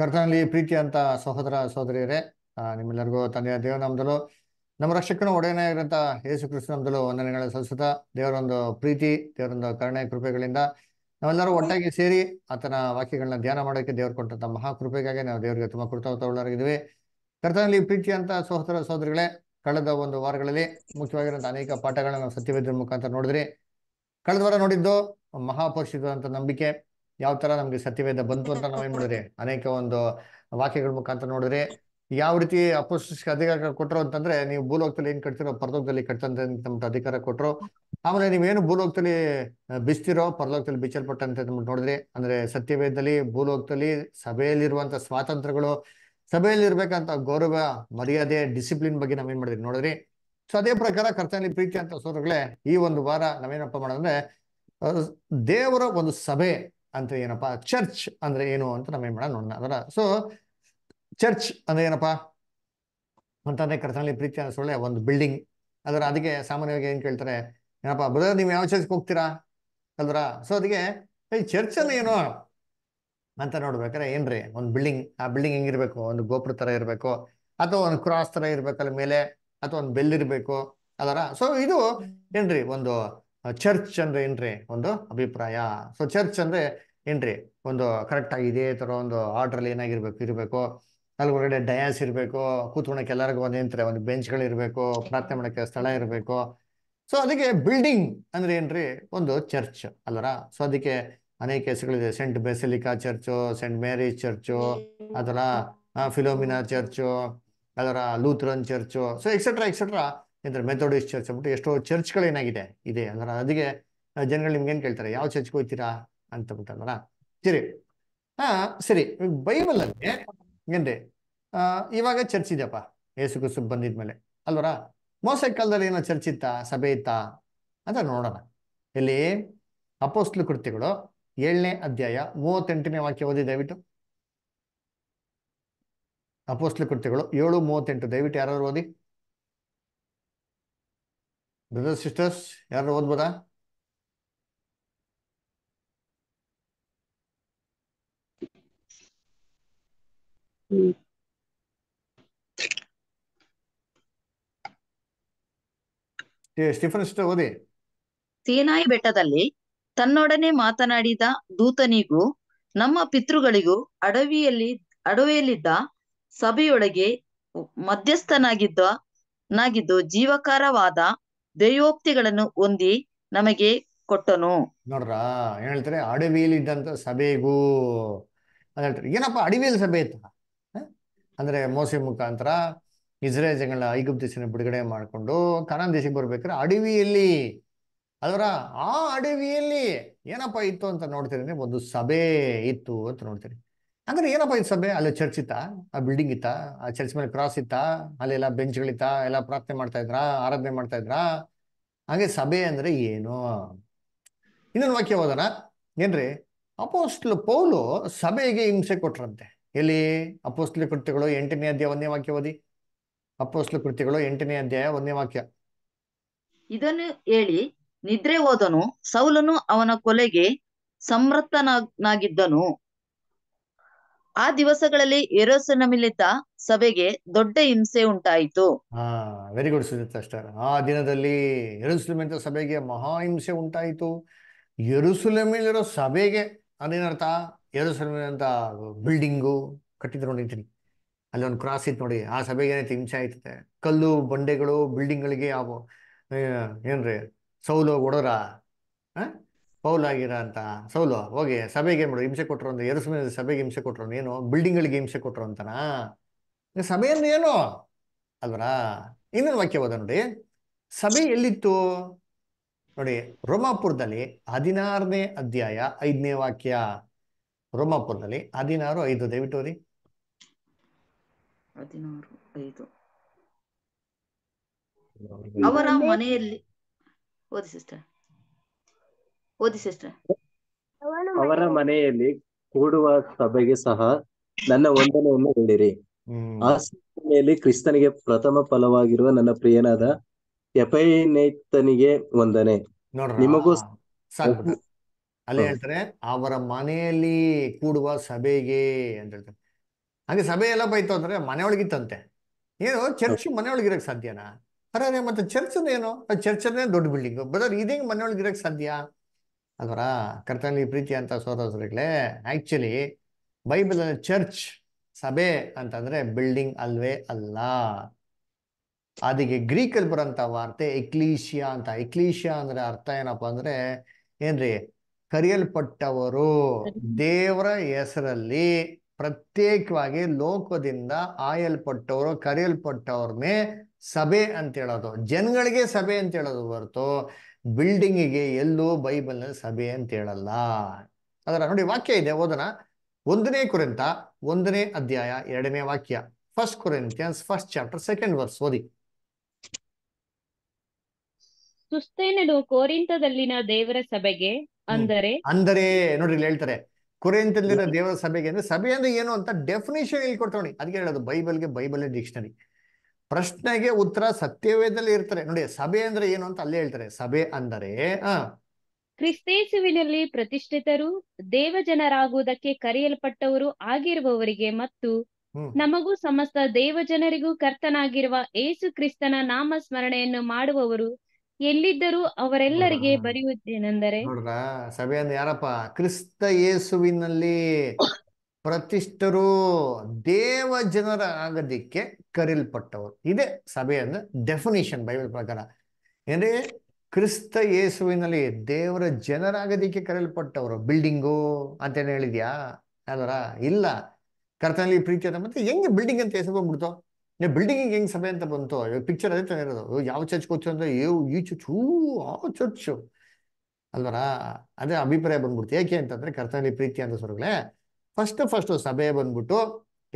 ಕರ್ತನಲ್ಲಿ ಪ್ರೀತಿ ಅಂತ ಸಹೋದರ ಸಹೋದರಿಯರೇ ನಿಮ್ಮೆಲ್ಲರಿಗೂ ತಂದೆಯ ನಮ್ಮದಲು ನಮ್ಮ ರಕ್ಷಕನ ಒಡೆಯನಾಗಿರಂತ ಯೇಸು ಕ್ರಿಸ್ತನದಲ್ಲೂ ವಂದನೆಗಳ ಸಲ್ಲಿಸುತ್ತ ದೇವರೊಂದು ಪ್ರೀತಿ ದೇವರೊಂದು ಕರುಣೆ ಕೃಪೆಗಳಿಂದ ನಾವೆಲ್ಲರೂ ಒಟ್ಟಾಗಿ ಸೇರಿ ಆತನ ವಾಕ್ಯಗಳನ್ನ ಧ್ಯಾನ ಮಾಡೋಕೆ ದೇವರು ಕೊಟ್ಟಂತ ಮಹಾ ಕೃಪೆಗಾಗಿ ನಾವು ದೇವರಿಗೆ ತುಂಬಾ ಕೃತಜ್ಞರಾಗಿದ್ದೀವಿ ಕರ್ತನಲ್ಲಿ ಪ್ರೀತಿ ಅಂತ ಸಹೋದರ ಸಹೋದರಿಗಳೇ ಕಳೆದ ಒಂದು ವಾರಗಳಲ್ಲಿ ಮುಖ್ಯವಾಗಿರುವಂತಹ ಅನೇಕ ಪಾಠಗಳನ್ನ ನಾವು ಸತ್ಯವೇದ್ರ ಮುಖಾಂತರ ನೋಡಿದ್ರಿ ಕಳೆದ ವಾರ ನೋಡಿದ್ದು ಅಂತ ನಂಬಿಕೆ ಯಾವ ತರ ನಮ್ಗೆ ಸತ್ಯವೇದ ಬಂತು ಅಂತ ನಾವೇನ್ ಮಾಡಿದ್ರೆ ಅನೇಕ ಒಂದು ವಾಕ್ಯಗಳ ಮುಖಾಂತರ ನೋಡಿದ್ರೆ ಯಾವ ರೀತಿ ಅಪೋಸ್ಟಿಕ್ ಅಧಿಕಾರ ಕೊಟ್ಟರು ಅಂತಂದ್ರೆ ನೀವು ಭೂಲೋಕದಲ್ಲಿ ಏನ್ ಕಟ್ತಿರೋ ಪರಲೋಕದಲ್ಲಿ ಕಟ್ತಂತ ನಮ್ಗೆ ಅಧಿಕಾರ ಕೊಟ್ಟರು ಆಮೇಲೆ ನೀವೇನು ಭೂಲೋಕದಲ್ಲಿ ಬಿಸ್ತಿರೋ ಪರಲೋಕದಲ್ಲಿ ಬಿಚ್ಚಲ್ಪಟ್ಟಂತೆ ನಮ್ಗೆ ನೋಡಿದ್ರಿ ಅಂದ್ರೆ ಸತ್ಯವೇದದಲ್ಲಿ ಭೂಲೋಕದಲ್ಲಿ ಸಭೆಯಲ್ಲಿರುವಂತ ಸ್ವಾತಂತ್ರ್ಯಗಳು ಸಭೆಯಲ್ಲಿ ಗೌರವ ಮರ್ಯಾದೆ ಡಿಸಿಪ್ಲಿನ್ ಬಗ್ಗೆ ನಾವೇನ್ ಮಾಡಿದ್ರಿ ನೋಡಿದ್ರಿ ಸೊ ಅದೇ ಪ್ರಕಾರ ಕರ್ತನಲ್ಲಿ ಪ್ರೀತಿ ಅಂತ ಸೋದರಗಳೇ ಈ ಒಂದು ವಾರ ನಾವೇನಪ್ಪ ಮಾಡೋದಂದ್ರೆ ದೇವರ ಒಂದು ಸಭೆ ಅಂತ ಏನಪ್ಪ ಚರ್ಚ್ ಅಂದ್ರೆ ಏನು ಅಂತ ಏನ್ ಮಾಡೋಣ ನೋಡೋಣ ಅದರ ಸೊ ಚರ್ಚ್ ಅಂದ್ರೆ ಏನಪ್ಪಾ ಅಂತಂದ್ರೆ ಕರ್ತನಲ್ಲಿ ಪ್ರೀತಿ ಸೊಳ್ಳೆ ಒಂದು ಬಿಲ್ಡಿಂಗ್ ಅದರ ಅದಕ್ಕೆ ಸಾಮಾನ್ಯವಾಗಿ ಏನ್ ಕೇಳ್ತಾರೆ ಏನಪ್ಪಾ ಬ್ರದರ್ ನೀವು ಯಾವ ಚರ್ಚ್ಗೆ ಹೋಗ್ತೀರಾ ಅಲ್ದ್ರ ಸೊ ಅದಕ್ಕೆ ಈ ಚರ್ಚ್ ಅಲ್ಲಿ ಏನು ಅಂತ ನೋಡ್ಬೇಕಾರೆ ಏನ್ರಿ ಒಂದು ಬಿಲ್ಡಿಂಗ್ ಆ ಬಿಲ್ಡಿಂಗ್ ಹೆಂಗಿರ್ಬೇಕು ಒಂದು ಗೋಪುರ ತರ ಇರ್ಬೇಕು ಅಥವಾ ಒಂದು ಕ್ರಾಸ್ ತರ ಇರ್ಬೇಕಲ್ಲ ಮೇಲೆ ಅಥವಾ ಒಂದು ಬೆಲ್ ಇರಬೇಕು ಅದರ ಸೊ ಇದು ಏನ್ರಿ ಒಂದು ಚರ್ಚ್ ಅಂದ್ರೆ ಏನ್ರಿ ಒಂದು ಅಭಿಪ್ರಾಯ ಸೊ ಚರ್ಚ್ ಅಂದ್ರೆ ಏನ್ರಿ ಒಂದು ಕರೆಕ್ಟ್ ಆಗಿ ಇದೇ ತರ ಒಂದು ಆರ್ಡರ್ ಏನಾಗಿರ್ಬೇಕು ಇರಬೇಕು ಅಲ್ಲಿ ಒಳಗಡೆ ಡಯಾಸ್ ಇರಬೇಕು ಕೂತ್ಕೊಳಕ್ಕೆ ಎಲ್ಲರಿಗೂ ಒಂದು ಏನ್ರಿ ಒಂದು ಇರಬೇಕು ಪ್ರಾರ್ಥನೆ ಮಾಡಕ್ಕೆ ಸ್ಥಳ ಇರಬೇಕು ಸೊ ಅದಕ್ಕೆ ಬಿಲ್ಡಿಂಗ್ ಅಂದ್ರೆ ಏನ್ರಿ ಒಂದು ಚರ್ಚ್ ಅಲ್ಲರ ಸೊ ಅದಕ್ಕೆ ಅನೇಕ ಹೆಸರುಗಳಿದೆ saint basilica church saint Mary church ಅದರ ಫಿಲೋಮಿನಾ ಚರ್ಚು ಅದರ Lutheran church so etcetera etcetera ಅಂದರೆ ಮೆಥೋಡಿಸ್ಟ್ ಚರ್ಚ್ ಅಂದ್ಬಿಟ್ಟು ಎಷ್ಟೋ ಏನಾಗಿದೆ ಇದೆ ಅಂದ್ರೆ ಅದಕ್ಕೆ ಜನಗಳು ಏನ್ ಕೇಳ್ತಾರೆ ಯಾವ ಚರ್ಚ್ಗೆ ಹೋಗ್ತೀರಾ ಅಂತ ಸರಿ ಹಾ ಸರಿ ಅಲ್ಲಿ ಏನ್ರಿ ಇವಾಗ ಚರ್ಚ್ ಇದೆಯಪ್ಪ ಯೇಸು ಕುಸು ಬಂದಿದ್ಮೇಲೆ ಅಲ್ವರ ಮೋಸ ಕಾಲದಲ್ಲಿ ಏನೋ ಚರ್ಚ್ ಇತ್ತಾ ಸಭೆ ಇತ್ತಾ ಅಂತ ನೋಡೋಣ ಇಲ್ಲಿ ಅಪೋಸ್ಲು ಕೃತಿಗಳು ಏಳನೇ ಅಧ್ಯಾಯ ಮೂವತ್ತೆಂಟನೇ ವಾಕ್ಯ ಓದಿ ದಯವಿಟ್ಟು ಅಪೋಸ್ಲು ಕೃತಿಗಳು ಏಳು ಮೂವತ್ತೆಂಟು ದಯವಿಟ್ಟು ಯಾರಾದ್ರು ಓದಿ ಬ್ರದರ್ಸ್ ಸಿಸ್ಟರ್ಸ್ ಯಾರು ಓದ್ಬೋದಾ ಓದಿ ಸೇನಾಯಿ ಬೆಟ್ಟದಲ್ಲಿ ತನ್ನೊಡನೆ ಮಾತನಾಡಿದ ದೂತನಿಗೂ ನಮ್ಮ ಪಿತೃಗಳಿಗೂ ಅಡವಿಯಲ್ಲಿ ಅಡವಿಯಲ್ಲಿದ್ದ ಸಭೆಯೊಳಗೆ ಮಧ್ಯಸ್ಥನಾಗಿದ್ದ ನಾಗಿದ್ದು ಜೀವಕಾರವಾದ ದೈವೋಕ್ತಿಗಳನ್ನು ಹೊಂದಿ ನಮಗೆ ಕೊಟ್ಟನು ನೋಡ್ರ ಏನ್ ಹೇಳ್ತಾರೆ ಅಡವಿಯಲ್ಲಿ ಇದ್ದಂತ ಸಭೆಗೂ ಅಂತ ಹೇಳ್ತಾರೆ ಏನಪ್ಪ ಅಡವಿಯಲ್ಲಿ ಸಭೆ ಇತ್ತ ಅಂದ್ರೆ ಮೋಸ ಮುಖಾಂತರ ಇಸ್ರೇಲ್ ಜನಗಳ ಐಗುಪ್ತ ದೇಶನ ಬಿಡುಗಡೆ ಮಾಡಿಕೊಂಡು ಕನಾನ್ ದೇಶಕ್ಕೆ ಬರ್ಬೇಕಾದ್ರೆ ಅಡವಿಯಲ್ಲಿ ಅದರ ಆ ಅಡವಿಯಲ್ಲಿ ಏನಪ್ಪ ಇತ್ತು ಅಂತ ಅಂದ್ರೆ ಒಂದು ಸಭೆ ಇತ್ತು ಅಂತ ನೋಡ್ತೀರಿ ಹಂಗಾರೆ ಏನಪ್ಪ ಇದು ಸಭೆ ಅಲ್ಲಿ ಚರ್ಚ್ ಇತ್ತ ಆ ಬಿಲ್ಡಿಂಗ್ ಇತ್ತಾ ಆ ಚರ್ಚ್ ಮೇಲೆ ಕ್ರಾಸ್ ಇತ್ತಾ ಅಲ್ಲೆಲ್ಲ ಬೆಂಚ್ಗಳಿತ್ತಾ ಎಲ್ಲ ಪ್ರಾರ್ಥನೆ ಮಾಡ್ತಾ ಇದ್ರಾ ಆರಾಧನೆ ಮಾಡ್ತಾ ಇದ್ರಾ ಹಾಗೆ ಸಭೆ ಅಂದ್ರೆ ಏನು ಇನ್ನೊಂದು ವಾಕ್ಯ ಹೋದನ ಏನ್ರಿ ಅಪೋಸ್ಟ್ಲು ಪೌಲು ಸಭೆಗೆ ಹಿಂಸೆ ಕೊಟ್ರಂತೆ ಎಲ್ಲಿ ಅಪೋಸ್ಟ್ಲ ಕೃತ್ಯಗಳು ಎಂಟನೇ ಅಧ್ಯಾಯ ಒಂದೇ ವಾಕ್ಯ ಓದಿ ಅಪೋಸ್ಟ್ಲು ಕೃತ್ಯಗಳು ಎಂಟನೇ ಅಧ್ಯಾಯ ಒಂದನೇ ವಾಕ್ಯ ಇದನ್ನು ಹೇಳಿ ನಿದ್ರೆ ಹೋದನು ಸೌಲನು ಅವನ ಕೊಲೆಗೆ ಸಮರ್ಥನಾಗಿದ್ದನು ಆ ದಿವಸಗಳಲ್ಲಿ ಏರೋಸನ ಮಿಲಿತ ಸಭೆಗೆ ದೊಡ್ಡ ಹಿಂಸೆ ಉಂಟಾಯಿತು ವೆರಿ ಗುಡ್ ಸುನೀತ್ ಅಷ್ಟರ ಆ ದಿನದಲ್ಲಿ ಎರುಸುಲಮಿಲಿತ ಸಭೆಗೆ ಮಹಾ ಹಿಂಸೆ ಉಂಟಾಯಿತು ಎರುಸುಲಮಿಲಿರೋ ಸಭೆಗೆ ಅದೇನರ್ಥ ಎರುಸುಲಮಿಲಿಂತ ಬಿಲ್ಡಿಂಗು ಕಟ್ಟಿದ್ರು ನೋಡಿ ಅಲ್ಲಿ ಒಂದು ಕ್ರಾಸ್ ಇತ್ತು ನೋಡಿ ಆ ಸಭೆಗೆ ಏನೈತೆ ಹಿಂಸೆ ಆಯ್ತದೆ ಕಲ್ಲು ಬಂಡೆಗಳು ಬಿಲ್ಡಿಂಗ್ ಗಳಿಗೆ ಯಾವ ಏನ್ರಿ ಸೌಲು ಆ ಅಂತ ಸೌಲು ಹೋಗಿ ಸಭೆಗೆ ಹಿಂಸೆ ಕೊಟ್ಟರು ಅಂದ್ರೆ ಸಮಯದ ಸಭೆಗೆ ಹಿಂಸೆ ಕೊಟ್ರು ಏನು ಬಿಲ್ಡಿಂಗ್ಗಳಿಗೆ ಹಿಂಸೆ ಕೊಟ್ಟರು ಅಂತಾನಾ ಸಭೆಯನ್ನು ಏನು ಅಲ್ವರಾ ಇನ್ನೊಂದು ವಾಕ್ಯ ಹೋದ ನೋಡಿ ಸಭೆ ಎಲ್ಲಿತ್ತು ನೋಡಿ ರೋಮಾಪುರದಲ್ಲಿ ಹದಿನಾರನೇ ಅಧ್ಯಾಯ ಐದನೇ ವಾಕ್ಯ ರೋಮಾಪುರದಲ್ಲಿ ಹದಿನಾರು ಐದು ದಯವಿಟ್ಟು ರೀ ಹದಿನಾರು ಐದು ಅವರ ಮನೆಯಲ್ಲಿ ಓದಿ ಸಿಸ್ಟರ್ ಓದಿ ಸಿಸ್ಟರ್ ಅವರ ಮನೆಯಲ್ಲಿ ಕೂಡುವ ಸಭೆಗೆ ಸಹ ನನ್ನ ವಂದನೆಯನ್ನು ಹೇಳಿರಿ ಆ ಸಭೆಯಲ್ಲಿ ಕ್ರಿಸ್ತನಿಗೆ ಪ್ರಥಮ ಫಲವಾಗಿರುವ ನನ್ನ ಪ್ರಿಯನಾದ ಎಪೈನೇತನಿಗೆ ವಂದನೆ ನಿಮಗೂ ಅಲ್ಲೇ ಹೇಳ್ತಾರೆ ಅವರ ಮನೆಯಲ್ಲಿ ಕೂಡುವ ಸಭೆಗೆ ಅಂತ ಹೇಳ್ತಾರೆ ಹಂಗೆ ಸಭೆ ಎಲ್ಲ ಬೈತು ಅಂದ್ರೆ ಮನೆಯೊಳಗಿತ್ತಂತೆ ಏನು ಚರ್ಚ್ ಮನೆಯೊಳಗಿರಕ್ ಸಾಧ್ಯನಾ ಅರೆ ಮತ್ತೆ ಚರ್ಚ್ ಏನು ಚರ್ಚ್ ದೊಡ್ಡ ಬಿಲ್ಡಿಂಗ್ ಬರೋದು ಇದೇ ಮನೆಯೊಳಗಿರಕ್ ಸಾಧ್ಯ ಅದರ ಕರ್ತನಲ್ಲಿ ಪ್ರೀತಿ ಅಂತ ಸೋದರಗಳೇ ಆ್ಯಕ್ಚುಲಿ ಬೈಬಲ್ ಚರ್ಚ್ ಸಭೆ ಅಂತಂದ್ರೆ ಬಿಲ್ಡಿಂಗ್ ಅಲ್ವೇ ಅಲ್ಲ ಅದಕ್ಕೆ ಗ್ರೀಕಲ್ಲಿ ಬರೋಂಥ ವಾರ್ತೆ ಇಕ್ಲೀಷಿಯಾ ಅಂತ ಇಕ್ಲೀಷಿಯಾ ಅಂದ್ರೆ ಅರ್ಥ ಏನಪ್ಪ ಅಂದ್ರೆ ಏನ್ರಿ ಕರೆಯಲ್ಪಟ್ಟವರು ದೇವರ ಹೆಸರಲ್ಲಿ ಪ್ರತ್ಯೇಕವಾಗಿ ಲೋಕದಿಂದ ಆಯಲ್ಪಟ್ಟವರು ಕರೆಯಲ್ಪಟ್ಟವ್ರನ್ನೇ ಸಭೆ ಅಂತ ಹೇಳೋದು ಜನಗಳಿಗೆ ಸಭೆ ಅಂತ ಹೇಳೋದು ಹೊರತು ಬಿಲ್ಡಿಂಗಿಗೆ ಎಲ್ಲೂ ಬೈಬಲ್ನ ಸಭೆ ಅಂತ ಹೇಳಲ್ಲ ಅದರ ನೋಡಿ ವಾಕ್ಯ ಇದೆ ಓದನ ಒಂದನೇ ಕುರಿತ ಒಂದನೇ ಅಧ್ಯಾಯ ಎರಡನೇ ವಾಕ್ಯ first Corinthians first chapter second verse ಓದಿ ಸುಸ್ತೇನಡು ಕೋರಿಂತದಲ್ಲಿನ ದೇವರ ಸಭೆಗೆ ಅಂದರೆ ಅಂದರೆ ನೋಡಿ ಇಲ್ಲಿ ಹೇಳ್ತಾರೆ ಕೊರೆಯಂತಲ್ಲಿರೋ ದೇವರ ಸಭೆಗೆ ಅಂದ್ರೆ ಸಭೆ ಅಂದ್ರೆ ಏನು ಅಂತ ಡೆಫಿನೇಷನ್ ಇಲ್ಲಿ ಅದಕ್ಕೆ ಹೇಳೋದು ಬೈಬಲ್ಗೆ ಬೈಬಲ್ ಡಿಕ್ಷನರಿ ಪ್ರಶ್ನೆಗೆ ಉತ್ತರ ಸತ್ಯವೇದಲ್ಲಿ ಇರ್ತಾರೆ ನೋಡಿ ಸಭೆ ಅಂದ್ರೆ ಏನು ಅಂತ ಅಲ್ಲೇ ಹೇಳ್ತಾರೆ ಸಭೆ ಅಂದರೆ ಕ್ರಿಸ್ತೇಸುವಿನಲ್ಲಿ ಪ್ರತಿಷ್ಠಿತರು ದೇವಜನರಾಗುವುದಕ್ಕೆ ಕರೆಯಲ್ಪಟ್ಟವರು ಆಗಿರುವವರಿಗೆ ಮತ್ತು ನಮಗೂ ಸಮಸ್ತ ದೇವಜನರಿಗೂ ಕರ್ತನಾಗಿರುವ ಏಸು ಕ್ರಿಸ್ತನ ನಾಮ ಸ್ಮರಣೆಯನ್ನು ಮಾಡುವವರು ಎಲ್ಲಿದ್ದರೂ ಅವರೆಲ್ಲರಿಗೆ ಬರೆಯುವುದೇನೆಂದರೆ ಅಂದ್ರೆ ಯಾರಪ್ಪ ಕ್ರಿಸ್ತ ಯೇಸುವಿನಲ್ಲಿ ಪ್ರತಿಷ್ಠರು ದೇವ ಜನರ ಆಗದಿಕ್ಕೆ ಕರೆಯಲ್ಪಟ್ಟವರು ಇದೇ ಸಭೆಯನ್ನು ಡೆಫಿನೇಷನ್ ಬೈಬಲ್ ಪ್ರಕಾರ ಏನೇ ಕ್ರಿಸ್ತ ಯೇಸುವಿನಲ್ಲಿ ದೇವರ ಜನರಾಗದಿಕ್ಕೆ ಕರೆಯಲ್ಪಟ್ಟವರು ಬಿಲ್ಡಿಂಗು ಅಂತೇನು ಹೇಳಿದ್ಯಾ ಅದರ ಇಲ್ಲ ಕರ್ತನಲ್ಲಿ ಪ್ರೀತಿ ಅಂತ ಮತ್ತೆ ಹೆಂಗೆ ಬಿಲ್ಡಿಂಗ್ ಅಂತ ಹೆಸರು ಬಂದ್ಬಿಡ್ತು ನೀವು ಬಿಲ್ಡಿಂಗಿಗೆ ಹೆಂಗೆ ಸಭೆ ಅಂತ ಬಂತು ಪಿಕ್ಚರ್ ಅದೇ ತಾನೇ ಯಾವ ಚರ್ಚ್ ಕೊಚ್ಚು ಅಂದ್ರೆ ಏ ಈ ಚರ್ಚ್ ಹೂ ಆ ಚರ್ಚು ಅಲ್ವರ ಅದೇ ಅಭಿಪ್ರಾಯ ಬಂದ್ಬಿಡ್ತು ಯಾಕೆ ಅಂತಂದ್ರೆ ಕರ್ತನಲ್ಲಿ ಪ್ರೀತಿ ಅಂತ ಸ್ವರ್ಗಳೇ ಫಸ್ಟ್ ಫಸ್ಟ್ ಸಭೆ ಬಂದ್ಬಿಟ್ಟು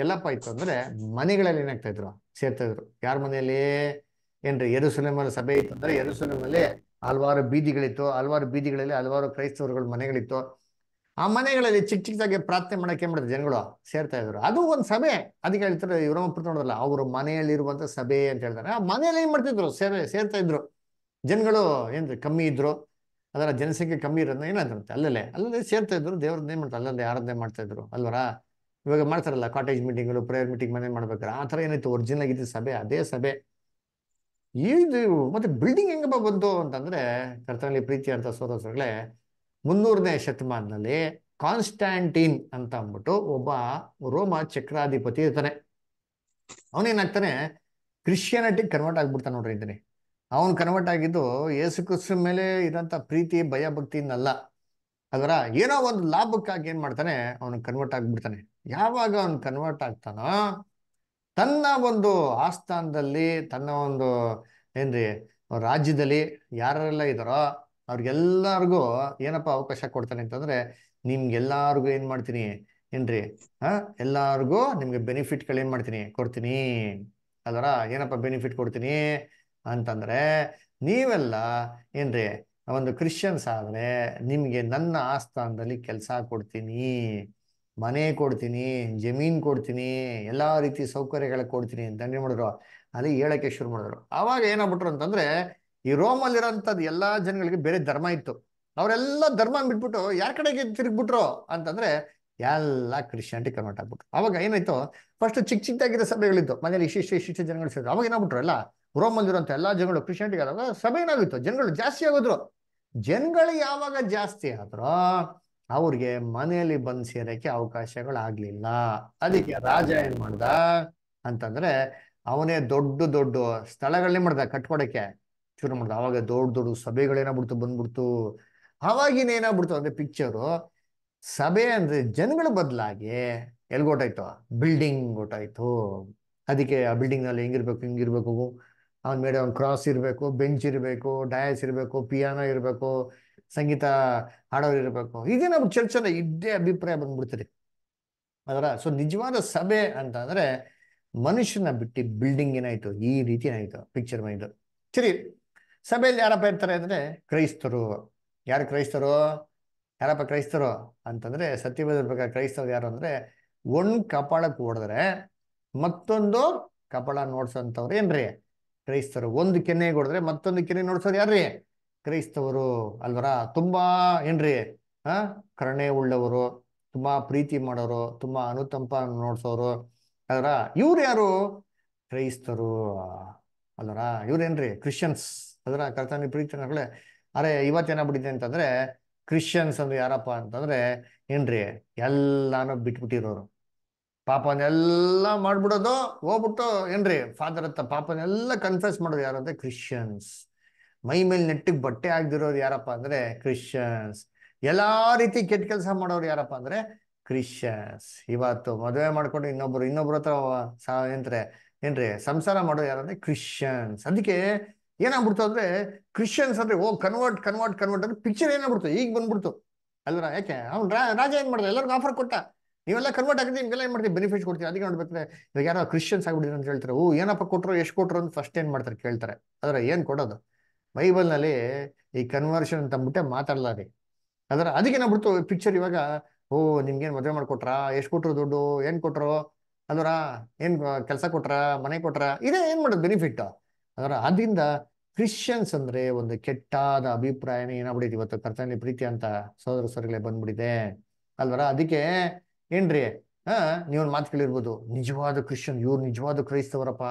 ಎಲ್ಲಪ್ಪ ಇತ್ತು ಅಂದ್ರೆ ಮನೆಗಳಲ್ಲಿ ಏನಾಗ್ತಾ ಇದ್ರು ಸೇರ್ತಾ ಇದ್ರು ಯಾರ ಮನೆಯಲ್ಲಿ ಏನ್ರಿ ಎರಡು ಸಭೆ ಇತ್ತು ಅಂದ್ರೆ ಸುಲಮಲ್ಲಿ ಹಲವಾರು ಬೀದಿಗಳಿತ್ತು ಹಲವಾರು ಬೀದಿಗಳಲ್ಲಿ ಹಲವಾರು ಕ್ರೈಸ್ತವರುಗಳ ಮನೆಗಳಿತ್ತು ಆ ಮನೆಗಳಲ್ಲಿ ಚಿಕ್ಕ ಚಿಕ್ಕದಾಗಿ ಪ್ರಾರ್ಥನೆ ಮಾಡಕ್ಕೆ ಮಾಡಿದ್ರು ಜನಗಳು ಸೇರ್ತಾ ಇದ್ರು ಅದು ಒಂದು ಸಭೆ ಅದಕ್ಕೆ ಹೇಳ್ತಾರೆ ಯುರಮಪುರ ನೋಡಲ್ಲ ಅವರು ಮನೆಯಲ್ಲಿರುವಂತ ಸಭೆ ಅಂತ ಹೇಳ್ತಾರೆ ಆ ಮನೆಯಲ್ಲಿ ಏನ್ ಮಾಡ್ತಿದ್ರು ಸೇರ್ ಸೇರ್ತಾ ಇದ್ರು ಜನಗಳು ಏನ್ರಿ ಕಮ್ಮಿ ಇದ್ರು ಅದರ ಜನಸಂಖ್ಯೆ ಕಮ್ಮಿ ಇರೋದನ್ನ ಏನಂತ ಅಲ್ಲಲ್ಲೇ ಅಲ್ಲಲ್ಲೇ ಸೇರ್ತಾ ಇದ್ರು ದೇವ್ರದ್ದು ಏನು ಮಾಡ್ತಾರೆ ಅಲ್ಲಲ್ಲೇ ಆರಾಧನೆ ಮಾಡ್ತಾ ಇದ್ರು ಅಲ್ವರಾ ಇವಾಗ ಮಾಡ್ತಾರಲ್ಲ ಕಾಟೇಜ್ ಮೀಟಿಂಗ್ಗಳು ಪ್ರೇಯರ್ ಮೀಟಿಂಗ್ ಮನೆ ಮಾಡ್ಬೇಕಾರೆ ಆ ಥರ ಏನಾಯ್ತು ಒರಿಜಿನಲ್ ಆಗಿದ್ದು ಸಭೆ ಅದೇ ಸಭೆ ಇದು ಮತ್ತೆ ಬಿಲ್ಡಿಂಗ್ ಹೆಂಗಪ್ಪ ಬಂತು ಅಂತಂದ್ರೆ ಕರ್ತನಲ್ಲಿ ಪ್ರೀತಿ ಅರ್ಥ ಸೋದಸರುಗಳೇ ಮುನ್ನೂರನೇ ಶತಮಾನದಲ್ಲಿ ಕಾನ್ಸ್ಟ್ಯಾಂಟೀನ್ ಅಂತ ಅಂದ್ಬಿಟ್ಟು ಒಬ್ಬ ರೋಮ ಚಕ್ರಾಧಿಪತಿ ಇರ್ತಾನೆ ಅವನೇನಾಗ್ತಾನೆ ಕ್ರಿಶ್ಚಿಯಾನಿಟಿ ಕನ್ವರ್ಟ್ ಆಗ್ಬಿಡ್ತಾನೆ ನೋಡ್ರಿ ಇದನ್ನೇ ಅವನು ಕನ್ವರ್ಟ್ ಆಗಿದ್ದು ಯೇಸು ಮೇಲೆ ಇರೋಂಥ ಪ್ರೀತಿ ಭಯ ಭಕ್ತಿನಲ್ಲ ಅದರ ಏನೋ ಒಂದು ಲಾಭಕ್ಕಾಗಿ ಏನು ಮಾಡ್ತಾನೆ ಅವನು ಕನ್ವರ್ಟ್ ಆಗಿಬಿಡ್ತಾನೆ ಯಾವಾಗ ಅವನು ಕನ್ವರ್ಟ್ ಆಗ್ತಾನೋ ತನ್ನ ಒಂದು ಆಸ್ಥಾನದಲ್ಲಿ ತನ್ನ ಒಂದು ಏನ್ರಿ ರಾಜ್ಯದಲ್ಲಿ ಯಾರೆಲ್ಲ ಇದ್ದಾರೋ ಅವ್ರಿಗೆಲ್ಲರಿಗೂ ಏನಪ್ಪ ಅವಕಾಶ ಕೊಡ್ತಾನೆ ಅಂತಂದ್ರೆ ನಿಮ್ಗೆಲ್ಲರಿಗೂ ಏನು ಮಾಡ್ತೀನಿ ಏನ್ರಿ ಹಾ ಎಲ್ಲಾರ್ಗೂ ನಿಮ್ಗೆ ಬೆನಿಫಿಟ್ಗಳು ಏನ್ ಮಾಡ್ತೀನಿ ಕೊಡ್ತೀನಿ ಅದರ ಏನಪ್ಪ ಬೆನಿಫಿಟ್ ಕೊಡ್ತೀನಿ ಅಂತಂದರೆ ನೀವೆಲ್ಲ ಏನ್ರಿ ಒಂದು ಕ್ರಿಶ್ಚಿಯನ್ಸ್ ಆದರೆ ನಿಮಗೆ ನನ್ನ ಆಸ್ಥಾನದಲ್ಲಿ ಕೆಲಸ ಕೊಡ್ತೀನಿ ಮನೆ ಕೊಡ್ತೀನಿ ಜಮೀನ್ ಕೊಡ್ತೀನಿ ಎಲ್ಲ ರೀತಿ ಸೌಕರ್ಯಗಳ ಕೊಡ್ತೀನಿ ಅಂತ ಏನು ಮಾಡಿದ್ರು ಅಲ್ಲಿ ಹೇಳಕ್ಕೆ ಶುರು ಮಾಡಿದ್ರು ಆವಾಗ ಏನಾಗ್ಬಿಟ್ರು ಅಂತಂದ್ರೆ ಈ ರೋಮಲ್ಲಿರೋಂಥದ್ದು ಎಲ್ಲ ಜನಗಳಿಗೆ ಬೇರೆ ಧರ್ಮ ಇತ್ತು ಅವರೆಲ್ಲ ಧರ್ಮ ಬಿಟ್ಬಿಟ್ಟು ಯಾರ ಕಡೆಗೆ ತಿರುಗ್ಬಿಟ್ರು ಅಂತಂದ್ರೆ ಎಲ್ಲ ಕ್ರಿಶ್ಚಿಯಾನಿಟಿ ಕನ್ವರ್ಟ್ ಆಗ್ಬಿಟ್ರು ಅವಾಗ ಏನಾಯ್ತು ಫಸ್ಟ್ ಚಿಕ್ಕ ಚಿಕ್ಕದಾಗಿರೋ ಸಭೆಗಳಿತ್ತು ಮನೇಲಿ ಇಷ್ಟಿಷ್ಟು ಇಷ್ಟಿಷ್ಟು ಜನಗಳು ಸೇರಿದ್ರು ಅವಾಗ ಏನಾಗ್ಬಿಟ್ರು ಎಲ್ಲ ರೋಮಲ್ಲಿರುವಂಥ ಎಲ್ಲ ಜನಗಳು ಕ್ರಿಶ್ಚಿಯನ್ಟಿಗೆ ಆದಾಗ ಸಭೆ ಏನಾಗಿತ್ತು ಜನಗಳು ಜಾಸ್ತಿ ಆಗೋದ್ರು ಜನಗಳು ಯಾವಾಗ ಜಾಸ್ತಿ ಆದ್ರೋ ಅವ್ರಿಗೆ ಮನೆಯಲ್ಲಿ ಬಂದು ಸೇರಕ್ಕೆ ಅವಕಾಶಗಳಾಗ್ಲಿಲ್ಲ ಅದಕ್ಕೆ ರಾಜ ಏನ್ ಮಾಡ್ದ ಅಂತಂದ್ರೆ ಅವನೇ ದೊಡ್ಡ ದೊಡ್ಡ ಸ್ಥಳಗಳನ್ನೇ ಮಾಡ್ದ ಕಟ್ಕೊಡಕ್ಕೆ ಶುರು ಮಾಡ್ದ ಅವಾಗ ದೊಡ್ಡ ದೊಡ್ಡ ಸಭೆಗಳೇನಾಗ್ಬಿಡ್ತು ಬಂದ್ಬಿಡ್ತು ಅವಾಗಿನ ಏನಾಗ್ಬಿಡ್ತು ಅಂದ್ರೆ ಪಿಕ್ಚರು ಸಭೆ ಅಂದ್ರೆ ಜನಗಳ ಬದಲಾಗಿ ಗೊತ್ತಾಯ್ತು ಬಿಲ್ಡಿಂಗ್ ಗೊತ್ತಾಯ್ತು ಅದಕ್ಕೆ ಆ ಬಿಲ್ಡಿಂಗ್ ನಲ್ಲಿ ಹೆಂಗಿರ್ಬೇಕು ಹಿಂಗಿರ್ಬೇಕು ಅವನ ಮೇಲೆ ಒಂದು ಕ್ರಾಸ್ ಇರಬೇಕು ಬೆಂಚ್ ಇರಬೇಕು ಡಯಾಸ್ ಇರಬೇಕು ಪಿಯಾನೋ ಇರಬೇಕು ಸಂಗೀತ ಹಾಡೋರು ಇರಬೇಕು ನಮ್ಮ ಚರ್ಚೆ ಇದ್ದೇ ಅಭಿಪ್ರಾಯ ಬಂದ್ಬಿಡ್ತದೆ ಅದರ ಸೊ ನಿಜವಾದ ಸಭೆ ಅಂತ ಅಂದರೆ ಮನುಷ್ಯನ ಬಿಟ್ಟು ಬಿಲ್ಡಿಂಗ್ ಏನಾಯಿತು ಈ ರೀತಿ ಏನಾಯಿತು ಪಿಕ್ಚರ್ ಮೈಂಡ್ ಸರಿ ಸಭೆಯಲ್ಲಿ ಯಾರಪ್ಪ ಇರ್ತಾರೆ ಅಂದರೆ ಕ್ರೈಸ್ತರು ಯಾರು ಕ್ರೈಸ್ತರು ಯಾರಪ್ಪ ಕ್ರೈಸ್ತರು ಅಂತಂದರೆ ಸತ್ಯವೇದ ಕ್ರೈಸ್ತರು ಯಾರು ಅಂದರೆ ಒಂದು ಕಪಾಳಕ್ಕೆ ಹೊಡೆದ್ರೆ ಮತ್ತೊಂದು ಕಪಾಳ ನೋಡ್ಸೋಂಥವ್ರು ಏನ್ರಿ ಕ್ರೈಸ್ತರು ಒಂದು ಕೆನೆ ಕೊಡಿದ್ರೆ ಮತ್ತೊಂದು ಕೆನೆ ನೋಡ್ಸೋದು ಯಾರ್ರಿ ಕ್ರೈಸ್ತವರು ಅಲ್ವರ ತುಂಬಾ ಏನ್ರಿ ಆ ಕರುಣೆ ಉಳ್ಳವರು ತುಂಬಾ ಪ್ರೀತಿ ಮಾಡೋರು ತುಂಬಾ ಅನುತಂಪ ನೋಡ್ಸೋರು ಅದರ ಇವ್ರು ಯಾರು ಕ್ರೈಸ್ತರು ಅಲ್ವರ ಇವ್ರೇನ್ರಿ ಕ್ರಿಶ್ಚಿಯನ್ಸ್ ಅದರ ಕರ್ತನ ಪ್ರೀತಿನಗಳೇ ಅರೆ ಬಿಟ್ಟಿದೆ ಅಂತಂದ್ರೆ ಕ್ರಿಶ್ಚಿಯನ್ಸ್ ಅಂದ್ರೆ ಯಾರಪ್ಪ ಅಂತಂದ್ರೆ ಏನ್ರಿ ಎಲ್ಲಾನು ಬಿಟ್ಬಿಟ್ಟಿರೋರು ಪಾಪನೆಲ್ಲ ಮಾಡ್ಬಿಡೋದು ಹೋಗ್ಬಿಟ್ಟು ಏನ್ರಿ ಫಾದರ್ ಹತ್ತ ಪಾಪನೆಲ್ಲ ಕನ್ಫ್ಯೂಸ್ ಮಾಡೋದು ಯಾರಂದ್ರೆ ಕ್ರಿಶ್ಚಿಯನ್ಸ್ ಮೈ ಮೇಲೆ ನೆಟ್ಟಿಗೆ ಬಟ್ಟೆ ಆಗದಿರೋರು ಯಾರಪ್ಪ ಅಂದ್ರೆ ಕ್ರಿಶ್ಚಿಯನ್ಸ್ ಎಲ್ಲಾ ರೀತಿ ಕೆಟ್ಟ ಕೆಲಸ ಮಾಡೋರು ಯಾರಪ್ಪ ಅಂದ್ರೆ ಕ್ರಿಶ್ಚಿಯನ್ಸ್ ಇವತ್ತು ಮದುವೆ ಮಾಡ್ಕೊಂಡು ಇನ್ನೊಬ್ರು ಇನ್ನೊಬ್ರ ಹತ್ರ ಏನ್ರೆ ಏನ್ರಿ ಸಂಸಾರ ಮಾಡೋರು ಯಾರಂದ್ರೆ ಕ್ರಿಶ್ಚಿಯನ್ಸ್ ಅದಕ್ಕೆ ಏನಾಗ್ಬಿಡ್ತು ಅಂದ್ರೆ ಕ್ರಿಶ್ಚಿಯನ್ಸ್ ಅಂದ್ರೆ ಓ ಕನ್ವರ್ಟ್ ಕನ್ವರ್ಟ್ ಕನ್ವರ್ಟ್ ಅಂದ್ರೆ ಪಿಕ್ಚರ್ ಏನಾಗ್ಬಿಡ್ತು ಈಗ ಬಂದ್ಬಿಡ್ತು ಅಲ್ರ ಯಾಕೆ ಅವ್ನು ರಾಜ ಏನ್ ಮಾಡ್ದೆ ಎಲ್ಲರಿಗೂ ಆಫರ್ ಕೊಟ್ಟ ನೀವೆಲ್ಲ ಕನ್ವರ್ಟ್ ಆಗಿದೆ ನಿಮ್ಗೆಲ್ಲ ಏನ್ ಮಾಡ್ತೀವಿ ಬೆನಿಫಿಟ್ ಕೊಡ್ತೀವಿ ಅದಕ್ಕೆ ನೋಡ್ಬೇಕಾದ್ರೆ ಇವಾಗ ಯಾರೋ ಕ್ರಿಶ್ಚಿಯನ್ಸ್ ಆಗ್ಬಿಟ್ಟಿದ್ರು ಅಂತ ಹೇಳ್ತಾರೆ ಓ ಏನಪ್ಪ ಕೊಟ್ಟರು ಎಷ್ಟು ಕೊಟ್ಟರು ಅಂತ ಫಸ್ಟ್ ಏನ್ ಮಾಡ್ತಾರೆ ಕೇಳ್ತಾರೆ ಆದ್ರೆ ಏನ್ ಕೊಡೋದು ಬೈಬಲ್ನಲ್ಲಿ ಈ ಕನ್ವರ್ಷನ್ ಅಂತ ಅಂದ್ಬಿಟ್ಟೆ ಮಾತಾಡಲ್ಲ ರೀ ಅದರ ಅದಕ್ಕೆ ನಾವು ಬಿಡ್ತು ಪಿಕ್ಚರ್ ಇವಾಗ ಓ ನಿಮ್ಗೇನು ಮದುವೆ ಮಾಡ್ಕೊಟ್ರ ಎಷ್ಟು ಕೊಟ್ಟರು ದುಡ್ಡು ಏನ್ ಕೊಟ್ರು ಅದರ ಏನ್ ಕೆಲಸ ಕೊಟ್ರ ಮನೆ ಕೊಟ್ರ ಇದೇ ಏನ್ ಮಾಡೋದು ಬೆನಿಫಿಟ್ ಅದರ ಅದರಿಂದ ಕ್ರಿಶ್ಚಿಯನ್ಸ್ ಅಂದ್ರೆ ಒಂದು ಕೆಟ್ಟಾದ ಅಭಿಪ್ರಾಯನೇ ಏನಾಗ್ಬಿಟ್ಟಿದೆ ಇವತ್ತು ಕರ್ತನೆ ಪ್ರೀತಿ ಅಂತ ಸೋದರ ಸರ್ಗಳೇ ಬಂದ್ಬಿಟ್ಟಿದೆ ಅಲ್ವರ ಅದಕ್ಕೆ ಏನ್ರಿ ಹಾ ನೀವ್ ಮಾತು ಕೇಳಿರ್ಬೋದು ನಿಜವಾದ ಕ್ರಿಶ್ಚಿಯನ್ ಇವ್ರು ನಿಜವಾದ ಕ್ರೈಸ್ತವರಪ್ಪ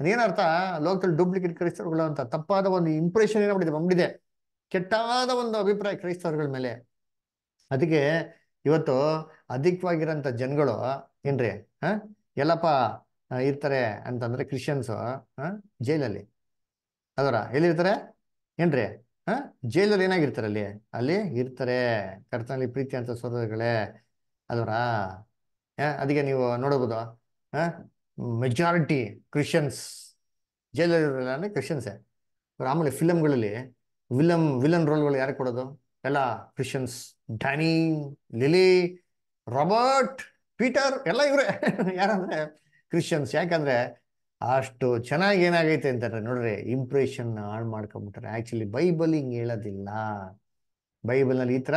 ಅದೇನರ್ಥ ಲೋಕದಲ್ಲಿ ಡೂಪ್ಲಿಕೇಟ್ ಕ್ರೈಸ್ತರುಗಳು ಅಂತ ತಪ್ಪಾದ ಒಂದು ಇಂಪ್ರೆಷನ್ ಏನಾಗ್ಬಿಟ್ಟಿದೆ ಬಂದ್ಬಿಟ್ಟಿದೆ ಕೆಟ್ಟಾದ ಒಂದು ಅಭಿಪ್ರಾಯ ಕ್ರೈಸ್ತರುಗಳ ಮೇಲೆ ಅದಕ್ಕೆ ಇವತ್ತು ಅಧಿಕವಾಗಿರೋಂಥ ಜನಗಳು ಏನ್ರಿ ಹಾ ಎಲ್ಲಪ್ಪ ಇರ್ತಾರೆ ಅಂತಂದ್ರೆ ಕ್ರಿಶ್ಚಿಯನ್ಸ್ ಜೈಲಲ್ಲಿ ಅದರ ಎಲ್ಲಿರ್ತಾರೆ ಏನ್ರಿ ಹಾ ಜೈಲಲ್ಲಿ ಏನಾಗಿರ್ತಾರೆ ಅಲ್ಲಿ ಅಲ್ಲಿ ಇರ್ತಾರೆ ಕರ್ತನಲ್ಲಿ ಪ್ರೀತಿ ಅಂತ ಸೋದರಗಳೇ ಅದರ ಅದಕ್ಕೆ ನೀವು ನೋಡಬಹುದು ಮೆಜಾರಿಟಿ ಕ್ರಿಶ್ಚಿಯನ್ಸ್ ಜೈಲಲ್ಲಿ ಅಂದರೆ ಕ್ರಿಶ್ಚಿಯನ್ಸೇ ಆಮೇಲೆ ಫಿಲಮ್ಗಳಲ್ಲಿ ವಿಲಮ್ ವಿಲನ್ ರೋಲ್ಗಳು ಯಾರು ಕೊಡೋದು ಎಲ್ಲ Christians Danny Lily Robert Peter ಎಲ್ಲ ಇವರೇ ಯಾರಂದ್ರೆ ಕ್ರಿಶ್ಚಿಯನ್ಸ್ ಯಾಕಂದ್ರೆ ಅಷ್ಟು ಚೆನ್ನಾಗಿ ಏನಾಗೈತೆ ಅಂತಾರೆ ನೋಡ್ರಿ ಇಂಪ್ರೆಷನ್ ಹಾಳು ಮಾಡ್ಕೊಂಬಿಟ್ರೆ ಆ್ಯಕ್ಚುಲಿ ಬೈಬಲ್ ಹಿಂಗೆ ಹೇಳೋದಿಲ್ಲ ಬೈಬಲ್ನಲ್ಲಿ ಈ ಥರ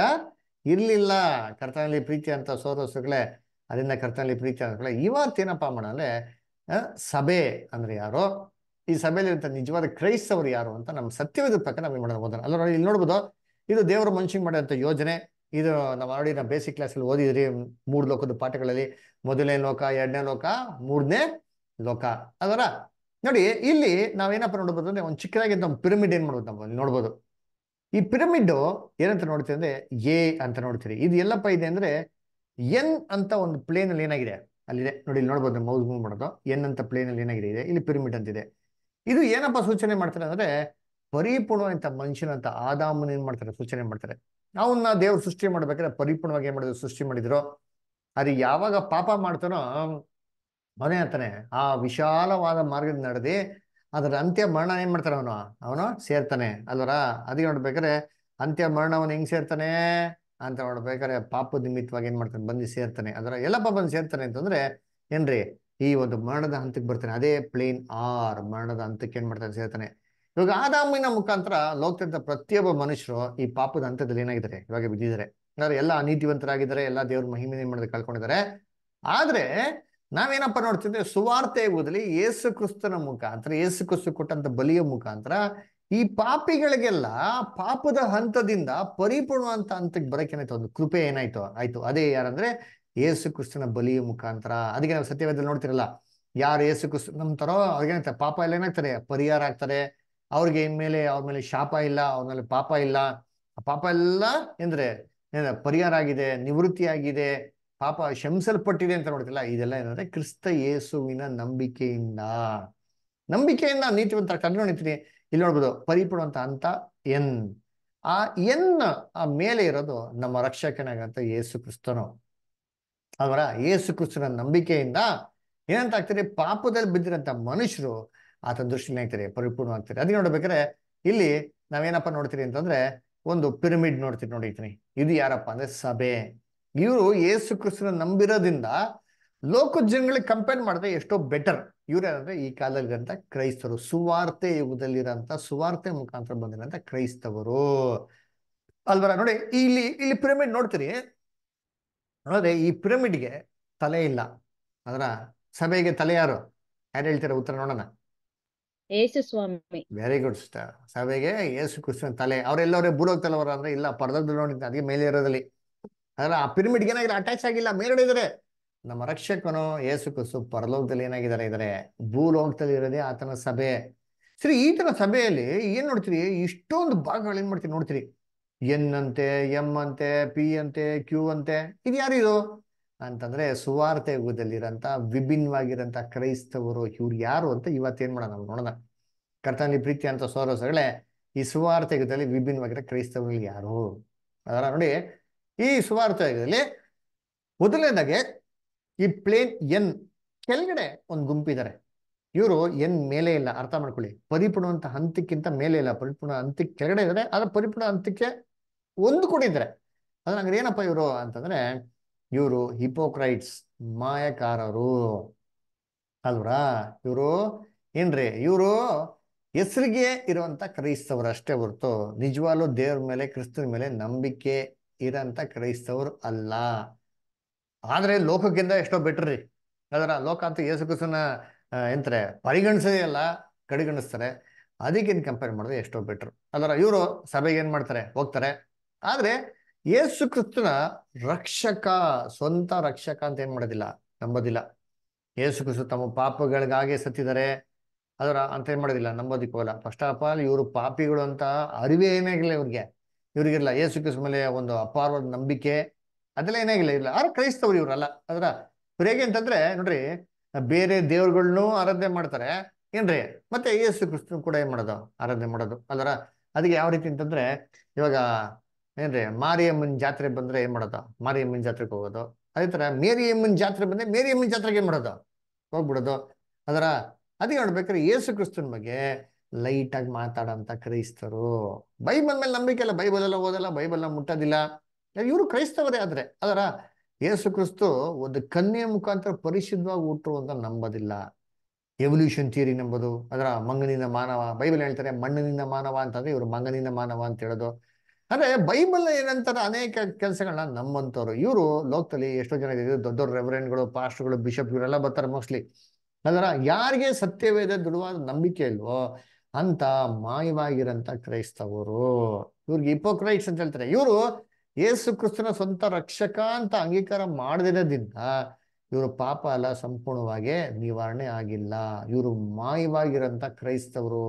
ಇರಲಿಲ್ಲ ಕರ್ತನಲ್ಲಿ ಪ್ರೀತಿ ಅಂತ ಸೋದಸ್ಸುಗಳೇ ಅದರಿಂದ ಕರ್ತನಲ್ಲಿ ಪ್ರೀತಿ ಅಂದ್ಕೊಳ್ಳೆ ಇವತ್ತೇನಪ್ಪ ಮಾಡಲೆ ಸಭೆ ಅಂದ್ರೆ ಯಾರು ಈ ಸಭೆಯಲ್ಲಿ ಅಂತ ನಿಜವಾದ ಕ್ರೈಸ್ತವರು ಯಾರು ಅಂತ ನಮ್ಮ ಸತ್ಯವಿದ ಪ್ರಕಾರ ನಾವು ಮಾಡೋಣ ಅಲ್ಲ ಇಲ್ಲಿ ನೋಡ್ಬೋದು ಇದು ದೇವರು ಮನುಷ್ಯಂಗೆ ಮಾಡೋಂಥ ಯೋಜನೆ ಇದು ನಾವು ಆಲ್ರೆಡಿ ನಾವು ಬೇಸಿಕ್ ಕ್ಲಾಸಲ್ಲಿ ಓದಿದ್ರಿ ಮೂರು ಲೋಕದ ಪಾಠಗಳಲ್ಲಿ ಮೊದಲನೇ ಲೋಕ ಎರಡನೇ ಲೋಕ ಮೂರನೇ ಲೋಕ ಅದರ ನೋಡಿ ಇಲ್ಲಿ ನಾವೇನಪ್ಪ ನೋಡ್ಬೋದು ಅಂದ್ರೆ ಒಂದು ಚಿಕ್ಕದಾಗಿ ಒಂದು ಪಿರಮಿಡ್ ಏನ್ ಮಾಡ್ಬೋದು ನಾವು ನೋಡ್ಬೋದು ಈ ಪಿರಮಿಡ್ ಏನಂತ ನೋಡ್ತೀವಿ ಅಂದ್ರೆ ಎ ಅಂತ ನೋಡ್ತೀರಿ ಇದು ಎಲ್ಲಪ್ಪ ಇದೆ ಅಂದ್ರೆ ಎನ್ ಅಂತ ಒಂದು ಪ್ಲೇನ್ ಅಲ್ಲಿ ಏನಾಗಿದೆ ಅಲ್ಲಿದೆ ನೋಡಿ ಇಲ್ಲಿ ನೋಡ್ಬೋದು ಮೌಸ್ ಮೂವ್ ಮಾಡೋದು ಎನ್ ಅಂತ ಪ್ಲೇನ್ ಅಲ್ಲಿ ಏನಾಗಿದೆ ಇದೆ ಇಲ್ಲಿ ಪಿರಮಿಡ್ ಅಂತಿದೆ ಇದು ಏನಪ್ಪ ಸೂಚನೆ ಮಾಡ್ತಾರೆ ಅಂದ್ರೆ ಪರಿಪೂರ್ಣವಂತ ಮನುಷ್ಯನಂತ ಆದಾಮನ ಏನ್ ಮಾಡ್ತಾರೆ ಸೂಚನೆ ಮಾಡ್ತಾರೆ ನಾ ದೇವ್ರು ಸೃಷ್ಟಿ ಮಾಡ್ಬೇಕಾದ್ರೆ ಪರಿಪೂರ್ಣವಾಗಿ ಏನ್ ಮಾಡಿದ್ರು ಸೃಷ್ಟಿ ಮಾಡಿದ್ರು ಅದು ಯಾವಾಗ ಪಾಪ ಮಾಡ್ತಾನೋ ಮನೆ ಅಂತಾನೆ ಆ ವಿಶಾಲವಾದ ಮಾರ್ಗದ ನಡೆದಿ ಅದರ ಅಂತ್ಯ ಮರಣ ಏನ್ ಮಾಡ್ತಾರೆ ಅವನು ಅವನು ಸೇರ್ತಾನೆ ಅಲ್ವರ ಅದಕ್ಕೆ ನೋಡ್ಬೇಕಾರೆ ಅಂತ್ಯ ಮರಣ ಅವನು ಹೆಂಗ್ ಸೇರ್ತಾನೆ ಅಂತ ನೋಡ್ಬೇಕಾದ್ರೆ ಪಾಪ ನಿಮಿತ್ತವಾಗಿ ಏನ್ ಮಾಡ್ತಾನೆ ಬಂದು ಸೇರ್ತಾನೆ ಅದರ ಎಲ್ಲಪ್ಪ ಬಂದು ಸೇರ್ತಾನೆ ಅಂತಂದ್ರೆ ಏನ್ರಿ ಈ ಒಂದು ಮರಣದ ಹಂತಕ್ಕೆ ಬರ್ತಾನೆ ಅದೇ ಪ್ಲೇನ್ ಆರ್ ಮರಣದ ಹಂತಕ್ಕೆ ಏನ್ ಮಾಡ್ತಾನೆ ಸೇರ್ತಾನೆ ಇವಾಗ ಆದಾಮಿನ ಮುಖಾಂತರ ಲೋಕದ ಪ್ರತಿಯೊಬ್ಬ ಮನುಷ್ಯರು ಈ ಪಾಪದ ಹಂತದಲ್ಲಿ ಏನಾಗಿದ್ದಾರೆ ಇವಾಗ ಬಿದ್ದಿದ್ದಾರೆ ಅಂದ್ರೆ ಎಲ್ಲ ಅನೀತಿವಂತರಾಗಿದ್ದಾರೆ ಎಲ್ಲ ದೇವ್ರ ಮಹಿಮೆ ಏನ್ ಮಾಡಿದ್ರೆ ಕಳ್ಕೊಂಡಿದ್ದಾರೆ ಆದ್ರೆ ನಾವೇನಪ್ಪ ನೋಡ್ತಿದ್ದೇವೆ ಸುವಾರ್ತೆ ಓದಲಿ ಯೇಸು ಕ್ರಿಸ್ತನ ಮುಖಾಂತರ ಏಸು ಕ್ರಿಸ್ತು ಕೊಟ್ಟಂತ ಬಲಿಯ ಮುಖಾಂತರ ಈ ಪಾಪಿಗಳಿಗೆಲ್ಲ ಪಾಪದ ಹಂತದಿಂದ ಪರಿಪೂರ್ಣವಂತ ಹಂತಕ್ಕೆ ಬರಕೇನಾಯ್ತು ಒಂದು ಕೃಪೆ ಏನಾಯ್ತು ಆಯ್ತು ಅದೇ ಯಾರಂದ್ರೆ ಏಸು ಕ್ರಿಸ್ತನ ಬಲಿಯ ಮುಖಾಂತರ ಅದಕ್ಕೆ ನಾವು ಸತ್ಯವೇದಲ್ಲಿ ನೋಡ್ತಿರಲ್ಲ ಯಾರು ಯೇಸು ಕ್ರಿಸ್ತು ನಂಬ್ತಾರೋ ಏನಾಯ್ತಾರೆ ಪಾಪ ಎಲ್ಲ ಏನಾಗ್ತಾರೆ ಪರಿಹಾರ ಆಗ್ತಾರೆ ಅವ್ರಿಗೆ ಇನ್ಮೇಲೆ ಅವ್ರ ಮೇಲೆ ಶಾಪ ಇಲ್ಲ ಅವ್ರ ಮೇಲೆ ಪಾಪ ಇಲ್ಲ ಪಾಪ ಎಲ್ಲ ಎಂದ್ರೆ ಪರಿಹಾರ ಆಗಿದೆ ನಿವೃತ್ತಿ ಆಗಿದೆ ಪಾಪ ಶಂಸಲ್ಪಟ್ಟಿದೆ ಅಂತ ನೋಡ್ತಿಲ್ಲ ಇದೆಲ್ಲ ಏನಂದ್ರೆ ಕ್ರಿಸ್ತ ಯೇಸುವಿನ ನಂಬಿಕೆಯಿಂದ ನಂಬಿಕೆಯಿಂದ ನೀತಿವಂತ ಕಂಡು ನೋಡಿತೀನಿ ಇಲ್ಲಿ ನೋಡ್ಬೋದು ಪರಿಪೂರ್ಣ ಅಂತ ಎನ್ ಆ ಎನ್ ಆ ಮೇಲೆ ಇರೋದು ನಮ್ಮ ರಕ್ಷಕನಾಗಂತ ಯೇಸು ಕ್ರಿಸ್ತನು ಅವರ ಯೇಸು ಕ್ರಿಸ್ತನ ನಂಬಿಕೆಯಿಂದ ಏನಂತ ಆಗ್ತಾರೆ ಪಾಪದಲ್ಲಿ ಬಿದ್ದಿರಂತ ಮನುಷ್ಯರು ಆತನ ದೃಷ್ಟಿನೇ ಆಗ್ತಾರೆ ಪರಿಪೂರ್ಣ ಆಗ್ತಾರೆ ಅದಕ್ಕೆ ನೋಡ್ಬೇಕಾದ್ರೆ ಇಲ್ಲಿ ನಾವೇನಪ್ಪ ನೋಡ್ತೀರಿ ಅಂತಂದ್ರೆ ಒಂದು ಪಿರಮಿಡ್ ನೋಡ್ತೀರಿ ನೋಡಿರ್ತೀನಿ ಇದು ಯಾರಪ್ಪ ಅಂದ್ರೆ ಸಭೆ ಇವರು ಯೇಸು ಕ್ರಿಸ್ತನ ನಂಬಿರೋದ್ರಿಂದ ಲೋಕ ಜನಗಳಿಗೆ ಕಂಪೇರ್ ಮಾಡಿದ್ರೆ ಎಷ್ಟೋ ಬೆಟರ್ ಇವ್ರು ಏನಂದ್ರೆ ಈ ಕಾಲದಲ್ಲಿರಂತ ಕ್ರೈಸ್ತರು ಸುವಾರ್ತೆ ಯುಗದಲ್ಲಿರೋಂಥ ಸುವಾರ್ತೆ ಮುಖಾಂತರ ಬಂದಿರೋಂಥ ಕ್ರೈಸ್ತವರು ಅಲ್ವರ ನೋಡಿ ಇಲ್ಲಿ ಇಲ್ಲಿ ಪಿರಮಿಡ್ ನೋಡ್ತೀರಿ ನೋಡಿದ್ರೆ ಈ ಪಿರಮಿಡ್ಗೆ ತಲೆ ಇಲ್ಲ ಅದರ ಸಭೆಗೆ ತಲೆ ಯಾರು ಯಾರು ಹೇಳ್ತೀರ ಉತ್ತರ ನೋಡೋಣ ವೆರಿ ಗುಡ್ ಸಿಸ್ಟರ್ ಸಭೆಗೆ ಯೇಸು ಕೃಷ್ಣ ತಲೆ ಅವರೆಲ್ಲವರೇ ಭೂಲೋಕದಲ್ಲವರ ಅಂದ್ರೆ ಇಲ್ಲ ಪರದಲ್ಲಿ ನೋಡಿದ್ದೆ ಅದಕ್ಕೆ ಮೇಲೆ ಇರೋದಲ್ಲಿ ಅದರ ಆ ಪಿರಮಿಡ್ಗೆ ಏನಾಗಿದೆ ಅಟ್ಯಾಚ್ ಆಗಿಲ್ಲ ಮೇಲ್ಗಡೆ ಇದ್ದಾರೆ ನಮ್ಮ ರಕ್ಷಕನು ಯೇಸು ಪರಲೋಕದಲ್ಲಿ ಏನಾಗಿದ್ದಾರೆ ಇದ್ರೆ ಭೂಲೋಕದಲ್ಲಿ ಇರೋದೇ ಆತನ ಸಭೆ ಸರಿ ಈತನ ಸಭೆಯಲ್ಲಿ ಏನ್ ನೋಡ್ತೀರಿ ಇಷ್ಟೊಂದು ಭಾಗಗಳು ಏನ್ ಮಾಡ್ತೀವಿ ನೋಡ್ತೀರಿ ಎನ್ ಅಂತೆ ಎಂ ಅಂತೆ ಪಿ ಅಂತೆ ಕ್ಯೂ ಅಂತೆ ಇದು ಯಾರು ಇದು ಅಂತಂದ್ರೆ ಯುಗದಲ್ಲಿರಂತ ವಿಭಿನ್ನವಾಗಿರಂತ ಕ್ರೈಸ್ತವರು ಇವ್ರು ಯಾರು ಅಂತ ಇವತ್ತೇನ್ ಮಾಡೋಣ ನಾವು ನೋಡೋಣ ಕರ್ತನಲ್ಲಿ ಪ್ರೀತಿ ಅಂತ ಸೋರಸಗಳೇ ಈ ಯುಗದಲ್ಲಿ ವಿಭಿನ್ನವಾಗಿರೋ ಕ್ರೈಸ್ತವರು ಯಾರು ಅದರ ನೋಡಿ ಈ ಸುವಾರ್ತೆಯಲ್ಲಿ ಮೊದಲನೇದಾಗೆ ಈ ಪ್ಲೇನ್ ಎನ್ ಕೆಳಗಡೆ ಒಂದು ಗುಂಪಿದ್ದಾರೆ ಇವರು ಎನ್ ಮೇಲೆ ಇಲ್ಲ ಅರ್ಥ ಮಾಡ್ಕೊಳ್ಳಿ ಪರಿಪೂರ್ಣವಂತ ಹಂತಕ್ಕಿಂತ ಮೇಲೆ ಇಲ್ಲ ಪರಿಪೂರ್ಣ ಹಂತಕ್ಕೆ ಕೆಳಗಡೆ ಇದ್ದಾರೆ ಆದ್ರೆ ಪರಿಪೂರ್ಣ ಹಂತಕ್ಕೆ ಒಂದು ಕೂಡ ಇದ್ದಾರೆ ಅದ್ರ ಹಂಗಾರೆ ಏನಪ್ಪ ಇವರು ಅಂತಂದ್ರೆ ಇವರು ಹಿಪೋಕ್ರೈಟ್ಸ್ ಮಾಯಕಾರರು ಅಲ್ವರ ಇವರು ಏನ್ರಿ ಇವರು ಹೆಸರಿಗೆ ಇರುವಂತ ಕ್ರೈಸ್ತವರು ಅಷ್ಟೇ ಹೊರತು ನಿಜವಾಗ್ಲೂ ದೇವ್ರ ಮೇಲೆ ಕ್ರಿಸ್ತನ ಮೇಲೆ ನಂಬಿಕೆ ಅಂತ ಕ್ರೈಸ್ತವ್ರು ಅಲ್ಲ ಆದರೆ ಲೋಕಕ್ಕಿಂತ ಎಷ್ಟೋ ಬೆಟ್ರಿ ಅದರ ಲೋಕ ಅಂತ ಯೇಸು ಕ್ರಿಸ್ತನ ಎಂತಾರೆ ಪರಿಗಣಿಸದೆ ಅಲ್ಲ ಕಡೆಗಣಿಸ್ತಾರೆ ಅದಕ್ಕಿಂತ ಕಂಪೇರ್ ಮಾಡಿದ್ರೆ ಎಷ್ಟೋ ಬೆಟ್ರು ಅದರ ಇವರು ಸಭೆಗೆ ಏನು ಮಾಡ್ತಾರೆ ಹೋಗ್ತಾರೆ ಆದರೆ ಯೇಸು ಕ್ರಿಸ್ತನ ರಕ್ಷಕ ಸ್ವಂತ ರಕ್ಷಕ ಅಂತ ಏನು ಮಾಡೋದಿಲ್ಲ ನಂಬೋದಿಲ್ಲ ಯೇಸು ಕ್ರಿಸ್ತು ತಮ್ಮ ಪಾಪಗಳಿಗಾಗೆ ಸತ್ತಿದ್ದಾರೆ ಅದರ ಅಂತ ಏನು ಮಾಡೋದಿಲ್ಲ ನಂಬೋದಿಕ್ಕೋಲ್ಲ ಫಸ್ಟ್ ಆಫ್ ಆಲ್ ಇವರು ಪಾಪಿಗಳು ಅಂತ ಅರಿವೇ ಏನಾಗಿಲ್ಲ ಇವ್ರಿಗೆ ಇವರಿಗಿರಲ್ಲ ಯೇಸು ಕ್ರಿಸ್ತ ಮೇಲೆ ಒಂದು ಅಪಾರವಾದ ನಂಬಿಕೆ ಅದೆಲ್ಲ ಏನಾಗಿಲ್ಲ ಇಲ್ಲ ಆದ್ರೆ ಕ್ರೈಸ್ತವ್ರು ಇವರಲ್ಲ ಅದರ ಇವ್ರು ಹೇಗೆ ಅಂತಂದ್ರೆ ನೋಡ್ರಿ ಬೇರೆ ದೇವ್ರಗಳನ್ನೂ ಆರಾಧನೆ ಮಾಡ್ತಾರೆ ಏನ್ರಿ ಮತ್ತೆ ಏಸು ಕ್ರಿಸ್ತನ್ ಕೂಡ ಏನ್ ಮಾಡೋದು ಆರಾಧನೆ ಮಾಡೋದು ಅದರ ಅದಕ್ಕೆ ಯಾವ ರೀತಿ ಅಂತಂದ್ರೆ ಇವಾಗ ಏನ್ರಿ ಮಾರಿಯಮ್ಮನ್ ಜಾತ್ರೆ ಬಂದ್ರೆ ಏನ್ ಮಾಡೋದು ಮಾರಿಯಮ್ಮನ ಜಾತ್ರೆಗೆ ಹೋಗೋದು ಅದೇ ತರ ಮೇರಿಯಮ್ಮನ್ ಜಾತ್ರೆ ಬಂದ್ರೆ ಮೇರಿಯಮ್ಮನ ಜಾತ್ರೆಗೆ ಏನ್ ಮಾಡೋದು ಹೋಗ್ಬಿಡೋದು ಅದರ ಅದಕ್ಕೆ ನೋಡ್ಬೇಕಾದ್ರೆ ಯೇಸು ಕ್ರಿಸ್ತನ್ ಬಗ್ಗೆ ಲೈಟ್ ಆಗಿ ಮಾತಾಡಂತ ಕ್ರೈಸ್ತರು ಬೈಬಲ್ ಮೇಲೆ ನಂಬಿಕೆ ಇಲ್ಲ ಬೈಬಲ್ ಎಲ್ಲ ಓದಲ್ಲ ಎಲ್ಲ ಮುಟ್ಟೋದಿಲ್ಲ ಇವರು ಕ್ರೈಸ್ತವರೇ ಆದ್ರೆ ಅದರ ಯೇಸು ಕ್ರಿಸ್ತು ಒಂದು ಕನ್ಯೆ ಮುಖಾಂತರ ಪರಿಶುದ್ಧವಾಗಿ ಹುಟ್ಟರು ಅಂತ ನಂಬೋದಿಲ್ಲ ಎವಲ್ಯೂಷನ್ ಥಿಯರಿ ನಂಬೋದು ಅದರ ಮಂಗನಿಂದ ಮಾನವ ಬೈಬಲ್ ಹೇಳ್ತಾರೆ ಮಣ್ಣಿನಿಂದ ಮಾನವ ಅಂತಂದ್ರೆ ಇವರು ಮಂಗನಿಂದ ಮಾನವ ಅಂತ ಹೇಳೋದು ಅಂದ್ರೆ ಬೈಬಲ್ ಏನಂತಾರೆ ಅನೇಕ ಕೆಲಸಗಳನ್ನ ನಂಬಂತವ್ರು ಇವರು ಲೋಕದಲ್ಲಿ ಎಷ್ಟೋ ಜನ ಇದ್ದಾರೆ ದೊಡ್ಡ ದೊಡ್ಡ ರೆವರೆಂಟ್ಗಳು ಪಾಸ್ಟ್ಗಳು ಬಿಷಪ್ ಇವರೆಲ್ಲ ಬರ್ತಾರೆ ಮೋಸ್ಟ್ಲಿ ಅದರ ಯಾರಿಗೆ ಸತ್ಯವೇದ ದೃಢವಾದ ನಂಬಿಕೆ ಇಲ್ವೋ ಅಂತ ಮಾಯವಾಗಿರಂತ ಕ್ರೈಸ್ತವರು ಇವ್ರಿಗೆ ಇಪೋಕ್ರೈಟ್ಸ್ ಅಂತ ಹೇಳ್ತಾರೆ ಇವರು ಯೇಸು ಕ್ರಿಸ್ತನ ಸ್ವಂತ ರಕ್ಷಕ ಅಂತ ಅಂಗೀಕಾರ ಮಾಡದಿರೋದ್ರಿಂದ ಇವರು ಪಾಪ ಎಲ್ಲ ಸಂಪೂರ್ಣವಾಗಿ ನಿವಾರಣೆ ಆಗಿಲ್ಲ ಇವರು ಮಾಯವಾಗಿರಂತ ಕ್ರೈಸ್ತವರು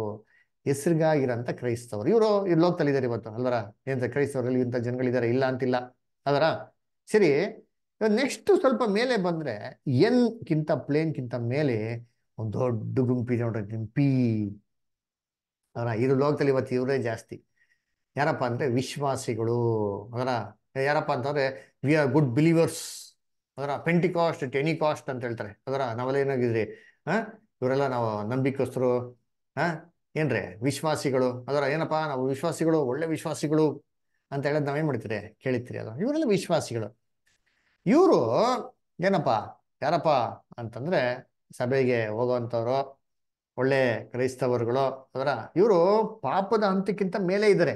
ಹೆಸರಿಗಾಗಿರಂತ ಕ್ರೈಸ್ತವರು ಇವರು ಇವ್ರು ಇದಾರೆ ಇವತ್ತು ಅಲ್ವರ ಏನಂತ ಕ್ರೈಸ್ತವರಲ್ಲಿ ಇಂಥ ಜನಗಳಿದ್ದಾರೆ ಇಲ್ಲ ಅಂತಿಲ್ಲ ಅದರ ಸರಿ ನೆಕ್ಸ್ಟ್ ಸ್ವಲ್ಪ ಮೇಲೆ ಕಿಂತ ಪ್ಲೇನ್ ಪ್ಲೇನ್ಗಿಂತ ಮೇಲೆ ಒಂದು ದೊಡ್ಡ ಗುಂಪಿದೆ ನೋಡ್ರಿ ಪಿ ಅವರ ಇದು ಲೋಕದಲ್ಲಿ ಇವತ್ತು ಇವರೇ ಜಾಸ್ತಿ ಯಾರಪ್ಪ ಅಂದರೆ ವಿಶ್ವಾಸಿಗಳು ಅದರ ಯಾರಪ್ಪ ಅಂತಂದರೆ ವಿ ಆರ್ ಗುಡ್ ಬಿಲೀವರ್ಸ್ ಅದರ ಪೆಂಟಿ ಕಾಸ್ಟ್ ಟೆನಿ ಕಾಸ್ಟ್ ಅಂತ ಹೇಳ್ತಾರೆ ಅದರ ನಾವೆಲ್ಲ ಏನಾಗಿದ್ರಿ ಹಾಂ ಇವರೆಲ್ಲ ನಾವು ನಂಬಿಕಸ್ಥರು ಹಾಂ ಏನ್ರಿ ವಿಶ್ವಾಸಿಗಳು ಅದರ ಏನಪ್ಪ ನಾವು ವಿಶ್ವಾಸಿಗಳು ಒಳ್ಳೆ ವಿಶ್ವಾಸಿಗಳು ಅಂತ ಹೇಳೋದು ನಾವೇನು ಮಾಡ್ತೀರಿ ಕೇಳಿತ್ರಿ ಅದು ಇವರೆಲ್ಲ ವಿಶ್ವಾಸಿಗಳು ಇವರು ಏನಪ್ಪ ಯಾರಪ್ಪ ಅಂತಂದರೆ ಸಭೆಗೆ ಹೋಗುವಂಥವ್ರು ಒಳ್ಳೆ ಕ್ರೈಸ್ತವರುಗಳು ಅದರ ಇವರು ಪಾಪದ ಹಂತಕ್ಕಿಂತ ಮೇಲೆ ಇದ್ದಾರೆ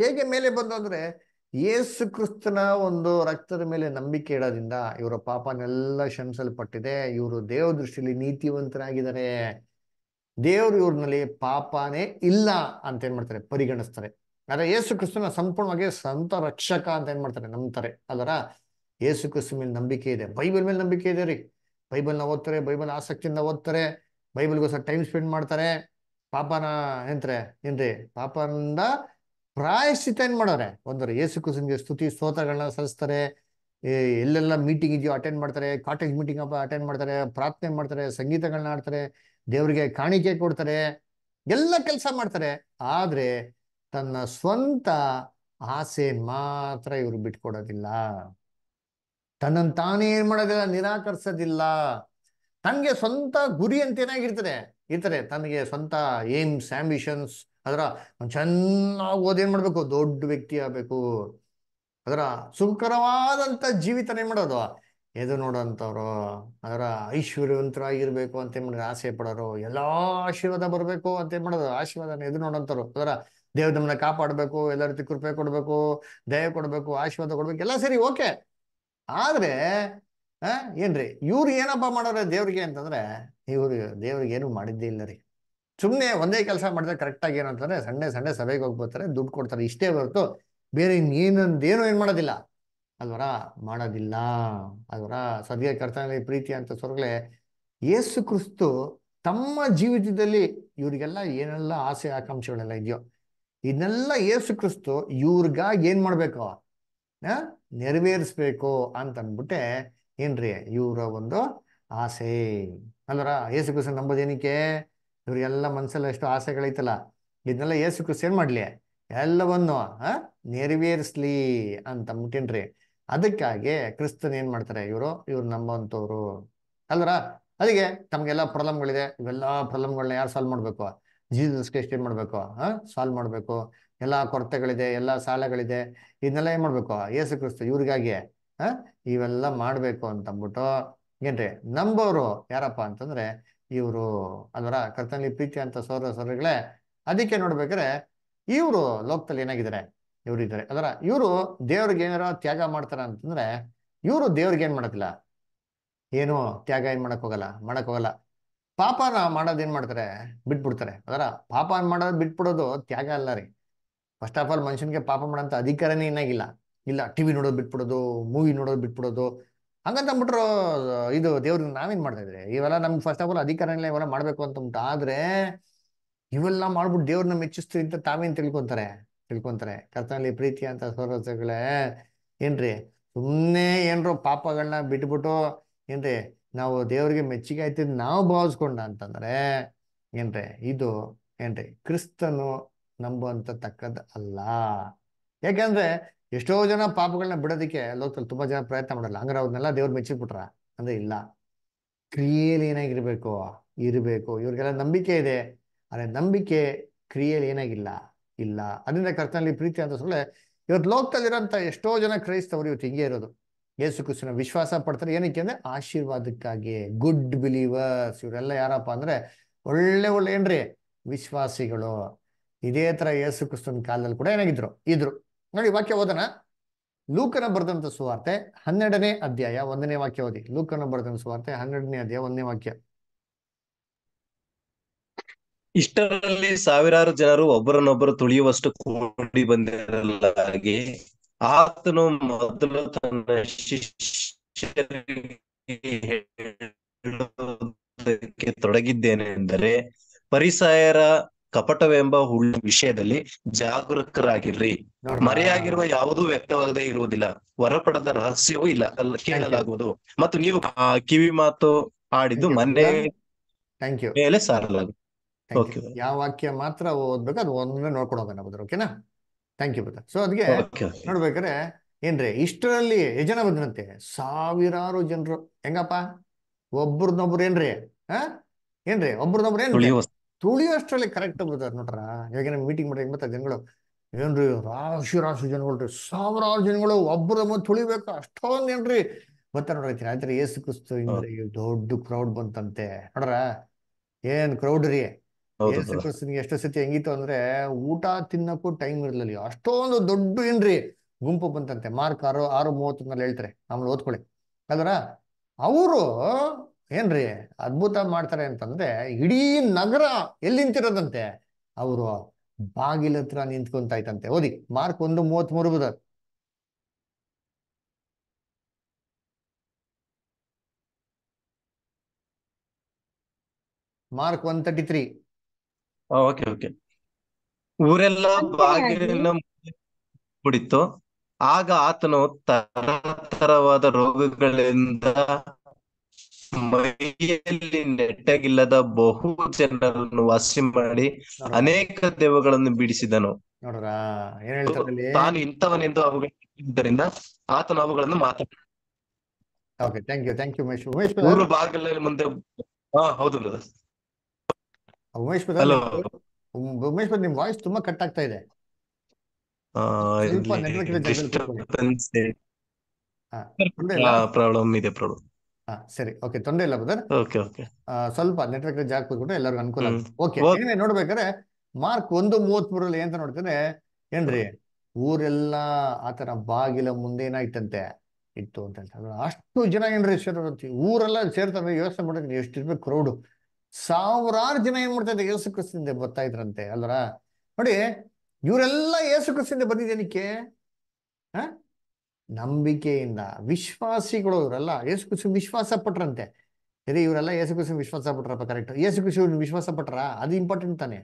ಹೇಗೆ ಮೇಲೆ ಬಂದು ಅಂದರೆ ಯೇಸು ಕ್ರಿಸ್ತನ ಒಂದು ರಕ್ತದ ಮೇಲೆ ನಂಬಿಕೆ ಇಡೋದ್ರಿಂದ ಇವರ ಪಾಪನೆಲ್ಲ ಕ್ಷಮಿಸಲ್ಪಟ್ಟಿದೆ ಇವರು ದೇವ ದೃಷ್ಟಿಯಲ್ಲಿ ನೀತಿವಂತರಾಗಿದ್ದಾರೆ ದೇವರು ಇವ್ರನಲ್ಲಿ ಪಾಪನೇ ಇಲ್ಲ ಅಂತ ಏನು ಮಾಡ್ತಾರೆ ಪರಿಗಣಿಸ್ತಾರೆ ಆದರೆ ಯೇಸು ಕ್ರಿಸ್ತನ ಸಂಪೂರ್ಣವಾಗಿ ಸಂತ ರಕ್ಷಕ ಅಂತ ಏನು ಮಾಡ್ತಾರೆ ನಂಬ್ತಾರೆ ಅದರ ಯೇಸು ಕ್ರಿಸ್ತ ಮೇಲೆ ನಂಬಿಕೆ ಇದೆ ಬೈಬಲ್ ಮೇಲೆ ನಂಬಿಕೆ ಇದೆ ರೀ ಬೈಬಲ್ನ ಓದ್ತಾರೆ ಬೈಬಲ್ ಆಸಕ್ತಿಯಿಂದ ಓದ್ತಾರೆ ಬೈಬಲ್ಗೋಸ್ಕರ ಟೈಮ್ ಸ್ಪೆಂಡ್ ಮಾಡ್ತಾರೆ ಪಾಪನ ಎಂತ್ರೆ ಏನ್ರಿ ಪಾಪನಿಂದ ಪ್ರಾಯಶ್ಚಿತ ಏನ್ ಮಾಡೋರೆ ಒಂದ್ರೆ ಯೇಸು ಕ್ರಿಸ್ತನಿಗೆ ಸ್ತುತಿ ಸ್ತೋತ್ರಗಳನ್ನ ಸಲ್ಲಿಸ್ತಾರೆ ಎಲ್ಲೆಲ್ಲ ಮೀಟಿಂಗ್ ಇದೆಯೋ ಅಟೆಂಡ್ ಮಾಡ್ತಾರೆ ಕಾಟೇಜ್ ಮೀಟಿಂಗ್ ಅಪ್ಪ ಅಟೆಂಡ್ ಮಾಡ್ತಾರೆ ಪ್ರಾರ್ಥನೆ ಮಾಡ್ತಾರೆ ಸಂಗೀತಗಳನ್ನ ಆಡ್ತಾರೆ ದೇವರಿಗೆ ಕಾಣಿಕೆ ಕೊಡ್ತಾರೆ ಎಲ್ಲ ಕೆಲಸ ಮಾಡ್ತಾರೆ ಆದ್ರೆ ತನ್ನ ಸ್ವಂತ ಆಸೆ ಮಾತ್ರ ಇವರು ಬಿಟ್ಕೊಡೋದಿಲ್ಲ ತನ್ನನ್ನು ತಾನೇ ಏನ್ ಮಾಡೋದಿಲ್ಲ ನಿರಾಕರಿಸೋದಿಲ್ಲ ತನಗೆ ಸ್ವಂತ ಗುರಿ ಅಂತ ಏನಾಗಿರ್ತಾರೆ ಇರ್ತಾರೆ ತನಗೆ ಸ್ವಂತ ಏಮ್ಸ್ ಆಂಬಿಷನ್ಸ್ ಅದರ ಚೆನ್ನಾಗಿ ಓದೇನ್ ಮಾಡಬೇಕು ದೊಡ್ಡ ವ್ಯಕ್ತಿ ಆಗಬೇಕು ಅದರ ಸುಖಕರವಾದಂಥ ಜೀವಿತನ ಏನು ಮಾಡೋದು ಎದು ನೋಡೋಂಥವ್ರು ಅದರ ಐಶ್ವರ್ಯವಂತರಾಗಿರ್ಬೇಕು ಅಂತ ಏನು ಮಾಡಿದ್ರೆ ಆಸೆ ಪಡೋರು ಎಲ್ಲಾ ಆಶೀರ್ವಾದ ಬರಬೇಕು ಅಂತ ಏನು ಮಾಡೋದು ಆಶೀರ್ವಾದನ ಎದು ನೋಡೋಂಥವ್ರು ಅದರ ದೇವ್ರ ನಮ್ಮನ್ನ ಎಲ್ಲ ರೀತಿ ಕೃಪೆ ಕೊಡಬೇಕು ದಯ ಕೊಡಬೇಕು ಆಶೀರ್ವಾದ ಕೊಡಬೇಕು ಎಲ್ಲ ಸರಿ ಓಕೆ ಆದರೆ ಆ ಏನ್ರಿ ಇವ್ರು ಏನಪ್ಪ ಮಾಡೋರ ದೇವ್ರಿಗೆ ಅಂತಂದ್ರೆ ಇವ್ರು ದೇವ್ರಿಗೆ ಏನು ಮಾಡಿದ್ದೇ ಇಲ್ಲ ರೀ ಸುಮ್ಮನೆ ಒಂದೇ ಕೆಲಸ ಮಾಡಿದ್ರೆ ಕರೆಕ್ಟಾಗಿ ಏನಂತಂದ್ರೆ ಏನಂತಂದ್ರೆ ಸಂಡೆ ಸಂಡೆ ಸಭೆಗೆ ಹೋಗ್ಬೋತಾರೆ ದುಡ್ಡು ಕೊಡ್ತಾರೆ ಇಷ್ಟೇ ಹೊರತು ಬೇರೆ ಇನ್ನೇನೊಂದೇನು ಏನು ಮಾಡೋದಿಲ್ಲ ಅಲ್ವರ ಮಾಡೋದಿಲ್ಲ ಅಲ್ವರ ಸದ್ಯ ಕರ್ತನಲ್ಲಿ ಪ್ರೀತಿ ಅಂತ ಸೊರ್ಗಲೆ ಯೇಸು ಕ್ರಿಸ್ತು ತಮ್ಮ ಜೀವಿತದಲ್ಲಿ ಇವ್ರಿಗೆಲ್ಲ ಏನೆಲ್ಲ ಆಸೆ ಆಕಾಂಕ್ಷೆಗಳೆಲ್ಲ ಇದೆಯೋ ಇದನ್ನೆಲ್ಲ ಯೇಸು ಕ್ರಿಸ್ತು ಇವ್ರಿಗಾಗಿ ಏನ್ ಮಾಡ್ಬೇಕು ನೆರವೇರಿಸ್ಬೇಕು ಅಂತಂದ್ಬಿಟ್ಟೆ ಏನ್ರಿ ಇವರ ಒಂದು ಆಸೆ ಅಂದ್ರ ಯೇಸು ಕ್ರಿಸ್ತನ್ ನಂಬೋದೇನಕ್ಕೆ ಇವ್ರಿಗೆಲ್ಲ ಮನ್ಸಲ್ಲಿ ಎಷ್ಟು ಆಸೆಗಳೈತಲ್ಲ ಇದನ್ನೆಲ್ಲ ಯೇಸು ಕ್ರಿಸ್ತ ಏನ್ ಮಾಡ್ಲಿ ಎಲ್ಲವನ್ನು ನೆರವೇರಿಸ್ಲಿ ಅಂತ ಮುಟ್ಟಿನ್ರಿ ಅದಕ್ಕಾಗಿ ಕ್ರಿಸ್ತನ್ ಏನ್ ಮಾಡ್ತಾರೆ ಇವರು ಇವ್ರು ನಂಬುವಂತವ್ರು ಅಲ್ರ ಅದಕ್ಕೆ ತಮ್ಗೆಲ್ಲ ಪ್ರಾಬ್ಲಮ್ಗಳಿದೆ ಇವೆಲ್ಲ ಪ್ರಾಬ್ಲಮ್ಗಳನ್ನ ಯಾರು ಸಾಲ್ವ್ ಮಾಡ್ಬೇಕು ಜೀಸಸ್ ಕ್ರಿಸ್ಟ್ ಏನ್ ಮಾಡ್ಬೇಕು ಹ ಸಾಲ್ವ್ ಮಾಡ್ಬೇಕು ಎಲ್ಲಾ ಕೊರತೆಗಳಿದೆ ಎಲ್ಲಾ ಸಾಲಗಳಿದೆ ಇದನ್ನೆಲ್ಲ ಏನ್ ಮಾಡ್ಬೇಕು ಯೇಸು ಕ್ರಿಸ್ತ ಇವ್ರಿಗಾಗಿ ಇವೆಲ್ಲ ಮಾಡಬೇಕು ಅಂದ್ಬಿಟ್ಟು ಏನ್ರಿ ನಂಬೋರು ಯಾರಪ್ಪ ಅಂತಂದ್ರೆ ಇವರು ಅದರ ಕರ್ತನಲ್ಲಿ ಪ್ರೀತಿ ಅಂತ ಸೋರ ಸೋರಗಳೇ ಅದಕ್ಕೆ ನೋಡ್ಬೇಕಾದ್ರೆ ಇವರು ಲೋಕದಲ್ಲಿ ಏನಾಗಿದ್ದಾರೆ ಇವ್ರು ಇದ್ದಾರೆ ಅದರ ಇವರು ದೇವ್ರಿಗೆ ಏನಾರ ತ್ಯಾಗ ಮಾಡ್ತಾರ ಅಂತಂದ್ರೆ ಇವರು ದೇವ್ರಿಗೆ ಏನ್ ಮಾಡೋದಿಲ್ಲ ಏನು ತ್ಯಾಗ ಏನ್ ಮಾಡಕ್ ಹೋಗಲ್ಲ ಮಾಡಕ್ ಹೋಗಲ್ಲ ಪಾಪನ ಮಾಡೋದ್ ಏನ್ ಮಾಡ್ತಾರೆ ಬಿಟ್ಬಿಡ್ತಾರೆ ಅದರ ಪಾಪ ಮಾಡೋದು ಬಿಟ್ಬಿಡೋದು ತ್ಯಾಗ ಅಲ್ಲ ರೀ ಫಸ್ಟ್ ಆಫ್ ಆಲ್ ಮನುಷ್ಯನಿಗೆ ಪಾಪ ಮಾಡೋಂಥ ಅಧಿಕಾರನೇ ಏನಾಗಿಲ್ಲ ಇಲ್ಲ ಟಿ ವಿ ನೋಡೋದು ಬಿಟ್ಬಿಡೋದು ಮೂವಿ ನೋಡೋದು ಬಿಟ್ಬಿಡೋದು ಹಂಗಂತಂದ್ಬಿಟ್ರು ಇದು ದೇವ್ರಿಗೆ ನಾವೇನ್ ಮಾಡ್ತಾ ಇದ್ರೆ ಇವೆಲ್ಲ ನಮ್ಗೆ ಫಸ್ಟ್ ಆಫ್ ಆಲ್ ಅಧಿಕಾರ ಇವೆಲ್ಲ ಮಾಡ್ಬೇಕು ಅಂತ ಆದ್ರೆ ಇವೆಲ್ಲ ಮಾಡ್ಬಿಟ್ಟು ದೇವ್ರನ್ನ ಮೆಚ್ಚಿಸ್ತೀವಿ ಅಂತ ತಾವೇನ್ ತಿಳ್ಕೊಂತಾರೆ ತಿಳ್ಕೊಂತಾರೆ ಕರ್ತನಲ್ಲಿ ಪ್ರೀತಿ ಅಂತ ಸೌರಸಗಳೇ ಏನ್ರಿ ಸುಮ್ಮನೆ ಏನ್ರೋ ಪಾಪಗಳನ್ನ ಬಿಟ್ಬಿಟ್ಟು ಏನ್ರಿ ನಾವು ದೇವ್ರಿಗೆ ಮೆಚ್ಚುಗೆ ನಾವು ಭಾವಿಸ್ಕೊಂಡ ಅಂತಂದ್ರೆ ಏನ್ರಿ ಇದು ಏನ್ರಿ ಕ್ರಿಸ್ತನು ನಂಬುವಂತ ತಕ್ಕದ ಅಲ್ಲ ಯಾಕಂದ್ರೆ ಎಷ್ಟೋ ಜನ ಪಾಪಗಳನ್ನ ಬಿಡೋದಕ್ಕೆ ಲೋಕದಲ್ಲಿ ತುಂಬಾ ಜನ ಪ್ರಯತ್ನ ಮಾಡಲ್ಲ ಹಂಗಾರೆ ಅವ್ರನ್ನೆಲ್ಲ ದೇವ್ರು ಮೆಚ್ಚಿಬಿಟ್ರ ಅಂದ್ರೆ ಇಲ್ಲ ಕ್ರಿಯೆಯಲ್ಲಿ ಏನಾಗಿರ್ಬೇಕು ಇರಬೇಕು ಇವ್ರಿಗೆಲ್ಲ ನಂಬಿಕೆ ಇದೆ ಅದೇ ನಂಬಿಕೆ ಕ್ರಿಯೆಯಲ್ಲಿ ಏನಾಗಿಲ್ಲ ಇಲ್ಲ ಅದರಿಂದ ಕರ್ತನಲ್ಲಿ ಪ್ರೀತಿ ಅಂತ ಸುಳ್ಳೆ ಇವತ್ತು ಲೋಕದಲ್ಲಿರೋಂಥ ಎಷ್ಟೋ ಜನ ಕ್ರೈಸ್ತವರು ಇವತ್ತು ಹಿಂಗೆ ಇರೋದು ಯೇಸು ಕ್ರಿಸ್ತನ ವಿಶ್ವಾಸ ಪಡ್ತಾರೆ ಏನಕ್ಕೆ ಅಂದ್ರೆ ಆಶೀರ್ವಾದಕ್ಕಾಗಿ ಗುಡ್ ಬಿಲೀವರ್ಸ್ ಇವರೆಲ್ಲ ಯಾರಪ್ಪ ಅಂದ್ರೆ ಒಳ್ಳೆ ಒಳ್ಳೆ ಏನ್ರಿ ವಿಶ್ವಾಸಿಗಳು ಇದೇ ತರ ಯೇಸು ಕ್ರಿಸ್ತನ ಕಾಲದಲ್ಲಿ ಕೂಡ ಏನಾಗಿದ್ರು ಇದ್ರು ನೋಡಿ ವಾಕ್ಯ ಓದನ ಲೂಕನ ಬರೆದಂತ ಸುವಾರ್ತೆ ಹನ್ನೆರಡನೇ ಅಧ್ಯಾಯ ಒಂದನೇ ವಾಕ್ಯ ಓದಿ ಲೂಕನ ಬರೆದಂತ ಸುವಾರ್ತೆ ಹನ್ನೆರಡನೇ ಅಧ್ಯಾಯ ಒಂದನೇ ವಾಕ್ಯ ಇಷ್ಟರಲ್ಲಿ ಸಾವಿರಾರು ಜನರು ಒಬ್ಬರನ್ನೊಬ್ಬರು ತುಳಿಯುವಷ್ಟು ಕೂಡಿ ಬಂದಿರಲ್ಲ ಆತನು ಮೊದಲು ತನ್ನ ಶಿಷ್ಯರಿಗೆ ಎಂದರೆ ಪರಿಸಾಯರ ಕಪಟವೆಂಬ ಹುಳ್ಳ ವಿಷಯದಲ್ಲಿ ಜಾಗರೂಕರಾಗಿರ್ರಿ ಮರೆಯಾಗಿರುವ ಯಾವುದೂ ವ್ಯಕ್ತವಾಗದೇ ಇರುವುದಿಲ್ಲ ಹೊರಪಡದ ರಹಸ್ಯವೂ ಇಲ್ಲ ಅಲ್ಲ ಕೇಳಲಾಗುವುದು ಮತ್ತು ನೀವು ಕಿವಿ ಮಾತು ಆಡಿದ್ದು ಮೊನ್ನೆ ಮೇಲೆ ಯಾವ ವಾಕ್ಯ ಮಾತ್ರ ಓದ್ಬೇಕು ಅದು ಒಂದೇ ನೋಡ್ಕೊಂಡು ಹೋಗೋಣ ಓಕೆನಾ ಥ್ಯಾಂಕ್ ಯು ಬದ್ರ ಸೊ ಅದಕ್ಕೆ ನೋಡ್ಬೇಕಾದ್ರೆ ಏನ್ರಿ ಇಷ್ಟರಲ್ಲಿ ಜನ ಬಂದ್ರಂತೆ ಸಾವಿರಾರು ಜನರು ಹೆಂಗಪ್ಪ ಒಬ್ರದೊಬ್ರು ಏನ್ರಿ ಹ ಏನ್ರಿ ಒಬ್ರದೊಬ್ರು ಏನ್ ಅಷ್ಟರಲ್ಲಿ ಕರೆಕ್ಟ್ ಬರ್ತಾರೆ ನೋಡ್ರ ಇವಾಗ ಮೀಟಿಂಗ್ ಮಾಡಿ ಬರ್ತಾರೆ ಜನಗಳು ಏನ್ರಿ ರಾಶಿ ರಾಶಿ ಜನಗಳು ಸಾವಿರಾರು ಜನಗಳು ಒಬ್ಬರ ಮತ್ತೆ ತುಳಿಬೇಕು ಅಷ್ಟೊಂದು ಏನ್ರಿ ಬರ್ತಾರೆ ನೋಡ್ರಿ ರಾತ್ರಿ ಏಸು ಕ್ರಿಸ್ತು ದೊಡ್ಡ ಕ್ರೌಡ್ ಬಂತಂತೆ ನೋಡ್ರ ಏನ್ ಕ್ರೌಡ್ ರೀ ಏಸು ಕ್ರಿಸ್ತನಿಗೆ ಎಷ್ಟು ಸತಿ ಹೆಂಗಿತ್ತು ಅಂದ್ರೆ ಊಟ ತಿನ್ನಕ್ಕೂ ಟೈಮ್ ಇರ್ಲಿಲ್ಲ ಅಷ್ಟೊಂದು ದೊಡ್ಡ ಏನ್ರಿ ಗುಂಪು ಬಂತಂತೆ ಮಾರ್ಕ್ ಆರು ಆರು ಮೂವತ್ತನಲ್ಲಿ ಹೇಳ್ತಾರೆ ಆಮೇಲೆ ಓದ್ಕೊಳ್ಳಿ ಅದರ ಅವರು ಏನ್ರಿ ಅದ್ಭುತ ಮಾಡ್ತಾರೆ ಅಂತಂದ್ರೆ ಇಡೀ ನಗರ ಎಲ್ಲಿ ನಿಂತಿರೋದಂತೆ ಅವರು ಬಾಗಿಲ ಹತ್ರ ನಿಂತ್ಕೊಂತಾಯ್ತಂತೆ ಓದಿ ಮಾರ್ಕ್ ಒಂದು ಮೂವತ್ ಮೂರು ಬದ Mark one thirty three okay okay ಊರೆಲ್ಲ ಬಾಗಿಲ ಕುಡಿತು ಆಗ ಆತನು ತರತರವಾದ ರೋಗಗಳಿಂದ ಮೈಯಲ್ಲಿ ನೆಟ್ಟಗಿಲ್ಲದ ಬಹು ಜನರನ್ನು ವಾಸಿ ಮಾಡಿ ಅನೇಕ ದೇವಗಳನ್ನು ಬಿಡಿಸಿದನು ತಾನು ಇಂಥವನೆಂದು ಅವುಗಳಿದ್ದರಿಂದ ಆತನು ಅವುಗಳನ್ನು ಮಾತಾಡ ಮೂರು ಭಾಗಗಳಲ್ಲಿ ಮುಂದೆ ಹಾ ಹೌದು ಉಮೇಶ್ ಉಮೇಶ್ ನಿಮ್ ವಾಯ್ಸ್ ತುಂಬಾ ಕಟ್ ಆಗ್ತಾ ಇದೆ ಪ್ರಾಬ್ಲಮ್ ಇದೆ ಪ್ರಾಬ್ಲಮ್ ಸರಿ ಓಕೆ ತೊಂದರೆ ಇಲ್ಲ ಬ್ರದರ್ ಓಕೆ ಓಕೆ ಸ್ವಲ್ಪ ನೆಟ್ವರ್ಕ್ ಜಾಗ ಕೂತ್ಬಿಟ್ರೆ ಎಲ್ಲರಿಗೂ ಅನುಕೂಲ ಓಕೆ ಏನೇ ನೋಡ್ಬೇಕಾದ್ರೆ ಮಾರ್ಕ್ ಒಂದು ಮೂವತ್ ಮೂರಲ್ಲಿ ಅಂತ ನೋಡ್ತೇನೆ ಏನ್ರಿ ಊರೆಲ್ಲ ಆತರ ಬಾಗಿಲ ಮುಂದೆ ಏನಾಯ್ತಂತೆ ಇತ್ತು ಅಂತ ಅಷ್ಟು ಜನ ಏನ್ರಿ ಊರೆಲ್ಲ ಸೇರ್ತಾರೆ ಯೋಚನೆ ಮಾಡಿದ್ರೆ ಇರ್ಬೇಕು ಕ್ರೌಡು ಸಾವಿರಾರು ಜನ ಏನ್ ಮಾಡ್ತಾ ಇದ್ದಾರೆ ಏಸು ಬರ್ತಾ ಇದ್ರಂತೆ ಅಲ್ವರ ನೋಡಿ ಇವರೆಲ್ಲ ಯೇಸು ಕ್ರಿಸ್ತಿಂದ ಬಂದಿದ್ದೇನಕ್ಕೆ ನಂಬಿಕೆಯಿಂದ ವಿಶ್ವಾಸಿಗಳು ಇವರೆಲ್ಲ ಯೇಸು ಕುಸು ವಿಶ್ವಾಸ ಪಟ್ರಂತೆ ಸರಿ ಇವರೆಲ್ಲ ಯೇಸು ಕುಸು ವಿಶ್ವಾಸ ಪಟ್ರಪ್ಪ ಕರೆಕ್ಟ್ ಯೇಸು ಕುಸು ವಿಶ್ವಾಸ ಪಟ್ರ ಅದು ಇಂಪಾರ್ಟೆಂಟ್ ತಾನೆ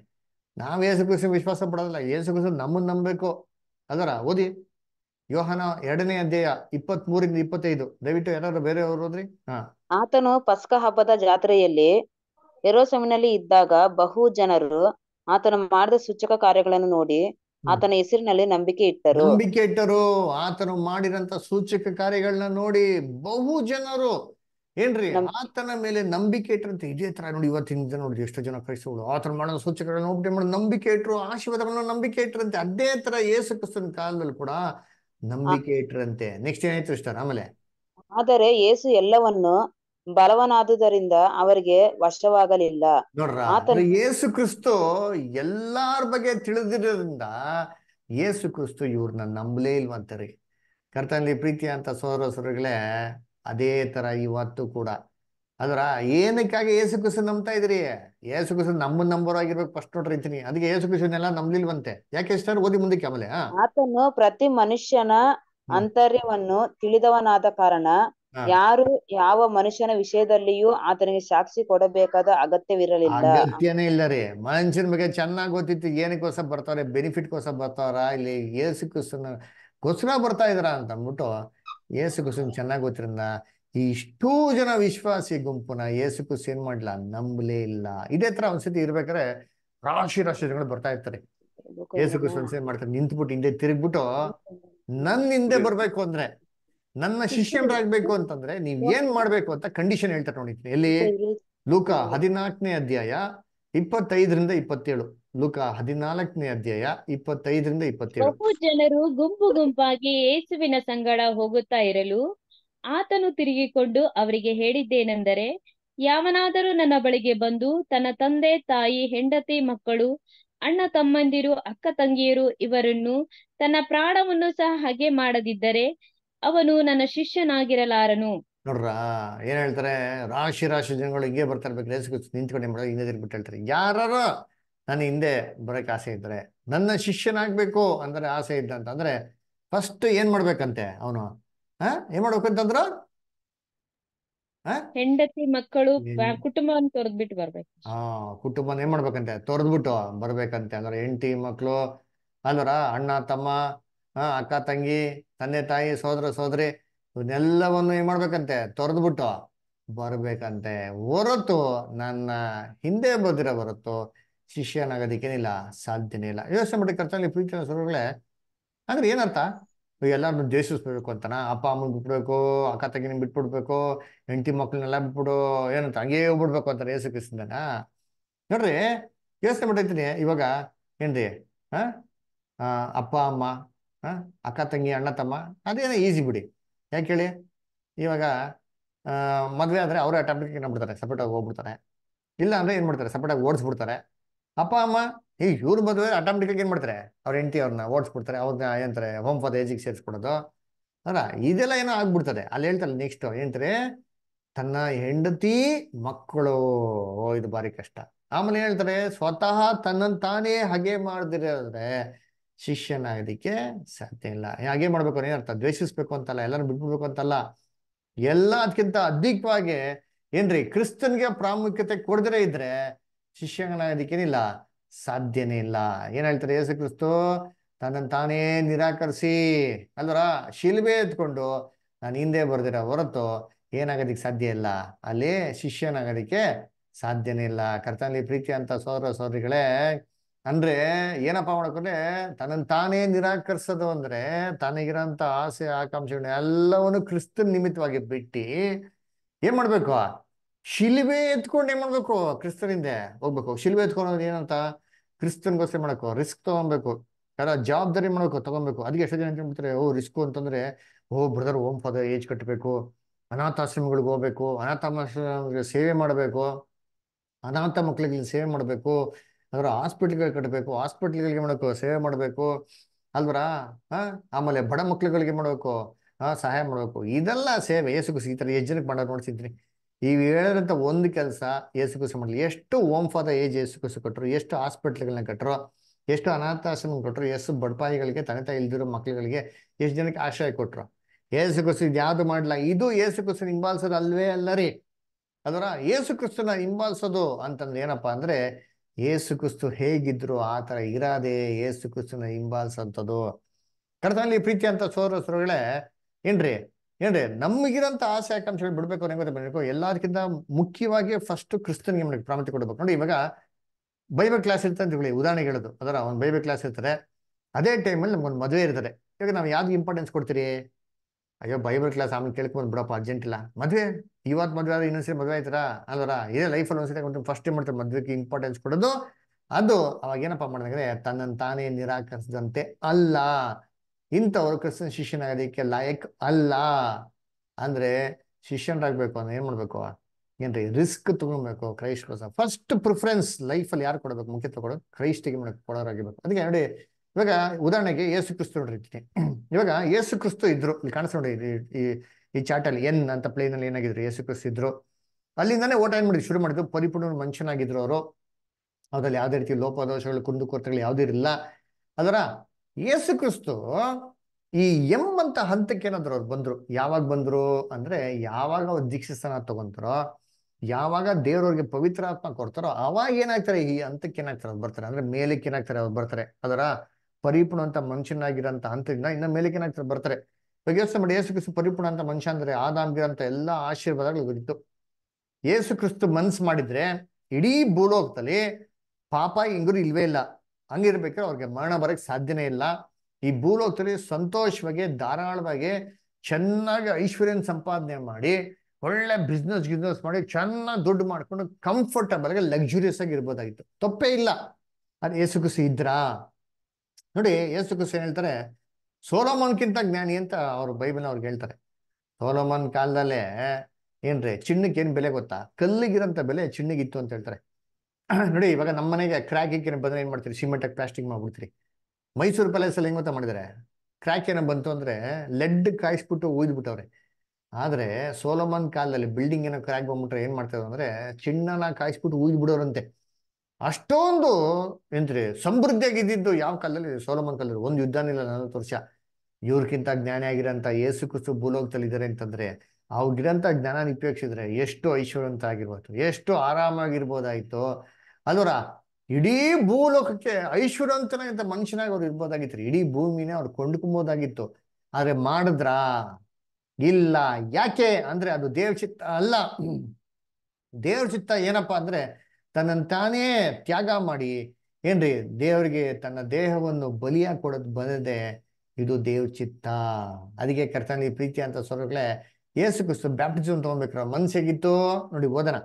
ನಾವು ಯೇಸು ಕುಸು ವಿಶ್ವಾಸ ಪಡೋದಿಲ್ಲ ಯೇಸು ಕುಸು ನಮ್ಮನ್ನು ನಂಬಬೇಕು ಅದರ ಓದಿ ಯೋಹನ ಎರಡನೇ ಅಧ್ಯಾಯ ಇಪ್ಪತ್ ಮೂರಿಂದ ಇಪ್ಪತ್ತೈದು ದಯವಿಟ್ಟು ಯಾರು ಅವರು ಹೋದ್ರಿ ಆತನು ಪಸ್ಕ ಹಬ್ಬದ ಜಾತ್ರೆಯಲ್ಲಿ ಎರೋಸಮಿನಲ್ಲಿ ಇದ್ದಾಗ ಬಹು ಜನರು ಆತನು ಮಾಡಿದ ಸೂಚಕ ಕಾರ್ಯಗಳನ್ನು ನೋಡಿ ಆತನ ಹೆಸರಿನಲ್ಲಿ ನಂಬಿಕೆ ಇಟ್ಟರು ನಂಬಿಕೆ ಇಟ್ಟರು ಆತನು ಮಾಡಿರಂತ ಸೂಚಕ ಕಾರ್ಯಗಳನ್ನ ನೋಡಿ ಬಹು ಜನರು ಏನ್ರಿ ಆತನ ಮೇಲೆ ನಂಬಿಕೆ ಇಟ್ಟರಂತ ಇದೇ ತರ ನೋಡಿ ಇವತ್ತಿನ ದಿನ ನೋಡಿ ಎಷ್ಟು ಜನ ಕ್ರೈಸ್ತಗಳು ಆತನ ಮಾಡೋ ಸೂಚಕಗಳನ್ನ ಒಬ್ಬ ಮಾಡಿ ನಂಬಿಕೆ ಇಟ್ಟರು ಆಶೀರ್ವಾದಗಳನ್ನ ನಂಬಿಕೆ ಇಟ್ಟರಂತೆ ಅದೇ ತರ ಯೇಸು ಕ್ರಿಸ್ತನ ಕಾಲದಲ್ಲಿ ಕೂಡ ನಂಬಿಕೆ ಇಟ್ಟರಂತೆ ನೆಕ್ಸ್ಟ್ ಏನಾಯ್ತು ಇಷ್ಟ ಆಮೇಲೆ ಆದರೆ ಯೇಸು ಎಲ್ಲವನ್ನು ಬಲವನಾದುದರಿಂದ ಅವರಿಗೆ ವಶವಾಗಲಿಲ್ಲ ನೋಡ್ರ ಏಸು ಕ್ರಿಸ್ತು ಎಲ್ಲಾರ ಬಗ್ಗೆ ತಿಳಿದಿರೋದ್ರಿಂದ ಏಸು ಕ್ರಿಸ್ತು ಇವ್ರನ್ನ ನಂಬಲೇ ಇಲ್ವಂತಾರೆ ಕರ್ತನಲ್ಲಿ ಪ್ರೀತಿ ಅಂತ ಸೋದರಸರುಗಳೇ ಅದೇ ತರ ಇವತ್ತು ಕೂಡ ಅದರ ಏನಕ್ಕಾಗಿ ಏಸು ಕ್ರಿಸ್ತು ನಂಬ್ತಾ ಇದ್ರಿ ಯೇಸು ಕ್ರಿಸ್ತು ನಮ್ಮ ಆಗಿರ್ಬೇಕು ಫಸ್ಟ್ ನೋಡ್ರಿ ಇದ್ದೀನಿ ಅದಕ್ಕೆ ಯೇಸು ಕ್ರಿಸ್ತನೆಲ್ಲ ನಂಬಲಿಲ್ವಂತೆ ಯಾಕೆ ಇಷ್ಟ ಓದಿ ಮುಂದಕ್ಕೆ ಆಮೇಲೆ ಆತನು ಪ್ರತಿ ಮನುಷ್ಯನ ಅಂತರ್ಯವನ್ನು ತಿಳಿದವನಾದ ಕಾರಣ ಯಾರು ಯಾವ ಮನುಷ್ಯನ ವಿಷಯದಲ್ಲಿಯೂ ಆತನಿಗೆ ಸಾಕ್ಷಿ ಕೊಡಬೇಕಾದ ಅಗತ್ಯವಿರಲಿಲ್ಲ ಅಗತ್ಯನೇ ಇಲ್ಲ ರೀ ಮನುಷ್ಯನ ಬಗ್ಗೆ ಚೆನ್ನಾಗಿ ಗೊತ್ತಿತ್ತು ಏನಕ್ಕೋಸ್ಕರ ಬರ್ತಾರೆ ಬೆನಿಫಿಟ್ ಕೋಸ ಬರ್ತಾರಾ ಇಲ್ಲಿ ಏಸು ಕ್ರಿಸ್ತನ ಬರ್ತಾ ಇದ್ರ ಅಂತ ಅಂದ್ಬಿಟ್ಟು ಏಸು ಕ್ರಿಸ್ತನ್ ಚೆನ್ನಾಗಿ ಈ ಇಷ್ಟೂ ಜನ ವಿಶ್ವಾಸಿ ಗುಂಪುನ ಏಸು ಕ್ರಿಸ್ತ ಏನ್ ಮಾಡ್ಲಾ ನಂಬಲೇ ಇಲ್ಲ ಇದೇ ತರ ಒಂದ್ಸತಿ ಇರ್ಬೇಕಾರೆ ರಾಶಿ ರಾಶಿ ಜನಗಳು ಬರ್ತಾ ಇರ್ತಾರೆ ಏಸು ಕ್ರಿಸ್ತನ್ ಏನ್ ಮಾಡ್ತಾರೆ ನಿಂತ್ಬಿಟ್ಟು ಹಿಂದೆ ತಿರುಗ್ಬಿಟ್ಟು ನನ್ ಹಿಂದೆ ಬರ್ಬೇಕು ಅಂದ್ರೆ ನನ್ನ ಶಿಷ್ಯರಾಗ್ಬೇಕು ಅಂತಂದ್ರೆ ನೀವ್ ಏನ್ ಮಾಡ್ಬೇಕು ಅಂತ ಕಂಡೀಷನ್ ಹೇಳ್ತಾ ನೋಡಿ ಎಲ್ಲಿ ಲೂಕ ಹದಿನಾಲ್ಕನೇ ಅಧ್ಯಾಯ ಇಪ್ಪತ್ತೈದರಿಂದ ಇಪ್ಪತ್ತೇಳು ಲೂಕ ಹದಿನಾಲ್ಕನೇ ಅಧ್ಯಾಯ ಇಪ್ಪತ್ತೈದರಿಂದ ಇಪ್ಪತ್ತೇಳು ಬಹು ಜನರು ಗುಂಪು ಗುಂಪಾಗಿ ಏಸುವಿನ ಸಂಗಡ ಹೋಗುತ್ತಾ ಇರಲು ಆತನು ತಿರುಗಿಕೊಂಡು ಅವರಿಗೆ ಹೇಳಿದ್ದೇನೆಂದರೆ ಯಾವನಾದರೂ ನನ್ನ ಬಳಿಗೆ ಬಂದು ತನ್ನ ತಂದೆ ತಾಯಿ ಹೆಂಡತಿ ಮಕ್ಕಳು ಅಣ್ಣ ತಮ್ಮಂದಿರು ಅಕ್ಕ ತಂಗಿಯರು ಇವರನ್ನು ತನ್ನ ಪ್ರಾಣವನ್ನು ಸಹ ಹಾಗೆ ಮಾಡದಿದ್ದರೆ ಅವನು ನನ್ನ ಶಿಷ್ಯನಾಗಿರಲಾರನು ನೋಡ್ರ ಏನ್ ಹೇಳ್ತಾರೆ ರಾಶಿ ರಾಶಿ ಜನಗಳು ಹಿಂಗೆ ಬರ್ತಾ ಇರ್ಬೇಕು ರೇಸ್ ನಿಂತ್ಕೊಂಡು ಮಾಡೋದು ಹಿಂದೆ ತಿರ್ಬಿಟ್ಟು ಹೇಳ್ತಾರೆ ಯಾರ ನಾನು ಹಿಂದೆ ಬರೋಕೆ ಆಸೆ ಇದ್ರೆ ನನ್ನ ಶಿಷ್ಯನಾಗ್ಬೇಕು ಅಂದ್ರೆ ಆಸೆ ಇದ್ದ ಅಂದ್ರೆ ಫಸ್ಟ್ ಏನ್ ಮಾಡ್ಬೇಕಂತೆ ಅವನು ಹ ಏನ್ ಮಾಡ್ಬೇಕಂತಂದ್ರ ಹೆಂಡತಿ ಮಕ್ಕಳು ಕುಟುಂಬವನ್ನು ತೊರೆದ್ಬಿಟ್ಟು ಬರ್ಬೇಕು ಹಾ ಕುಟುಂಬ ಏನ್ ಮಾಡ್ಬೇಕಂತೆ ತೊರೆದ್ಬಿಟ್ಟು ಬರ್ಬೇಕಂತೆ ಅಂದ್ರೆ ಹೆಂಡತಿ ಮಕ್ಕಳು ಅಂದ್ರ ಅಣ್ಣ ತಮ್ಮ ಹಾ ಅಕ್ಕ ತಂಗಿ ತಂದೆ ತಾಯಿ ಸೋದರ ಸೋದರಿ ಇವನ್ನೆಲ್ಲವನ್ನು ಏನು ಮಾಡ್ಬೇಕಂತೆ ತೊರೆದ್ಬಿಟ್ಟು ಬರಬೇಕಂತೆ ಹೊರತು ನನ್ನ ಹಿಂದೆ ಬದಿರ ಹೊರತು ಶಿಷ್ಯನಾಗೋದಿಕ್ಕೇನಿಲ್ಲ ಸಾಧ್ಯನೇ ಇಲ್ಲ ಯೋಚನೆ ಮಾಡಿ ಕರ್ತನಲ್ಲಿ ಪ್ರೀತಿಯ ಆದ್ರೆ ಅಂದ್ರೆ ಏನರ್ಥ ಎಲ್ಲರನ್ನು ದ್ವೇಷಿಸ್ಬೇಕು ಅಂತನಾ ಅಪ್ಪ ಅಮ್ಮನ ಬಿಟ್ಬಿಡ್ಬೇಕು ಅಕ್ಕ ತಂಗಿನ ಬಿಟ್ಬಿಡ್ಬೇಕು ಹೆಂಡತಿ ಮಕ್ಕಳನ್ನೆಲ್ಲ ಬಿಟ್ಬಿಡು ಏನಂತ ಹಂಗೇ ಹೋಗ್ಬಿಡ್ಬೇಕು ಅಂತಾರೆ ಯೇಸು ಕ್ರಿಸ್ತನ ನೋಡ್ರಿ ಯೋಚನೆ ಮಾಡಿರ್ತೀನಿ ಇವಾಗ ಏನ್ರಿ ಹಾ ಅಪ್ಪ ಅಮ್ಮ ಅಕ್ಕ ತಂಗಿ ಅಣ್ಣ ತಮ್ಮ ಅದೇನೋ ಈಸಿ ಬಿಡಿ ಯಾಕೆ ಹೇಳಿ ಇವಾಗ ಮದುವೆ ಆದರೆ ಅವರೇ ಆಟೋಮೆಟಿಕ್ ಏನು ಬಿಡ್ತಾರೆ ಸಪ್ರೇಟಾಗಿ ಹೋಗ್ಬಿಡ್ತಾರೆ ಇಲ್ಲ ಅಂದರೆ ಏನು ಮಾಡ್ತಾರೆ ಸಪ್ರೇಟಾಗಿ ಓಡಿಸ್ಬಿಡ್ತಾರೆ ಅಪ್ಪ ಅಮ್ಮ ಈ ಇವ್ರ ಮದುವೆ ಆಟೋಮೆಟಿಕಾಗಿ ಏನು ಮಾಡ್ತಾರೆ ಅವ್ರ ಹೆಂಡತಿ ಅವ್ರನ್ನ ಓಡಿಸ್ಬಿಡ್ತಾರೆ ಅವ್ರನ್ನ ಏನಂತಾರೆ ಹೋಮ್ ಫಾರ್ ಏಜಿಗೆ ಸೇರಿಸ್ಬಿಡೋದು ಅಲ್ಲ ಇದೆಲ್ಲ ಏನೋ ಆಗ್ಬಿಡ್ತದೆ ಅಲ್ಲಿ ಹೇಳ್ತಾರೆ ನೆಕ್ಸ್ಟ್ ಏನಂತಾರೆ ತನ್ನ ಹೆಂಡತಿ ಮಕ್ಕಳು ಇದು ಭಾರಿ ಕಷ್ಟ ಆಮೇಲೆ ಹೇಳ್ತಾರೆ ಸ್ವತಃ ತನ್ನಂತಾನೇ ತಾನೇ ಹಗೆ ಅಂದ್ರೆ ಶಿಷ್ಯನಾಗೋದಕ್ಕೆ ಸಾಧ್ಯ ಇಲ್ಲ ಹಾಗೆ ಮಾಡ್ಬೇಕು ಏನರ್ಥ ದ್ವೇಷಿಸ್ಬೇಕು ಅಂತಲ್ಲ ಎಲ್ಲರೂ ಬಿಟ್ಬಿಡ್ಬೇಕು ಅಂತಲ್ಲ ಎಲ್ಲ ಅದಕ್ಕಿಂತ ಅಧಿಕವಾಗಿ ಏನ್ರಿ ಕ್ರಿಸ್ತನ್ಗೆ ಪ್ರಾಮುಖ್ಯತೆ ಕೊಡದ್ರೆ ಇದ್ರೆ ಶಿಷ್ಯನಾಗೋದಿಕ್ಕೇನಿಲ್ಲ ಸಾಧ್ಯನೇ ಇಲ್ಲ ಏನ್ ಹೇಳ್ತಾರೆ ಯೇಸು ಕ್ರಿಸ್ತು ತನ್ನನ್ನು ತಾನೇ ನಿರಾಕರಿಸಿ ಅಲ್ವರ ಶಿಲ್ಬೆ ಎತ್ಕೊಂಡು ನಾನು ಹಿಂದೆ ಬರ್ದಿರ ಹೊರತು ಏನಾಗೋದಿಕ್ ಸಾಧ್ಯ ಇಲ್ಲ ಅಲ್ಲಿ ಶಿಷ್ಯನಾಗೋದಿಕ್ಕೆ ಸಾಧ್ಯನೇ ಇಲ್ಲ ಕರ್ತನಲ್ಲಿ ಪ್ರೀತಿ ಅಂತ ಸೋದರ ಸೋದರಿಗಳೇ ಅಂದ್ರೆ ಏನಪ್ಪಾ ಮಾಡ್ಕೊಂಡ್ರೆ ತನ್ನ ತಾನೇ ನಿರಾಕರಿಸೋದು ಅಂದ್ರೆ ತನಗಿರೋಂತ ಆಸೆ ಆಕಾಂಕ್ಷೆಗಳನ್ನ ಎಲ್ಲವನ್ನು ಕ್ರಿಸ್ತನ್ ನಿಮಿತ್ತವಾಗಿ ಬಿಟ್ಟು ಏನ್ ಮಾಡ್ಬೇಕು ಶಿಲುಬೆ ಎತ್ಕೊಂಡು ಏನ್ ಮಾಡ್ಬೇಕು ಕ್ರಿಸ್ತನಿಂದ ಹೋಗ್ಬೇಕು ಶಿಲುಬೆ ಎತ್ಕೊಂಡು ಏನಂತ ಕ್ರಿಸ್ತನ್ಗೋಸ್ಕರ ಮಾಡಬೇಕು ರಿಸ್ಕ್ ತಗೊಬೇಕು ಯಾರ ಜವಾಬ್ದಾರಿ ಮಾಡ್ಬೇಕು ತಗೊಬೇಕು ಅದಕ್ಕೆ ಎಷ್ಟೋ ಜನ ಹೇಳ್ಬಿಡ್ತಾರೆ ಓ ರಿಸ್ಕು ಅಂತಂದ್ರೆ ಓ ಬ್ರದರ್ ಓಂ ಫಾದರ್ ಏಜ್ ಕಟ್ಟಬೇಕು ಅನಾಥಾಶ್ರಮಗಳಿಗೆ ಹೋಗ್ಬೇಕು ಅನಾಥ ಸೇವೆ ಮಾಡಬೇಕು ಅನಾಥ ಮಕ್ಕಳಿಗೆ ಸೇವೆ ಮಾಡಬೇಕು ಅದರ ಹಾಸ್ಪಿಟ್ಲ್ಗಳು ಕಟ್ಟಬೇಕು ಹಾಸ್ಪಿಟ್ಲ್ಗಳಿಗೆ ಮಾಡಬೇಕು ಸೇವೆ ಮಾಡಬೇಕು ಅಲ್ವರ ಹಾ ಆಮೇಲೆ ಬಡ ಮಕ್ಳುಗಳಿಗೆ ಮಾಡಬೇಕು ಹಾ ಸಹಾಯ ಮಾಡಬೇಕು ಇದೆಲ್ಲ ಸೇವೆ ಏಸು ಏಸುಕುಸಿ ಈ ಥರ ಎಷ್ಟು ಜನಕ್ಕೆ ಮಾಡೋದು ನೋಡ್ತಿದ್ರಿ ಇವು ಹೇಳಿದಂಥ ಒಂದು ಕೆಲಸ ಏಸುಕುಸಿ ಮಾಡಲಿ ಎಷ್ಟು ಓಮ್ ಫಾದ ಏಜ್ ಏಸುಕುಸಿ ಕೊಟ್ಟರು ಎಷ್ಟು ಹಾಸ್ಪಿಟ್ಲ್ಗಳನ್ನ ಕಟ್ಟರು ಎಷ್ಟು ಅನಾಥಾಶ್ರಮ ಕೊಟ್ಟರು ಎಷ್ಟು ಬಡಪಾಯಿಗಳಿಗೆ ತಂದೆ ಇಲ್ದಿರೋ ಮಕ್ಳುಗಳಿಗೆ ಎಷ್ಟು ಜನಕ್ಕೆ ಆಶ್ರಯ ಕೊಟ್ಟರು ಏಸು ಕ್ರಿಸ್ತು ಇದ್ಯಾವುದು ಮಾಡಲ ಇದು ಏಸು ಕ್ರಿಸ್ತನ ಹಿಂಬಾಲಿಸೋದು ಅಲ್ವೇ ಅಲ್ಲ ರೀ ಅದರ ಏಸು ಕ್ರಿಸ್ತನ ಹಿಂಬಾಲಿಸೋದು ಅಂತಂದ್ರೆ ಏನಪ್ಪಾ ಅಂದ್ರೆ ಏಸು ಕ್ರಿಸ್ತು ಹೇಗಿದ್ರು ಆ ಥರ ಇರಾದೆ ಏಸು ಕ್ರಿಸ್ತುನ ಹಿಂಬಾಲಿಸಂಥದ್ದು ಕರ್ತನಲ್ಲಿ ಪ್ರೀತಿ ಅಂತ ಸೋದರಸರುಗಳೇ ಏನ್ರಿ ಏನ್ರಿ ನಮಗಿರೋಂಥ ಆಸೆ ಆಕಾಂಕ್ಷೆಗಳು ಬಿಡಬೇಕು ಅನ್ನೋ ಗೊತ್ತಾಗಬೇಕು ಎಲ್ಲದಕ್ಕಿಂತ ಮುಖ್ಯವಾಗಿ ಫಸ್ಟ್ ಕ್ರಿಸ್ತನಿಗೆ ನಮಗೆ ಪ್ರಾಮುಖ್ಯ ಕೊಡಬೇಕು ನೋಡಿ ಇವಾಗ ಬೈಬಲ್ ಕ್ಲಾಸ್ ಇರ್ತದೆ ಅಂತ ಉದಾಹರಣೆ ಹೇಳೋದು ಅದರ ಒಂದು ಬೈಬಲ್ ಕ್ಲಾಸ್ ಇರ್ತಾರೆ ಅದೇ ಟೈಮಲ್ಲಿ ನಮ್ಗೊಂದು ಮದುವೆ ಇರ್ತಾರೆ ಇವಾಗ ನಾವು ಯಾವ್ದು ಇಂಪಾರ್ಟೆನ್ಸ್ ಕೊಡ್ತೀರಿ ಅಯ್ಯೋ ಬೈಬಲ್ ಕ್ಲಾಸ್ ಆಮೇಲೆ ಕೇಳ್ಕೊಂಡ್ ಬಿಡಪ್ಪ ಅರ್ಜೆಂಟ್ ಇಲ್ಲ ಮದ್ವೆ ಇವತ್ತು ಮದ್ವೆ ಆದ್ರೆ ಇನ್ನೊಂದ್ಸರಿ ಮದುವೆ ಆಯ್ತಾರ ಅಲ್ವರ ಇದೇ ಲೈಫಲ್ಲಿ ಒಂದ್ಸರಿ ಒಂದು ಫಸ್ಟ್ ಏನ್ ಮಾಡ್ತಾರೆ ಮದ್ವೆಗೆ ಇಂಪಾರ್ಟೆನ್ಸ್ ಕೊಡೋದು ಅದು ಅವಾಗ ಏನಪ್ಪಾ ಮಾಡಿದ್ರೆ ತನ್ನ ತಾನೇ ನಿರಾಕರಿಸಿದಂತೆ ಅಲ್ಲ ಇಂಥವ್ರು ಕ್ರಿಸ್ತನ್ ಶಿಷ್ಯನಾಗೋದಕ್ಕೆ ಲಾಯಕ್ ಅಲ್ಲ ಅಂದ್ರೆ ಶಿಷ್ಯನರಾಗ್ಬೇಕು ಅಂದ್ರೆ ಏನ್ ಮಾಡ್ಬೇಕು ಏನ್ರಿ ರಿಸ್ಕ್ ತಗೊಳ್ಬೇಕು ಕ್ರೈಸ್ಟ್ ಫಸ್ಟ್ ಪ್ರಿಫರೆನ್ಸ್ ಲೈಫಲ್ಲಿ ಯಾರು ಕೊಡಬೇಕು ಮುಖ್ಯ ತಗೊಳ್ಳೋದು ಕ್ರೈಸ್ಟಿಗೆ ಕೊಡೋರಾಗಿರ್ಬೇಕು ಅದಕ್ಕೆ ನೋಡಿ ಇವಾಗ ಉದಾಹರಣೆಗೆ ಯೇಸು ಕ್ರಿಸ್ತು ನೋಡಿರ್ತೀನಿ ಇವಾಗ ಯೇಸು ಕ್ರಿಸ್ತು ಇದ್ರು ಇಲ್ಲಿ ಕಾಣಿಸ್ ನೋಡಿ ಈ ಈ ಚಾಟಲ್ಲಿ ಎನ್ ಅಂತ ಪ್ಲೇನಲ್ಲಿ ಏನಾಗಿದ್ರು ಯೇಸು ಕ್ರಿಸ್ತು ಇದ್ರು ಅಲ್ಲಿಂದಾನೇ ಓಟ ಏನ್ ಮಾಡಿದ್ರು ಶುರು ಮಾಡಿದ್ರು ಪರಿಪೂರ್ಣ ಮನುಷ್ಯನಾಗಿದ್ರು ಅವರು ಅದರಲ್ಲಿ ಯಾವುದೇ ರೀತಿ ಲೋಪದೋಷಗಳು ಕುಂದುಕೊರತೆಗಳು ಯಾವುದೇ ಇರಲಿಲ್ಲ ಅದರ ಯೇಸು ಕ್ರಿಸ್ತು ಈ ಅಂತ ಹಂತಕ್ಕೆ ಏನಾದ್ರು ಅವ್ರು ಬಂದ್ರು ಯಾವಾಗ ಬಂದ್ರು ಅಂದ್ರೆ ಯಾವಾಗ ಅವ್ರು ದೀಕ್ಷಿಸ್ತಾನ ತಗೊಂತಾರೋ ಯಾವಾಗ ದೇವ್ರವ್ರಿಗೆ ಪವಿತ್ರಾತ್ಮ ಕೊಡ್ತಾರೋ ಅವಾಗ ಏನಾಗ್ತಾರೆ ಈ ಹಂತಕ್ಕೆ ಏನಾಗ್ತಾರೆ ಅವ್ರು ಬರ್ತಾರೆ ಅಂದ್ರೆ ಮೇಲಕ್ಕೆ ಏನಾಗ್ತಾರೆ ಅವ್ರು ಬರ್ತಾರೆ ಅದರ ಪರಿಪೂರ್ಣ ಅಂತ ಮನುಷ್ಯನಾಗಿರೋಂಥ ಹಂತದಿಂದ ಇನ್ನ ಮೇಲಕ್ಕೆ ಬರ್ತಾರೆ ಯೋಚನೆ ಮಾಡಿ ಯೇಸು ಕ್ರಿಸ್ತು ಪರಿಪೂರ್ಣ ಅಂತ ಮನುಷ್ಯ ಅಂದ್ರೆ ಆದಾಮ್ಗಿರಂತ ಎಲ್ಲ ಆಶೀರ್ವಾದಗಳು ಗೊತ್ತಿತ್ತು ಯೇಸು ಕ್ರಿಸ್ತು ಮನ್ಸು ಮಾಡಿದ್ರೆ ಇಡೀ ಭೂಲೋಕದಲ್ಲಿ ಪಾಪ ಹಿಂಗರು ಇಲ್ವೇ ಇಲ್ಲ ಹಂಗಿರ್ಬೇಕಾದ್ರೆ ಅವ್ರಿಗೆ ಮರಣ ಬರಕ್ ಸಾಧ್ಯನೇ ಇಲ್ಲ ಈ ಭೂಲೋಕದಲ್ಲಿ ಸಂತೋಷವಾಗಿ ಧಾರಾಳವಾಗಿ ಚೆನ್ನಾಗಿ ಐಶ್ವರ್ಯನ ಸಂಪಾದನೆ ಮಾಡಿ ಒಳ್ಳೆ ಬಿಸ್ನೆಸ್ ಗಿಸ್ನೆಸ್ ಮಾಡಿ ಚೆನ್ನಾಗಿ ದುಡ್ಡು ಮಾಡ್ಕೊಂಡು ಕಂಫರ್ಟಬಲ್ ಆಗಿ ಲಕ್ಸುರಿಯಸ್ ಆಗಿ ಇರ್ಬೋದಾಗಿತ್ತು ತಪ್ಪೇ ಇಲ್ಲ ಅದು ಯೇಸು ಕ್ರಿಸ್ತು ಇದ್ರಾ ನೋಡಿ ಯೇಸು ಕ್ರಿಸ್ತ ಏನು ಹೇಳ್ತಾರೆ ಸೋಲೋಮನ್ಗಿಂತ ಜ್ಞಾನಿ ಅಂತ ಅವ್ರ ಬೈಬಲ್ ಅವ್ರಿಗೆ ಹೇಳ್ತಾರೆ ಸೋಲೋಮನ್ ಕಾಲದಲ್ಲೇ ಏನ್ರಿ ಚಿಣ್ಣಕ್ಕೆ ಏನು ಬೆಲೆ ಗೊತ್ತಾ ಕಲ್ಲಿಗಿರೋಂಥ ಬೆಲೆ ಇತ್ತು ಅಂತ ಹೇಳ್ತಾರೆ ನೋಡಿ ಇವಾಗ ನಮ್ಮ ಮನೆಗೆ ಕ್ರ್ಯಾಕ್ ಇಕ್ಕಿನ ಬಂದ್ರೆ ಏನು ಮಾಡ್ತೀರಿ ಸಿಮೆಂಟ್ ಪ್ಲಾಸ್ಟಿಕ್ ಮಾಡ್ಬಿಡ್ತೀರಿ ಮೈಸೂರು ಪ್ಯಾಲೇಸಲ್ಲಿ ಹೆಂಗೆ ಅಂತ ಮಾಡಿದ್ದಾರೆ ಕ್ರ್ಯಾಕ್ ಏನೋ ಬಂತು ಅಂದರೆ ಲೆಡ್ ಕಾಯಿಸ್ಬಿಟ್ಟು ಊದ್ಬಿಟ್ಟವ್ರೆ ಆದರೆ ಸೋಲೋಮನ್ ಕಾಲದಲ್ಲಿ ಬಿಲ್ಡಿಂಗ್ ಏನೋ ಕ್ರ್ಯಾಕ್ ಬಂದ್ಬಿಟ್ರೆ ಏನು ಮಾಡ್ತಾರೆ ಅಂದರೆ ಚಿಣ್ಣನ ಕಾಯಿಸ್ಬಿಟ್ಟು ಊದ್ಬಿಡೋರಂತೆ ಅಷ್ಟೊಂದು ಏನ್ರಿ ಸಮೃದ್ಧಿಯಾಗಿದ್ದು ಯಾವ ಕಾಲದಲ್ಲಿ ಸೋಲಮನ್ ಕಲ್ಲರು ಒಂದು ಯುದ್ಧ ಇಲ್ಲ ನಲವತ್ತು ವರ್ಷ ಇವ್ರಕ್ಕಿಂತ ಜ್ಞಾನಿ ಆಗಿರೋಂಥ ಯೇಸು ಭೂಲೋಕದಲ್ಲಿ ಇದಾರೆ ಅಂತಂದ್ರೆ ಅವ್ರಿಗಿರೋಂಥ ಜ್ಞಾನ ಉಪಯೋಗಿಸಿದ್ರೆ ಎಷ್ಟು ಐಶ್ವರ್ಯಂತ ಆಗಿರ್ಬೋದು ಎಷ್ಟು ಆರಾಮಾಗಿರ್ಬೋದಾಯ್ತು ಅಲ್ವರ ಇಡೀ ಭೂಲೋಕಕ್ಕೆ ಐಶ್ವರ್ಯವಂತನಾಗಿಂತ ಮನುಷ್ಯನಾಗಿ ಅವ್ರು ಇರ್ಬೋದಾಗಿತ್ತು ಇಡೀ ಭೂಮಿನೇ ಅವ್ರು ಕೊಂಡ್ಕೊಂಬೋದಾಗಿತ್ತು ಆದ್ರೆ ಮಾಡಿದ್ರಾ ಇಲ್ಲ ಯಾಕೆ ಅಂದ್ರೆ ಅದು ದೇವ್ರ ಚಿತ್ತ ಅಲ್ಲ ದೇವ್ರ ಚಿತ್ತ ಏನಪ್ಪಾ ಅಂದ್ರೆ ತನ್ನನ್ನು ತಾನೇ ತ್ಯಾಗ ಮಾಡಿ ಏನ್ರಿ ದೇವರಿಗೆ ತನ್ನ ದೇಹವನ್ನು ಬಲಿಯಾಗಿ ಕೊಡೋದು ಬಂದದೆ ಇದು ದೇವ್ ಚಿತ್ತ ಅದಕ್ಕೆ ಕರ್ತನ ಪ್ರೀತಿ ಅಂತ ಸ್ವರ್ಗಲೇ ಏಸು ಕ್ರಿಸ್ತು ಬ್ಯಾಪ್ಟಿಸಮ್ ತಗೊಬೇಕ್ರ ನೋಡಿ ಓದನ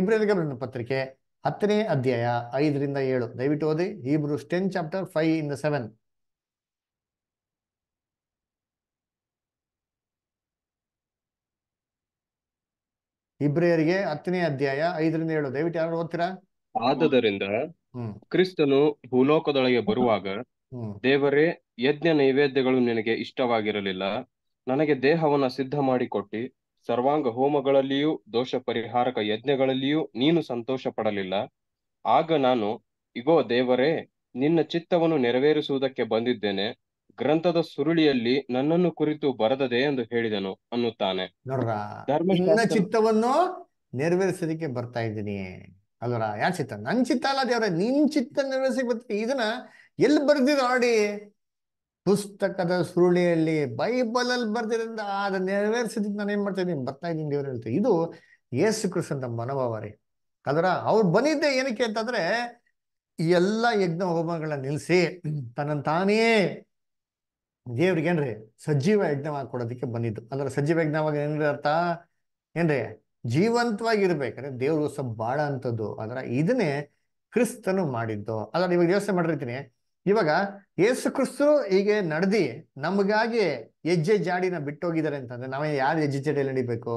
ಇಬ್ರು ಪತ್ರಿಕೆ ಹತ್ತನೇ ಅಧ್ಯಾಯ ಐದರಿಂದ ಏಳು ದಯವಿಟ್ಟು ಓದಿ ಇಬ್ರು ಟೆನ್ ಚಾಪ್ಟರ್ ಫೈವ್ ಇಂದ ಸೆವೆನ್ ಇಬ್ರಿಯರಿಗೆ ಹತ್ತನೇ ಅಧ್ಯಾಯ ಐದರಿಂದ ಏಳು ದಯವಿಟ್ಟು ಯಾರು ಓದ್ತೀರಾ ಆದ್ದರಿಂದ ಕ್ರಿಸ್ತನು ಭೂಲೋಕದೊಳಗೆ ಬರುವಾಗ ದೇವರೇ ಯಜ್ಞ ನೈವೇದ್ಯಗಳು ನಿನಗೆ ಇಷ್ಟವಾಗಿರಲಿಲ್ಲ ನನಗೆ ದೇಹವನ್ನ ಸಿದ್ಧ ಮಾಡಿಕೊಟ್ಟಿ ಸರ್ವಾಂಗ ಹೋಮಗಳಲ್ಲಿಯೂ ದೋಷ ಪರಿಹಾರಕ ಯಜ್ಞಗಳಲ್ಲಿಯೂ ನೀನು ಸಂತೋಷ ಪಡಲಿಲ್ಲ ಆಗ ನಾನು ಇಗೋ ದೇವರೇ ನಿನ್ನ ಚಿತ್ತವನ್ನು ನೆರವೇರಿಸುವುದಕ್ಕೆ ಬಂದಿದ್ದೇನೆ ಗ್ರಂಥದ ಸುರುಳಿಯಲ್ಲಿ ನನ್ನನ್ನು ಕುರಿತು ಬರದದೆ ಎಂದು ಹೇಳಿದನು ಅನ್ನುತ್ತಾನೆ ಧರ್ಮ ಚಿತ್ತವನ್ನು ನೆರವೇರಿಸೋದಕ್ಕೆ ಬರ್ತಾ ಇದ್ದೀನಿ ಅಲ್ವರ ಯಾರ ಚಿತ್ತ ನನ್ ಚಿತ್ತ ಅಲ್ಲ ದೇವ್ರ ನಿನ್ ಚಿತ್ತ ನೆರವೇರಿಸಕ್ಕೆ ಬರ್ತೀನಿ ಇದನ್ನ ಎಲ್ಲಿ ಬರ್ದಿದ್ರು ನೋಡಿ ಪುಸ್ತಕದ ಸುರುಳಿಯಲ್ಲಿ ಬೈಬಲ್ ಅಲ್ಲಿ ಬರ್ದಿರಿಂದ ಅದ ನೆರವೇರಿಸೋದಕ್ಕೆ ನಾನು ಏನ್ ಮಾಡ್ತಾ ಇದ್ದೀನಿ ಬರ್ತಾ ಇದ್ದೀನಿ ದೇವ್ರ ಹೇಳ್ತೀವಿ ಇದು ಯೇಸು ಕೃಷ್ಣ ಮನೋಭಾವ ರೀ ಅದರ ಅವ್ರು ಬಂದಿದ್ದೆ ಏನಕ್ಕೆ ಅಂತಂದ್ರೆ ಎಲ್ಲಾ ಎಲ್ಲ ಯಜ್ಞ ಹೋಮಗಳನ್ನ ನಿಲ್ಲಿಸಿ ತನ್ನ ತಾನೇ ದೇವ್ರಿಗೆ ಏನ್ರಿ ಸಜೀವ ಯಜ್ಞವಾಗಿ ಕೊಡೋದಕ್ಕೆ ಬಂದಿದ್ದು ಅಂದ್ರೆ ಸಜೀವ ಯಜ್ಞವಾಗಿ ಏನ್ರಿ ಅರ್ಥ ಏನ್ರಿ ಜೀವಂತವಾಗಿ ಇರ್ಬೇಕಂದ್ರೆ ದೇವ್ರು ಸ್ವಲ್ಪ ಬಾಳ ಅಂತದ್ದು ಅಂದ್ರೆ ಇದನ್ನೇ ಕ್ರಿಸ್ತನು ಮಾಡಿದ್ದು ಅದರ ಇವಾಗ ಯೋಚನೆ ಮಾಡಿರ್ತೀನಿ ಇವಾಗ ಯೇಸು ಕ್ರಿಸ್ತರು ಹೀಗೆ ನಡೆದಿ ನಮಗಾಗಿ ಹೆಜ್ಜೆ ಜಾಡಿನ ಬಿಟ್ಟೋಗಿದ್ದಾರೆ ಅಂತಂದ್ರೆ ನಾವೇ ಯಾರು ಹೆಜ್ಜೆ ಜಾಡಿಯಲ್ಲಿ ನಡಿಬೇಕು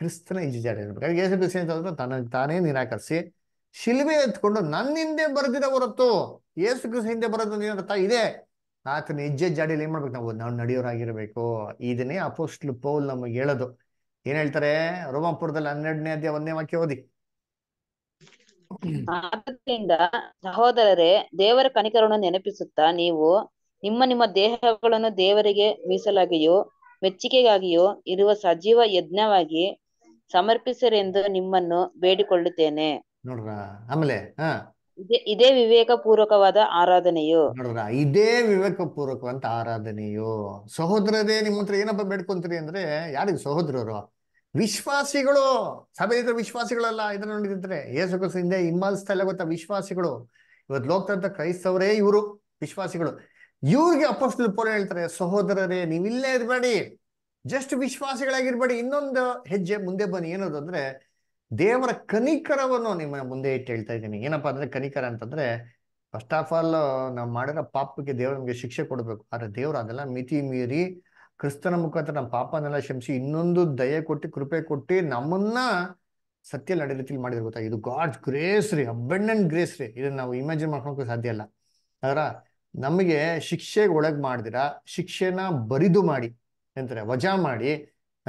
ಕ್ರಿಸ್ತನ ಹೆಜ್ಜೆ ಜಾಡಿ ನಡಿಬೇಕು ಯೇಸು ಕ್ರಿಸ್ತಿ ಅಂತಂದ್ರೆ ತನ್ನ ತಾನೇ ನಿರಾಕರಿಸಿ ಶಿಲ್ವೆ ಎತ್ಕೊಂಡು ನನ್ನ ಹಿಂದೆ ಬರೆದಿರೋ ಹೊರತು ಯೇಸು ಕ್ರಿಸ್ತ ಹಿಂದೆ ಬರೋದು ಅರ್ಥ ಇದೆ ಆತನ ನಿಜ ಜಾಡಿಯಲ್ಲಿ ಏನ್ ಮಾಡ್ಬೇಕು ನಾವು ನಾವು ನಡೆಯೋರಾಗಿರ್ಬೇಕು ಇದನ್ನೇ ಅಪೋಸ್ಟ್ಲು ಪೌಲ್ ನಮಗೆ ಹೇಳೋದು ಏನ್ ಹೇಳ್ತಾರೆ ರೋಮಾಪುರದಲ್ಲಿ ಹನ್ನೆರಡನೇ ಅಧ್ಯಾಯ ಒಂದನೇ ವಾಕ್ಯ ಓದಿ ಆದ್ದರಿಂದ ಸಹೋದರರೇ ದೇವರ ಕನಿಕರವನ್ನು ನೆನಪಿಸುತ್ತಾ ನೀವು ನಿಮ್ಮ ನಿಮ್ಮ ದೇಹಗಳನ್ನು ದೇವರಿಗೆ ಮೀಸಲಾಗಿಯೋ ಮೆಚ್ಚುಗೆಗಾಗಿಯೋ ಇರುವ ಸಜೀವ ಯಜ್ಞವಾಗಿ ಸಮರ್ಪಿಸರೆಂದು ನಿಮ್ಮನ್ನು ಬೇಡಿಕೊಳ್ಳುತ್ತೇನೆ ನೋಡ್ರ ಆಮೇಲೆ ಇದೇ ವಿವೇಕ ಪೂರ್ವಕವಾದ ಆರಾಧನೆಯು ನೋಡ್ರ ಇದೇ ವಿವೇಕ ಪೂರ್ವಕವಂತ ಆರಾಧನೆಯು ಸಹೋದರರೇ ನಿಮ್ಮ ಹತ್ರ ಏನಪ್ಪ ಬೇಡ್ಕೊಂತೀರಿ ಅಂದ್ರೆ ಯಾರಿಗೆ ಸಹೋದರರು ವಿಶ್ವಾಸಿಗಳು ಸಭೆ ಇದ್ರ ವಿಶ್ವಾಸಿಗಳಲ್ಲ ಇದನ್ನ ನೋಡಿದ್ರೆ ಏಸು ಹಿಂದೆ ಹಿಮ್ಮಲ್ಸ್ತಾ ಗೊತ್ತ ಗೊತ್ತಾ ವಿಶ್ವಾಸಿಗಳು ಇವತ್ ಲೋಕತಂತ್ರ ಕ್ರೈಸ್ತವರೇ ಇವರು ವಿಶ್ವಾಸಿಗಳು ಇವ್ರಿಗೆ ಅಪೋಸ್ಟಲ್ ಪೋಲ್ ಹೇಳ್ತಾರೆ ಸಹೋದರರೇ ನೀವಿಲ್ಲೇ ಇರ್ಬೇಡಿ ಜಸ್ಟ್ ವಿಶ್ವಾಸಿಗಳಾಗಿರ್ಬೇಡಿ ಇನ್ನೊಂದು ಹೆಜ್ಜೆ ಮುಂದೆ ಬನ್ನಿ ಏನದು ಅಂದ್ರೆ ದೇವರ ಕನಿಕರವನ್ನು ನಿಮ್ಮ ಮುಂದೆ ಇಟ್ಟು ಹೇಳ್ತಾ ಇದ್ದೀನಿ ಏನಪ್ಪಾ ಅಂದ್ರೆ ಕನಿಕರ ಅಂತಂದ್ರೆ ಫಸ್ಟ್ ಆಫ್ ಆಲ್ ನಾವು ಮಾಡಿರೋ ಪಾಪಕ್ಕೆ ದೇವರು ನಮಗೆ ಶಿಕ್ಷೆ ಕೊಡಬೇಕು ಆದ್ರೆ ದೇವರು ಅದೆಲ್ಲ ಮಿತಿ ಮೀರಿ ಕ್ರಿಸ್ತನ ಮುಖಾಂತರ ನಮ್ಮ ಪಾಪನೆಲ್ಲ ಶಮಿಸಿ ಇನ್ನೊಂದು ದಯೆ ಕೊಟ್ಟು ಕೃಪೆ ಕೊಟ್ಟು ನಮ್ಮನ್ನ ಸತ್ಯ ರೀತಿಲಿ ಮಾಡಿದ್ರೆ ಗೊತ್ತಾ ಇದು ಗಾಡ್ಸ್ ಗ್ರೇಸ್ ರೀ ಗ್ರೇಸ್ರಿ ಗ್ರೇಸ್ ರೀ ಇದನ್ನ ನಾವು ಇಮ್ಯಾಜಿನ್ ಮಾಡ್ಕೊಳಕ್ಕೆ ಸಾಧ್ಯ ಇಲ್ಲ ಅದರ ನಮಗೆ ಶಿಕ್ಷೆಗೆ ಒಳಗೆ ಮಾಡಿದಿರ ಶಿಕ್ಷೆನ ಬರಿದು ಮಾಡಿ ಅಂತಾರೆ ವಜಾ ಮಾಡಿ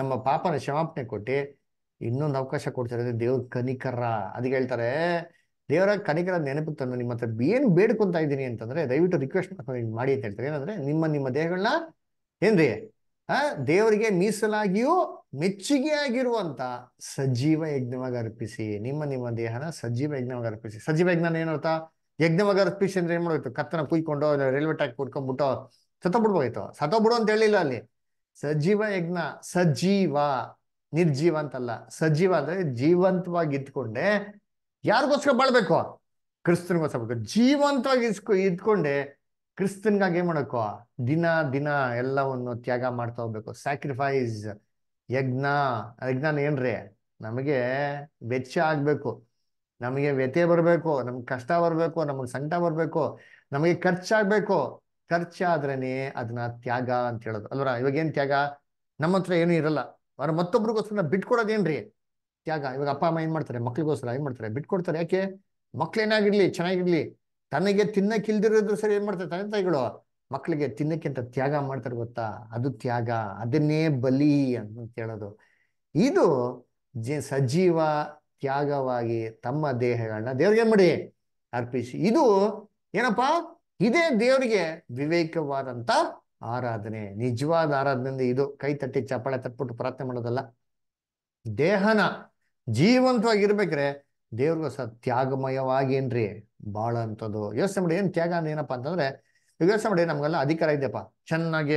ನಮ್ಮ ಪಾಪನ ಕ್ಷಮಾಪಣೆ ಕೊಟ್ಟು ಇನ್ನೊಂದು ಅವಕಾಶ ಕೊಡ್ತಾರೆ ಅಂದ್ರೆ ದೇವ್ರ ಕನಿಕರ ಅದಕ್ಕೆ ಹೇಳ್ತಾರೆ ದೇವರ ಕನಿಕರ ನೆನಪು ತಂದು ನಿಮ್ಮ ಹತ್ರ ಏನು ಬೇಡ್ಕೊಂತ ಇದ್ದೀನಿ ಅಂತಂದ್ರೆ ದಯವಿಟ್ಟು ರಿಕ್ವೆಸ್ಟ್ ಮಾಡಿ ಅಂತ ಹೇಳ್ತಾರೆ ಏನಂದ್ರೆ ನಿಮ್ಮ ನಿಮ್ಮ ದೇಹಗಳನ್ನ ಏನ್ರಿ ಆ ದೇವರಿಗೆ ಮೀಸಲಾಗಿಯೂ ಮೆಚ್ಚುಗೆಯಾಗಿರುವಂತ ಸಜೀವ ಯಜ್ಞವಾಗಿ ಅರ್ಪಿಸಿ ನಿಮ್ಮ ನಿಮ್ಮ ದೇಹನ ಸಜೀವ ಯಜ್ಞವಾಗಿ ಅರ್ಪಿಸಿ ಸಜೀವ ಯಜ್ಞಾನ ಏನರ್ಥ ಯಜ್ಞವಾಗಿ ಅರ್ಪಿಸಿ ಅಂದ್ರೆ ಏನ್ ಮಾಡೋಯ್ತು ಕತ್ತನ ಕುಯ್ಕೊಂಡು ರೈಲ್ವೆ ಟ್ರ್ಯಾಕ್ ಕುಡ್ಕೊಂಡ್ಬಿಟ್ಟು ಸತ ಬಿಡು ಅಂತ ಹೇಳಿಲ್ಲ ಅಲ್ಲಿ ಸಜೀವ ಯಜ್ಞ ಸಜೀವ ನಿರ್ಜೀವ ಅಂತಲ್ಲ ಸಜೀವ ಅಂದ್ರೆ ಜೀವಂತವಾಗಿ ಇದ್ಕೊಂಡೆ ಯಾರಿಗೋಸ್ಕರ ಬಾಳ್ಬೇಕು ಕ್ರಿಸ್ತನ್ಗೋಸ್ಕರ ಬೇಕು ಜೀವಂತವಾಗಿ ಇದ್ಕೊಂಡೆ ಕ್ರಿಸ್ತನ್ಗಾಗಿ ಏನ್ ಮಾಡಬೇಕು ದಿನ ದಿನ ಎಲ್ಲವನ್ನು ತ್ಯಾಗ ಮಾಡ್ತಾ ಹೋಗ್ಬೇಕು ಸ್ಯಾಕ್ರಿಫೈಸ್ ಯಜ್ಞ ಯಜ್ಞಾನ ಏನ್ರಿ ನಮಗೆ ವೆಚ್ಚ ಆಗ್ಬೇಕು ನಮಗೆ ವ್ಯಥೆ ಬರಬೇಕು ನಮ್ಗೆ ಕಷ್ಟ ಬರಬೇಕು ನಮಗೆ ಸಂಕಟ ಬರಬೇಕು ನಮಗೆ ಖರ್ಚಾಗ್ಬೇಕು ಖರ್ಚಾದ್ರೇನೆ ಅದನ್ನ ತ್ಯಾಗ ಅಂತ ಹೇಳೋದು ಅಲ್ವರ ಇವಾಗ ಏನ್ ತ್ಯಾಗ ನಮ್ಮ ಹತ್ರ ಏನು ಇರಲ್ಲ ಅವ್ರ ಮತ್ತೊಬ್ರಿಗೋಸ್ಕರ ಬಿಟ್ಕೊಡೋದೇನ್ರಿ ತ್ಯಾಗ ಇವಾಗ ಅಪ್ಪ ಅಮ್ಮ ಏನ್ ಮಾಡ್ತಾರೆ ಮಕ್ಳಿಗೋಸ್ಕರ ಏನ್ ಮಾಡ್ತಾರೆ ಬಿಟ್ಕೊಡ್ತಾರೆ ಯಾಕೆ ಮಕ್ಳೇನಾಗಿರ್ಲಿ ಚೆನ್ನಾಗಿರ್ಲಿ ತನಗೆ ಇಲ್ದಿರೋದ್ರು ಸರಿ ಏನ್ ಮಾಡ್ತಾರೆ ತಂದೆ ತಾಯಿಗಳು ಮಕ್ಕಳಿಗೆ ತಿನ್ನಕ್ಕಿಂತ ತ್ಯಾಗ ಮಾಡ್ತಾರೆ ಗೊತ್ತಾ ಅದು ತ್ಯಾಗ ಅದನ್ನೇ ಬಲಿ ಅಂತ ಹೇಳೋದು ಇದು ಜ ಸಜೀವ ತ್ಯಾಗವಾಗಿ ತಮ್ಮ ದೇಹಗಳನ್ನ ದೇವ್ರಿಗೆ ಮಾಡಿ ಅರ್ಪಿಸಿ ಇದು ಏನಪ್ಪಾ ಇದೇ ದೇವರಿಗೆ ವಿವೇಕವಾದಂತ ಆರಾಧನೆ ನಿಜವಾದ ಆರಾಧನೆ ಇದು ಕೈ ತಟ್ಟಿ ಚಪ್ಪಾಳೆ ತಟ್ಬಿಟ್ಟು ಪ್ರಾರ್ಥನೆ ಮಾಡೋದಲ್ಲ ದೇಹನ ಜೀವಂತವಾಗಿರ್ಬೇಕ್ರೆ ದೇವ್ರಿಗೂ ಸಹ ಏನ್ರಿ ಬಾಳ ಅಂಥದ್ದು ಯೋಚನೆ ಮಾಡಿ ಏನು ತ್ಯಾಗ ಅಂದ್ರೆ ಏನಪ್ಪಾ ಅಂತಂದ್ರೆ ಯೋಚನೆ ಮಾಡಿ ನಮಗೆಲ್ಲ ಅಧಿಕಾರ ಇದೆಯಪ್ಪ ಚೆನ್ನಾಗಿ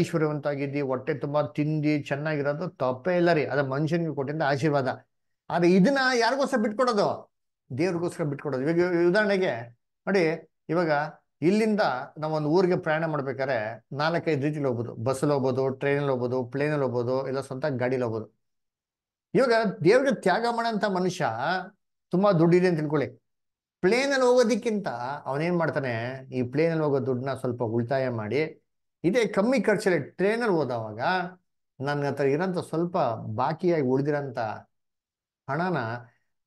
ಐಶ್ವರ್ಯವಂತಾಗಿದ್ದಿ ಹೊಟ್ಟೆ ತುಂಬ ತಿಂದು ಚೆನ್ನಾಗಿರೋದು ತಪ್ಪೇ ಇಲ್ಲ ರೀ ಅದು ಮನುಷ್ಯನಿಗೆ ಕೊಟ್ಟಿದ್ದ ಆಶೀರ್ವಾದ ಆದರೆ ಇದನ್ನ ಯಾರಿಗೋಸ್ಕರ ಬಿಟ್ಕೊಡೋದು ದೇವ್ರಿಗೋಸ್ಕರ ಬಿಟ್ಕೊಡೋದು ಇವಾಗ ಉದಾಹರಣೆಗೆ ನೋಡಿ ಇವಾಗ ಇಲ್ಲಿಂದ ನಾವು ಒಂದು ಊರಿಗೆ ಪ್ರಯಾಣ ಮಾಡ್ಬೇಕಾದ್ರೆ ನಾಲ್ಕೈದು ರೀತಿಲಿ ಹೋಗ್ಬೋದು ಬಸ್ಸಲ್ಲಿ ಹೋಗ್ಬೋದು ಟ್ರೈನಲ್ಲಿ ಹೋಗ್ಬೋದು ಪ್ಲೇನಲ್ಲಿ ಹೋಗ್ಬೋದು ಇಲ್ಲ ಸ್ವಂತ ಗಾಡಿಲಿ ಹೋಗ್ಬೋದು ಇವಾಗ ದೇವ್ರಿಗೆ ತ್ಯಾಗ ಮಾಡೋಂಥ ಮನುಷ್ಯ ತುಂಬಾ ದುಡ್ಡಿದೆ ಅಂತ ತಿಳ್ಕೊಳ್ಳಿ ಪ್ಲೇನಲ್ಲಿ ಹೋಗೋದಕ್ಕಿಂತ ಅವನೇನ್ ಮಾಡ್ತಾನೆ ಈ ಪ್ಲೇನಲ್ಲಿ ಹೋಗೋ ದುಡ್ಡನ್ನ ಸ್ವಲ್ಪ ಉಳಿತಾಯ ಮಾಡಿ ಇದೇ ಕಮ್ಮಿ ಖರ್ಚಲ್ಲಿ ಟ್ರೈನಲ್ಲಿ ಹೋದವಾಗ ನನ್ನ ಹತ್ರ ಇರೋಂಥ ಸ್ವಲ್ಪ ಬಾಕಿಯಾಗಿ ಉಳಿದಿರೋಂಥ ಹಣನ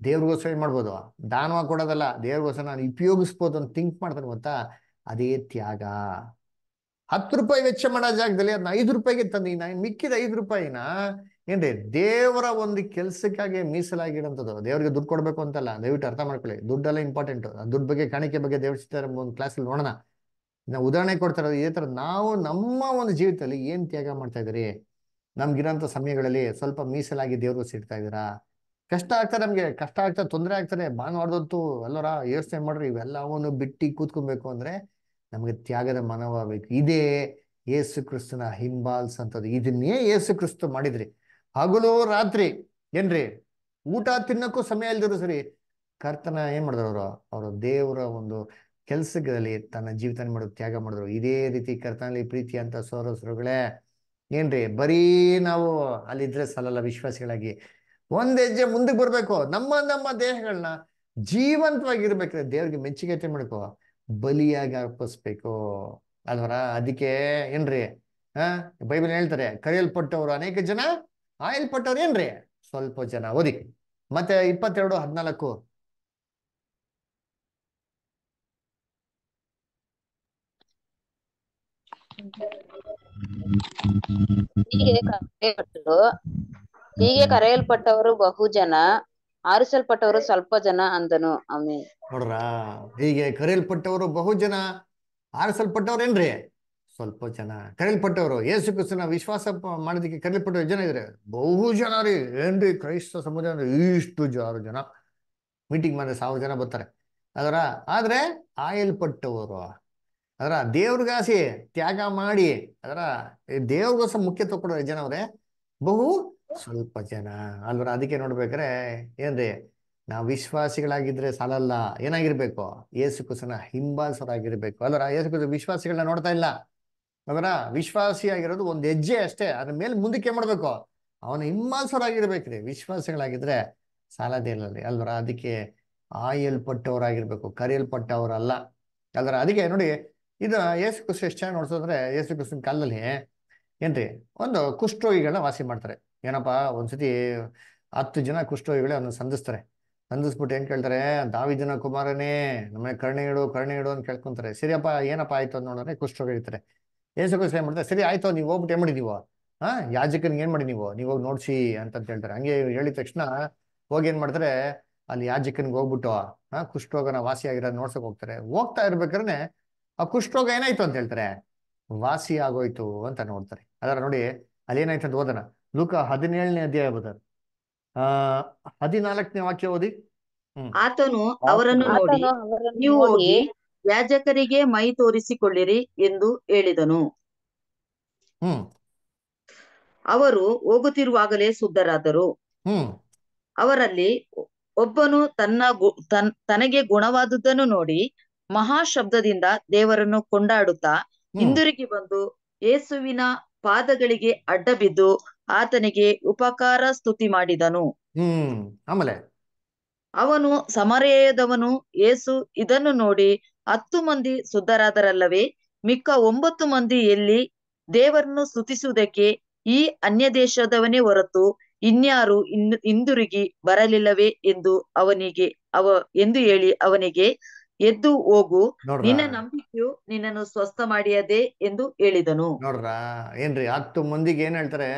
ದೇವ್ರಿಗೋಸ್ಕರ ಏನು ಮಾಡ್ಬೋದು ದಾನವಾಗಿ ಕೊಡೋದಲ್ಲ ದೇವ್ರಿಗೋಸ್ಕರ ನಾನು ಉಪಯೋಗಿಸ್ಬೋದು ಅಂತ ಥಿಂಕ್ ಮಾಡ್ತಾನೆ ಗೊತ್ತಾ ಅದೇ ತ್ಯಾಗ ಹತ್ತು ರೂಪಾಯಿ ವೆಚ್ಚ ಮಾಡೋ ಜಾಗದಲ್ಲಿ ಅದನ್ನ ಐದು ರೂಪಾಯಿಗೆ ನಾನು ಮಿಕ್ಕಿದ ಐದು ರೂಪಾಯಿನ ಏನ್ರಿ ದೇವರ ಒಂದು ಕೆಲಸಕ್ಕಾಗಿ ಮೀಸಲಾಗಿಡಂಥದ್ದು ದೇವರಿಗೆ ದುಡ್ಡು ಕೊಡಬೇಕು ಅಂತಲ್ಲ ದಯವಿಟ್ಟು ಅರ್ಥ ಮಾಡ್ಕೊಳ್ಳಿ ದುಡ್ಡೆಲ್ಲ ಇಂಪಾರ್ಟೆಂಟ್ ದುಡ್ಡು ಬಗ್ಗೆ ಕಾಣಿಕೆ ಬಗ್ಗೆ ದೇವಸ್ಥಾನ ಒಂದು ಕ್ಲಾಸಲ್ಲಿ ನೋಡೋಣ ನಾವು ಉದಾಹರಣೆ ಕೊಡ್ತಾರೆ ಇದೇ ಥರ ನಾವು ನಮ್ಮ ಒಂದು ಜೀವಿತದಲ್ಲಿ ಏನು ತ್ಯಾಗ ಮಾಡ್ತಾ ಇದ್ದೀರಿ ನಮ್ಗಿರೋಂಥ ಸಮಯಗಳಲ್ಲಿ ಸ್ವಲ್ಪ ಮೀಸಲಾಗಿ ದೇವ್ರಿಗೆ ಸಿಡ್ತಾ ಇದ್ದೀರಾ ಕಷ್ಟ ಆಗ್ತಾರೆ ನಮಗೆ ಕಷ್ಟ ಆಗ್ತಾ ತೊಂದರೆ ಆಗ್ತಾರೆ ಭಾನುವಾರದಂತು ಎಲ್ಲರ ಯೋಚನೆ ಮಾಡ್ರಿ ಇವೆಲ್ಲವನ್ನು ಬಿಟ್ಟು ಕೂತ್ಕೊಬೇಕು ಅಂದರೆ ನಮಗೆ ತ್ಯಾಗದ ಮನವಾಗಬೇಕು ಇದೇ ಯೇಸು ಕ್ರಿಸ್ತನ ಹಿಂಬಾಲ್ಸ್ ಅಂತದ್ದು ಇದನ್ನೇ ಯೇಸು ಕ್ರಿಸ್ತು ಮಾಡಿದ್ರಿ ಹಗಲು ರಾತ್ರಿ ಏನ್ರಿ ಊಟ ತಿನ್ನಕ್ಕೂ ಸಮಯ ಇಲ್ದಿರು ಸರಿ ಕರ್ತನ ಏನ್ ಮಾಡಿದ್ರು ಅವರು ಅವರು ದೇವರ ಒಂದು ಕೆಲ್ಸಗಳಲ್ಲಿ ತನ್ನ ಜೀವಿತ ಮಾಡೋದು ತ್ಯಾಗ ಮಾಡಿದ್ರು ಇದೇ ರೀತಿ ಕರ್ತನಲ್ಲಿ ಪ್ರೀತಿ ಅಂತ ಸೋರಸರುಗಳೇ ಏನ್ರಿ ಬರೀ ನಾವು ಅಲ್ಲಿದ್ರೆ ಸಲಲ್ಲ ವಿಶ್ವಾಸಿಗಳಾಗಿ ಒಂದ್ ಹೆಜ್ಜೆ ಮುಂದಕ್ಕೆ ಬರಬೇಕು ನಮ್ಮ ನಮ್ಮ ದೇಹಗಳನ್ನ ಜೀವಂತವಾಗಿರ್ಬೇಕಾದ್ರೆ ದೇವ್ರಿಗೆ ಮೆಚ್ಚುಗೆತೆ ಮಾಡ್ಕೋ ಬಲಿಯಾಗಿ ಅರ್ಪಿಸ್ಬೇಕು ಅದರ ಅದಕ್ಕೆ ಏನ್ರಿ ಆ ಬೈಬಲ್ ಹೇಳ್ತಾರೆ ಕರೆಯಲ್ಪಟ್ಟವರು ಅನೇಕ ಜನ ಆಯಲ್ಪಟ್ಟವ್ರು ಏನ್ರಿ ಸ್ವಲ್ಪ ಜನ ಓದಿ ಮತ್ತೆ ಇಪ್ಪತ್ತೆರಡು ಹದಿನಾಲ್ಕು ಹೀಗೆ ಕರೆಯಲ್ಪಟ್ಟವರು ಬಹು ಜನ ಆರಿಸಲ್ಪಟ್ಟವರು ಸ್ವಲ್ಪ ಜನ ಅಂದನು ಆಮೇಲೆ ನೋಡ್ರ ಹೀಗೆ ಕರೆಯಲ್ಪಟ್ಟವರು ಬಹು ಜನ ಏನ್ರಿ ಸ್ವಲ್ಪ ಜನ ಕರೆಯಲ್ಪಟ್ಟವರು ಯೇಸು ಕ್ರಿಸ್ತನ ವಿಶ್ವಾಸ ಮಾಡೋದಕ್ಕೆ ಕರೆಯಲ್ಪಟ್ಟವ್ರು ಜನ ಇದ್ರೆ ಬಹು ಜನ ರೀ ಏನ್ರಿ ಕ್ರೈಸ್ತ ಸಮುದಾಯ ಅಂದ್ರೆ ಇಷ್ಟು ಜಾರು ಜನ ಮೀಟಿಂಗ್ ಮಾಡಿದ್ರೆ ಸಾವಿರ ಜನ ಬರ್ತಾರೆ ಅದರ ಆದ್ರೆ ಆಯಲ್ಪಟ್ಟವರು ಅದರ ದೇವ್ರಿಗಾಸಿ ತ್ಯಾಗ ಮಾಡಿ ಅದರ ದೇವ್ರಿಗೋಸ್ಕರ ಮುಖ್ಯ ಕೊಡೋ ಜನ ಅವ್ರೆ ಬಹು ಸ್ವಲ್ಪ ಜನ ಅಲ್ವರ ಅದಕ್ಕೆ ನೋಡ್ಬೇಕ್ರೆ ಏನ್ರಿ ನಾವು ವಿಶ್ವಾಸಿಗಳಾಗಿದ್ರೆ ಸಾಲಲ್ಲ ಏನಾಗಿರ್ಬೇಕು ಯೇಸುಕುಸನ ಕುಸನ ಹಿಂಬಾಲಿಸೋರಾಗಿರ್ಬೇಕು ಅಲ್ವರ ಯೇಸು ವಿಶ್ವಾಸಿಗಳನ್ನ ನೋಡ್ತಾ ಇಲ್ಲ ವಿಶ್ವಾಸಿ ಆಗಿರೋದು ಒಂದು ಹೆಜ್ಜೆ ಅಷ್ಟೇ ಅದ್ರ ಮೇಲೆ ಮುಂದಕ್ಕೆ ಮಾಡ್ಬೇಕು ಅವನ ಹಿಂಬಾಲಿಸೋರಾಗಿರ್ಬೇಕ್ರಿ ವಿಶ್ವಾಸಿಗಳಾಗಿದ್ರೆ ಸಾಲದೇ ಇಲ್ಲರಿ ಅಲ್ವರ ಅದಕ್ಕೆ ಆಯಲ್ಪಟ್ಟವರಾಗಿರ್ಬೇಕು ಕರೆಯಲ್ಪಟ್ಟವರಲ್ಲ ಅಲ್ವರ ಅದಕ್ಕೆ ನೋಡಿ ಇದು ಏಸು ಕೃಷ್ಣ ಎಷ್ಟು ಚೆನ್ನಾಗಿ ನೋಡ್ಸೋದ್ರೆ ಯೇಸು ಕಾಲದಲ್ಲಿ ಏನ್ರಿ ಒಂದು ಕುಷ್ಠರೋಗಿಗಳನ್ನ ವಾಸಿ ಮಾಡ್ತಾರೆ ಏನಪ್ಪ ಒಂದ್ಸತಿ ಹತ್ತು ಜನ ಕುಷ್ಠರೋಗಿಗಳೇ ಅದನ್ನ ಸಂಧಿಸ್ತಾರೆ ಸಂಧಿಸ್ಬಿಟ್ಟು ಏನ್ ಕೇಳ್ತಾರೆ ದಾವಿದನ ಕುಮಾರನೇ ನಮಗೆ ಕರ್ಣೆ ಇಡು ಕರ್ಣೆ ಇಡು ಅಂತ ಕೇಳ್ಕೊಂತಾರೆ ಸರಿಯಪ್ಪ ಏನಪ್ಪ ಆಯ್ತು ಅಂತ ನೋಡಿದ್ರೆ ಕುಷ್ಠರೋಗಿ ಹೇಳ್ತಾರೆ ಏಸುಕ್ರಿಸ್ತ ಏನ್ ಮಾಡ್ತಾರೆ ಸರಿ ಆಯ್ತು ನೀವು ಹೋಗ್ಬಿಟ್ಟು ಏನ್ ಮಾಡಿ ಆ ಹಾ ಯಾಜಕನಿಗೆ ಏನ್ ಮಾಡಿ ನೀವು ನೀವು ಹೋಗಿ ನೋಡ್ಸಿ ಅಂತ ಹೇಳ್ತಾರೆ ಹಂಗೆ ಹೇಳಿದ ತಕ್ಷಣ ಹೋಗಿ ಏನ್ ಮಾಡ್ತಾರೆ ಅಲ್ಲಿ ಯಾಜಕನಿಗೆ ಹೋಗ್ಬಿಟ್ಟು ಹಾ ಕುಷ್ಠರೋಗನ ವಾಸಿ ಆಗಿರೋ ನೋಡ್ಸಕ್ ಹೋಗ್ತಾರೆ ಹೋಗ್ತಾ ಇರ್ಬೇಕಾದ್ರೆ ಆ ಕುಷ್ಠೋಗ ಏನಾಯ್ತು ಅಂತ ಹೇಳ್ತಾರೆ ವಾಸಿ ಆಗೋಯ್ತು ಅಂತ ನೋಡ್ತಾರೆ ಅದರ ನೋಡಿ ಅಲ್ಲಿ ಏನಾಯ್ತು ಅಂತ ಓದೋಣ ಲೂಕ ಹದಿನೇಳನೇ ಅಧ್ಯಾಯ ಬದ ಹದಿನಾಲ್ಕನೇ ವಾಕ್ಯ ಓದಿ ಆತನು ಅವರನ್ನು ನೋಡಿ ನೀವು ಹೋಗಿ ಯಾಜಕರಿಗೆ ಮೈ ತೋರಿಸಿಕೊಳ್ಳಿರಿ ಎಂದು ಹೇಳಿದನು ಹ್ಮ್ ಅವರು ಹೋಗುತ್ತಿರುವಾಗಲೇ ಶುದ್ಧರಾದರು ಹ್ಮ್ ಅವರಲ್ಲಿ ಒಬ್ಬನು ತನ್ನ ತನಗೆ ಗುಣವಾದುದನ್ನು ನೋಡಿ ಮಹಾ ದೇವರನ್ನು ಕೊಂಡಾಡುತ್ತಾ ಹಿಂದಿರುಗಿ ಬಂದು ಯೇಸುವಿನ ಪಾದಗಳಿಗೆ ಅಡ್ಡ ಬಿದ್ದು ಆತನಿಗೆ ಉಪಕಾರ ಸ್ತುತಿ ಮಾಡಿದನು ಆಮೇಲೆ ಅವನು ಸಮರೇಯದವನು ಏಸು ಇದನ್ನು ನೋಡಿ ಹತ್ತು ಮಂದಿ ಶುದ್ಧರಾದರಲ್ಲವೇ ಮಿಕ್ಕ ಒಂಬತ್ತು ಮಂದಿ ಎಲ್ಲಿ ದೇವರನ್ನು ಸ್ತುತಿಸುವುದಕ್ಕೆ ಈ ಅನ್ಯ ದೇಶದವನೇ ಹೊರತು ಇನ್ಯಾರು ಇನ್ ಹಿಂದಿರುಗಿ ಬರಲಿಲ್ಲವೇ ಎಂದು ಅವನಿಗೆ ಅವ ಎಂದು ಹೇಳಿ ಅವನಿಗೆ ಎದ್ದು ಹೋಗು ನಿನ್ನ ನಂಬಿಕೆಯು ನಿನ್ನನ್ನು ಸ್ವಸ್ಥ ಮಾಡಿಯದೆ ಎಂದು ಹೇಳಿದನು ನೋಡ್ರ ಏನ್ರಿ ಹತ್ತು ಮಂದಿಗೆ ಏನ್ ಹೇಳ್ತಾರೆ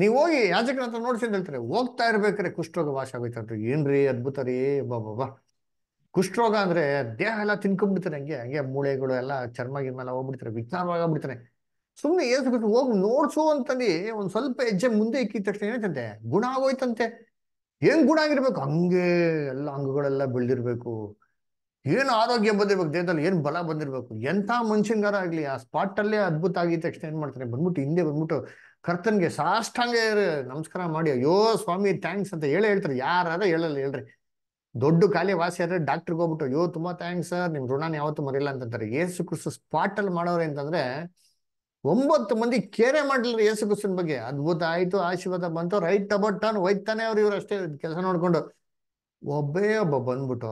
ನೀವ್ ಹೋಗಿ ಯಾಜಕರ ಹತ್ರ ನೋಡ್ಸಿ ಅಂತ ಹೇಳ್ತಾರೆ ಹೋಗ್ತಾ ಇರ್ಬೇಕ್ರೆ ಕುಷ್ಠರೋಗ ವಾಸ ಆಗೋಯ್ತಂತ ಏನ್ರಿ ಅದ್ಭುತ ರೀ ಬಾಬಾ ಕುಷ್ಠರೋಗ ಅಂದ್ರೆ ದೇಹ ಎಲ್ಲ ತಿನ್ಕೊಂಡ್ಬಿಡ್ತಾರೆ ಹಂಗೆ ಹಂಗೆ ಮೂಳೆಗಳು ಎಲ್ಲ ಚರ್ಮ ಗಿರ್ಮೆಲ್ಲ ಹೋಗ್ಬಿಡ್ತಾರೆ ವಿಜ್ಞಾನವಾಗಿ ಆಗ್ಬಿಡ್ತಾರೆ ಸುಮ್ಮನೆ ಬಿಟ್ಟು ಹೋಗಿ ನೋಡ್ಸು ಅಂತಂದು ಒಂದ್ ಸ್ವಲ್ಪ ಹೆಜ್ಜೆ ಮುಂದೆ ಇಕ್ಕಿದ ತಕ್ಷಣ ಏನಾಯ್ತಂತೆ ಗುಣ ಆಗೋಯ್ತಂತೆ ಏನ್ ಗುಣ ಆಗಿರ್ಬೇಕು ಹಂಗೆ ಎಲ್ಲ ಅಂಗಗಳೆಲ್ಲ ಬೆಳ್ದಿರ್ಬೇಕು ಏನು ಆರೋಗ್ಯ ಬಂದಿರ್ಬೇಕು ದೇಹದಲ್ಲಿ ಏನು ಬಲ ಬಂದಿರಬೇಕು ಎಂಥ ಮನುಷ್ಯಂಗಾರ ಆಗಲಿ ಆ ಸ್ಪಾಟಲ್ಲೇ ಅದ್ಭುತ ಆಗಿದ ತಕ್ಷಣ ಏನು ಮಾಡ್ತಾರೆ ಬಂದ್ಬಿಟ್ಟು ಹಿಂದೆ ಬಂದ್ಬಿಟ್ಟು ಕರ್ತನ್ಗೆ ಸಾಷ್ಟಾಂಗ ನಮಸ್ಕಾರ ಮಾಡಿ ಅಯ್ಯೋ ಸ್ವಾಮಿ ಥ್ಯಾಂಕ್ಸ್ ಅಂತ ಹೇಳೇ ಹೇಳ್ತಾರೆ ಯಾರಾದ್ರೂ ಹೇಳಲ್ಲ ಹೇಳ್ರಿ ದೊಡ್ಡ ಖಾಲಿ ವಾಸಿ ಆದರೆ ಡಾಕ್ಟ್ರಿಗೆ ಹೋಗ್ಬಿಟ್ಟು ಅಯ್ಯೋ ತುಂಬಾ ಥ್ಯಾಂಕ್ಸ್ ಸರ್ ನಿಮ್ಮ ಋಣ ಯಾವತ್ತೂ ಮರಿಲ್ಲ ಅಂತಂತಾರೆ ಏಸು ಕ್ರಿಸ್ತು ಸ್ಪಾಟಲ್ಲಿ ಮಾಡೋರು ಅಂತಂದ್ರೆ ಒಂಬತ್ತು ಮಂದಿ ಕೇರೆ ಮಾಡಲಿಲ್ಲ ಏಸು ಕ್ರಿಸ್ತನ ಬಗ್ಗೆ ಅದ್ಭುತ ಆಯಿತು ಆಶೀರ್ವಾದ ಬಂತು ರೈಟ್ ತಾನು ಒಯ್ತಾನೆ ಅವ್ರು ಇವ್ರು ಅಷ್ಟೇ ಕೆಲಸ ನೋಡ್ಕೊಂಡು ಒಬ್ಬೇ ಒಬ್ಬ ಬಂದ್ಬಿಟ್ಟು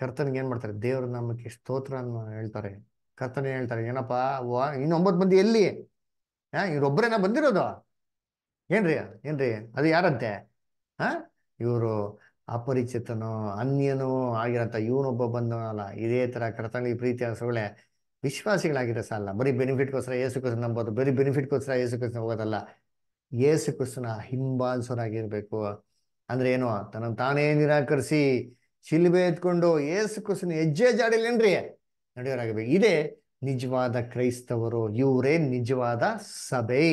ಕರ್ತನಿಗೆ ಏನ್ ಮಾಡ್ತಾರೆ ದೇವ್ರ ನಮಗೆ ಸ್ತೋತ್ರ ಹೇಳ್ತಾರೆ ಕರ್ತನ ಹೇಳ್ತಾರೆ ಏನಪ್ಪಾ ವಾ ಒಂಬತ್ತು ಮಂದಿ ಎಲ್ಲಿ ಹಾ ಇವ್ರೊಬ್ಬರೇನ ಬಂದಿರೋದು ಏನ್ರಿ ಏನ್ರಿ ಅದು ಯಾರಂತೆ ಆ ಇವರು ಅಪರಿಚಿತನೋ ಅನ್ಯನೋ ಆಗಿರಂತ ಇವನೊಬ್ಬ ಬಂದವನಲ್ಲ ಇದೇ ತರ ಕರ್ತನಿಗೆ ಪ್ರೀತಿ ಅನಿಸೋಳೆ ವಿಶ್ವಾಸಿಗಳಾಗಿರೋ ಸಲ್ಲ ಬರೀ ಬೆನಿಫಿಟ್ಗೋಸ್ಕರ ಕೃಷ್ಣ ನಂಬೋದು ಬರೀ ಬೆನಿಫಿಟ್ಗೋಸ್ಕರ ಯೇಸುಕ್ರಿಸ್ತನ ಹೋಗೋದಲ್ಲ ಯೇಸುಕ್ರಿಸ್ತನ ಹಿಂಬಾಲಿಸೋರಾಗಿರ್ಬೇಕು ಅಂದ್ರೆ ಏನು ತನ್ನ ತಾನೇ ನಿರಾಕರಿಸಿ ಶಿಲ್ಬೆ ಎತ್ಕೊಂಡು ಏಸು ಕುಸಿನ ಹೆಜ್ಜೆ ಜಾಡಿಲ್ಲೇನ್ರಿ ನಡೆಯೋರಾಗಬೇಕು ಇದೇ ನಿಜವಾದ ಕ್ರೈಸ್ತವರು ಇವರೇ ನಿಜವಾದ ಸಭೆ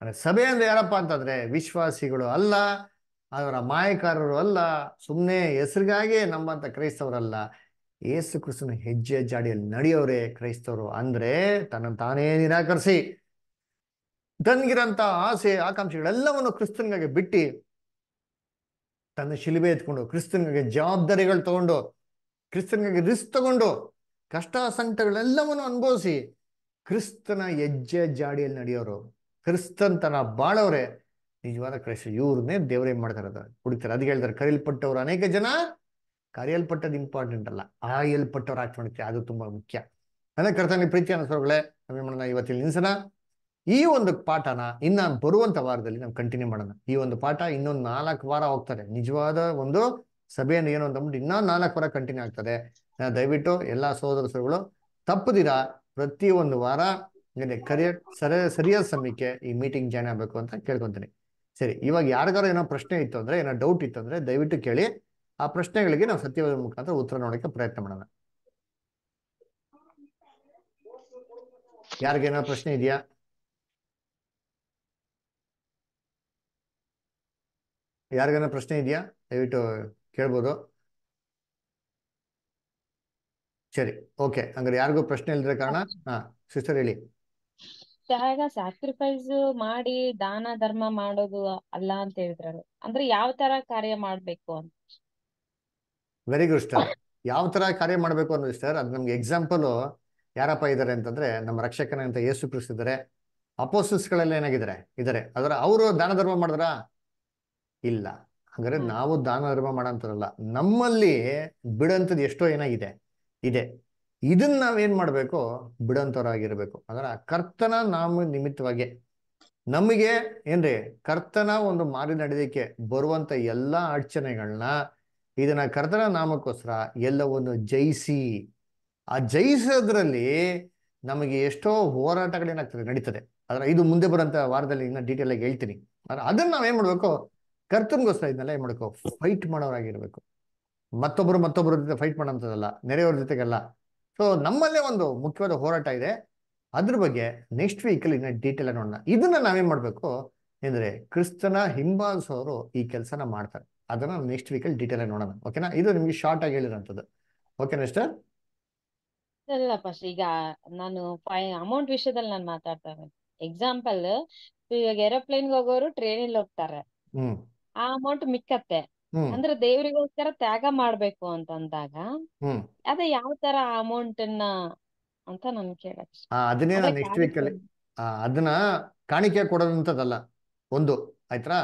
ಅಂದ್ರೆ ಸಭೆ ಅಂದ್ರೆ ಯಾರಪ್ಪ ಅಂತಂದ್ರೆ ವಿಶ್ವಾಸಿಗಳು ಅಲ್ಲ ಅವರ ಮಾಯಕಾರರು ಅಲ್ಲ ಸುಮ್ಮನೆ ಹೆಸರಿಗಾಗೆ ನಂಬಂತ ಕ್ರೈಸ್ತವರಲ್ಲ ಏಸು ಕ್ರಿಸ್ತನ ಹೆಜ್ಜೆ ಜಾಡಿಯಲ್ಲಿ ನಡೆಯೋರೇ ಕ್ರೈಸ್ತವರು ಅಂದ್ರೆ ತನ್ನ ತಾನೇ ನಿರಾಕರಿಸಿ ತನ್ಗಿರಂತ ಆಸೆ ಆಕಾಂಕ್ಷೆಗಳೆಲ್ಲವನ್ನು ಕ್ರಿಸ್ತನಿಗಾಗಿ ಬಿಟ್ಟಿ ತನ್ನ ಶಿಲುಬೆ ಎತ್ಕೊಂಡು ಕ್ರಿಸ್ತನಿಗೆ ಜವಾಬ್ದಾರಿಗಳು ತಗೊಂಡು ಕ್ರಿಸ್ತನಿಗೆ ರಿಸ್ಕ್ ತಗೊಂಡು ಕಷ್ಟ ಸಂಕಟಗಳೆಲ್ಲವನ್ನು ಅನುಭವಿಸಿ ಕ್ರಿಸ್ತನ ಹೆಜ್ಜೆ ಜಾಡಿಯಲ್ಲಿ ನಡೆಯೋರು ತನ ಬಾಳವ್ರೆ ನಿಜವಾದ ಕ್ರೈಸ್ತ ಇವ್ರನ್ನೇ ದೇವರೇ ಮಾಡ್ತಾರೆ ಅದು ಹುಡುಕ್ತಾರೆ ಅದಕ್ಕೆ ಹೇಳ್ತಾರೆ ಕರೆಯಲ್ಪಟ್ಟವ್ರು ಅನೇಕ ಜನ ಕರೆಯಲ್ಪಟ್ಟದ್ದು ಇಂಪಾರ್ಟೆಂಟ್ ಅಲ್ಲ ಆಯಲ್ಪಟ್ಟವ್ರು ಆಚರಣೆ ಅದು ತುಂಬ ಮುಖ್ಯ ನನಗೆ ಕರ್ತನ ಪ್ರೀತಿ ಅನಿಸೋಗಳೇ ನಮ್ಮ ಇವತ್ತಿನ ನಿಲ್ಸನ ಈ ಒಂದು ಪಾಠನ ಇನ್ನ ಬರುವಂತ ವಾರದಲ್ಲಿ ನಾವು ಕಂಟಿನ್ಯೂ ಮಾಡೋಣ ಈ ಒಂದು ಪಾಠ ಇನ್ನೊಂದು ನಾಲ್ಕು ವಾರ ಹೋಗ್ತಾರೆ ನಿಜವಾದ ಒಂದು ಸಭೆಯನ್ನು ಏನು ಅಂತಂದ್ಬಿಟ್ಟು ಇನ್ನೊಂದು ನಾಲ್ಕು ವಾರ ಕಂಟಿನ್ಯೂ ಆಗ್ತದೆ ದಯವಿಟ್ಟು ಎಲ್ಲಾ ಸರ್ಗಳು ತಪ್ಪದಿರ ಪ್ರತಿ ಒಂದು ವಾರ ಕರಿಯರ್ ಸರ ಸರಿಯಾದ ಸಮಯಕ್ಕೆ ಈ ಮೀಟಿಂಗ್ ಜಾಯ್ನ್ ಆಗ್ಬೇಕು ಅಂತ ಕೇಳ್ಕೊಂತೀನಿ ಸರಿ ಇವಾಗ ಯಾರಿಗಾರು ಏನೋ ಪ್ರಶ್ನೆ ಇತ್ತು ಅಂದ್ರೆ ಏನೋ ಡೌಟ್ ಇತ್ತು ಅಂದ್ರೆ ದಯವಿಟ್ಟು ಕೇಳಿ ಆ ಪ್ರಶ್ನೆಗಳಿಗೆ ನಾವು ಸತ್ಯವಾದ ಮುಖಾಂತರ ಉತ್ತರ ನೋಡಕ್ಕೆ ಪ್ರಯತ್ನ ಮಾಡೋಣ ಯಾರಿಗೇನೋ ಪ್ರಶ್ನೆ ಇದೆಯಾ ಯಾರಿಗಾನ ಪ್ರಶ್ನೆ ಇದೆಯಾ ದಯವಿಟ್ಟು ಕೇಳ್ಬೋದು ಸರಿ ಓಕೆ ಅಂದ್ರೆ ಯಾರಿಗೂ ಪ್ರಶ್ನೆ ಇಲ್ದಿರೋ ಕಾರಣ ಹಾ ಸಿಸ್ಟರ್ ಹೇಳಿ ತ್ಯಾಗ ಸ್ಯಾಕ್ರಿಫೈಸ್ ಮಾಡಿ ದಾನ ಧರ್ಮ ಮಾಡೋದು ಅಲ್ಲ ಅಂತ ಹೇಳಿದ್ರಲ್ಲ ಅಂದ್ರೆ ಯಾವ ತರ ಕಾರ್ಯ ಮಾಡ್ಬೇಕು ಅಂತ ವೆರಿ ಗುಡ್ ಸ್ಟಾರ್ ಯಾವ ತರ ಕಾರ್ಯ ಮಾಡ್ಬೇಕು ಅನ್ನೋದು ಸರ್ ಅದು ನಮ್ಗೆ ಎಕ್ಸಾಂಪಲ್ ಯಾರಪ್ಪ ಇದಾರೆ ಅಂತಂದ್ರೆ ನಮ್ಮ ರಕ್ಷಕನ ಅಂತ ಯೇಸು ಕ್ರಿಸ್ತಿದ್ದಾರೆ ಗಳೆಲ್ಲ ಏನಾಗಿದ್ದಾರೆ ಇದಾರೆ ಅದರ ಅವರು ದಾನ ಧರ್ಮ ಮಾಡಿದ್ರ ಇಲ್ಲ ಹಾಗಾದ್ರೆ ನಾವು ದಾನ ಧರ್ಮ ಮಾಡಂತಾರಲ್ಲ ನಮ್ಮಲ್ಲಿ ಬಿಡಂತದ್ದು ಎಷ್ಟೋ ಏನಾಗಿದೆ ಇದೆ ಇದನ್ನ ನಾವೇನ್ ಮಾಡ್ಬೇಕು ಬಿಡಂತವರಾಗಿರ್ಬೇಕು ಅಂದ್ರೆ ಕರ್ತನ ನಾಮ ನಿಮಿತ್ತವಾಗಿ ನಮಗೆ ಏನ್ರಿ ಕರ್ತನ ಒಂದು ಮಾರಿ ನಡೆದಿಕ್ಕೆ ಬರುವಂತ ಎಲ್ಲಾ ಅಡಚಣೆಗಳನ್ನ ಇದನ್ನ ಕರ್ತನ ನಾಮಕ್ಕೋಸ್ಕರ ಎಲ್ಲವನ್ನು ಜಯಿಸಿ ಆ ಜಯಿಸೋದ್ರಲ್ಲಿ ನಮಗೆ ಎಷ್ಟೋ ಹೋರಾಟಗಳೇನಾಗ್ತದೆ ನಡೀತದೆ ಆದ್ರೆ ಇದು ಮುಂದೆ ಬರುವಂತ ವಾರದಲ್ಲಿ ಇನ್ನ ಡೀಟೇಲ್ ಆಗಿ ಹೇಳ್ತೀನಿ ಆದ್ರೆ ಅದನ್ನ ನಾವೇನ್ ಮಾಡ್ಬೇಕು ಕರ್ತನ್ಗೋಸ್ಕರ ಇದನ್ನೆಲ್ಲ ಏನ್ ಮಾಡ್ಬೇಕು ಫೈಟ್ ಮಾಡೋರಾಗಿರ್ಬೇಕು ಮತ್ತೊಬ್ರು ಮತ್ತೊಬ್ಬರ ಜೊತೆ ಫೈಟ್ ಮಾಡೋಂಥದ್ದಲ್ಲ ನೆರೆಯವ್ರ ಜೊತೆಗೆಲ್ಲ ಸೊ ನಮ್ಮಲ್ಲೇ ಒಂದು ಮುಖ್ಯವಾದ ಹೋರಾಟ ಇದೆ ಅದ್ರ ಬಗ್ಗೆ ನೆಕ್ಸ್ಟ್ ವೀಕ್ ಇನ್ನ ಡೀಟೇಲ್ ನೋಡೋಣ ಇದನ್ನ ನಾವೇನ್ ಮಾಡ್ಬೇಕು ಅಂದ್ರೆ ಕ್ರಿಸ್ತನ ಹಿಂಬಾಲಿಸೋರು ಈ ಕೆಲಸನ ಮಾಡ್ತಾರೆ ಅದನ್ನ ನೆಕ್ಸ್ಟ್ ಅಲ್ಲಿ ಡೀಟೇಲ್ ನೋಡೋಣ ಓಕೆನಾ ಇದು ನಿಮ್ಗೆ ಶಾರ್ಟ್ ಆಗಿ ಹೇಳಿರೋಂಥದ್ದು ಓಕೆನಾ ಇಷ್ಟ ಈಗ ನಾನು ಅಮೌಂಟ್ ವಿಷಯದಲ್ಲಿ ನಾನು ಇದ್ದೀನಿ ಎಕ್ಸಾಂಪಲ್ ಇವಾಗ ಏರೋಪ್ಲೇನ್ ಹೋಗೋರು ಟ್ರೈನಲ್ಲಿ ಹೋಗ್ತಾರೆ ಆ ಅಮೌಂಟ್ ಮಿಕ್ಕತ್ತೆ ಅಂದ್ರೆ ದೇವರಿಗೋಸ್ಕರ ತ್ಯಾಗ ಮಾಡ್ಬೇಕು ಅಂತ ಅಂದಾಗ ಅದೇ ಯಾವ ತರ ಅಮೌಂಟ್ ಅಂತ ನನ್ ಕೇಳ ಅದನ್ನೇ ನಾನು ನೆಕ್ಸ್ಟ್ ವೀಕ್ ಅಲ್ಲಿ ಅದನ್ನ ಕಾಣಿಕೆ ಕೊಡೋದಂತದಲ್ಲ ಒಂದು ಆಯ್ತಾ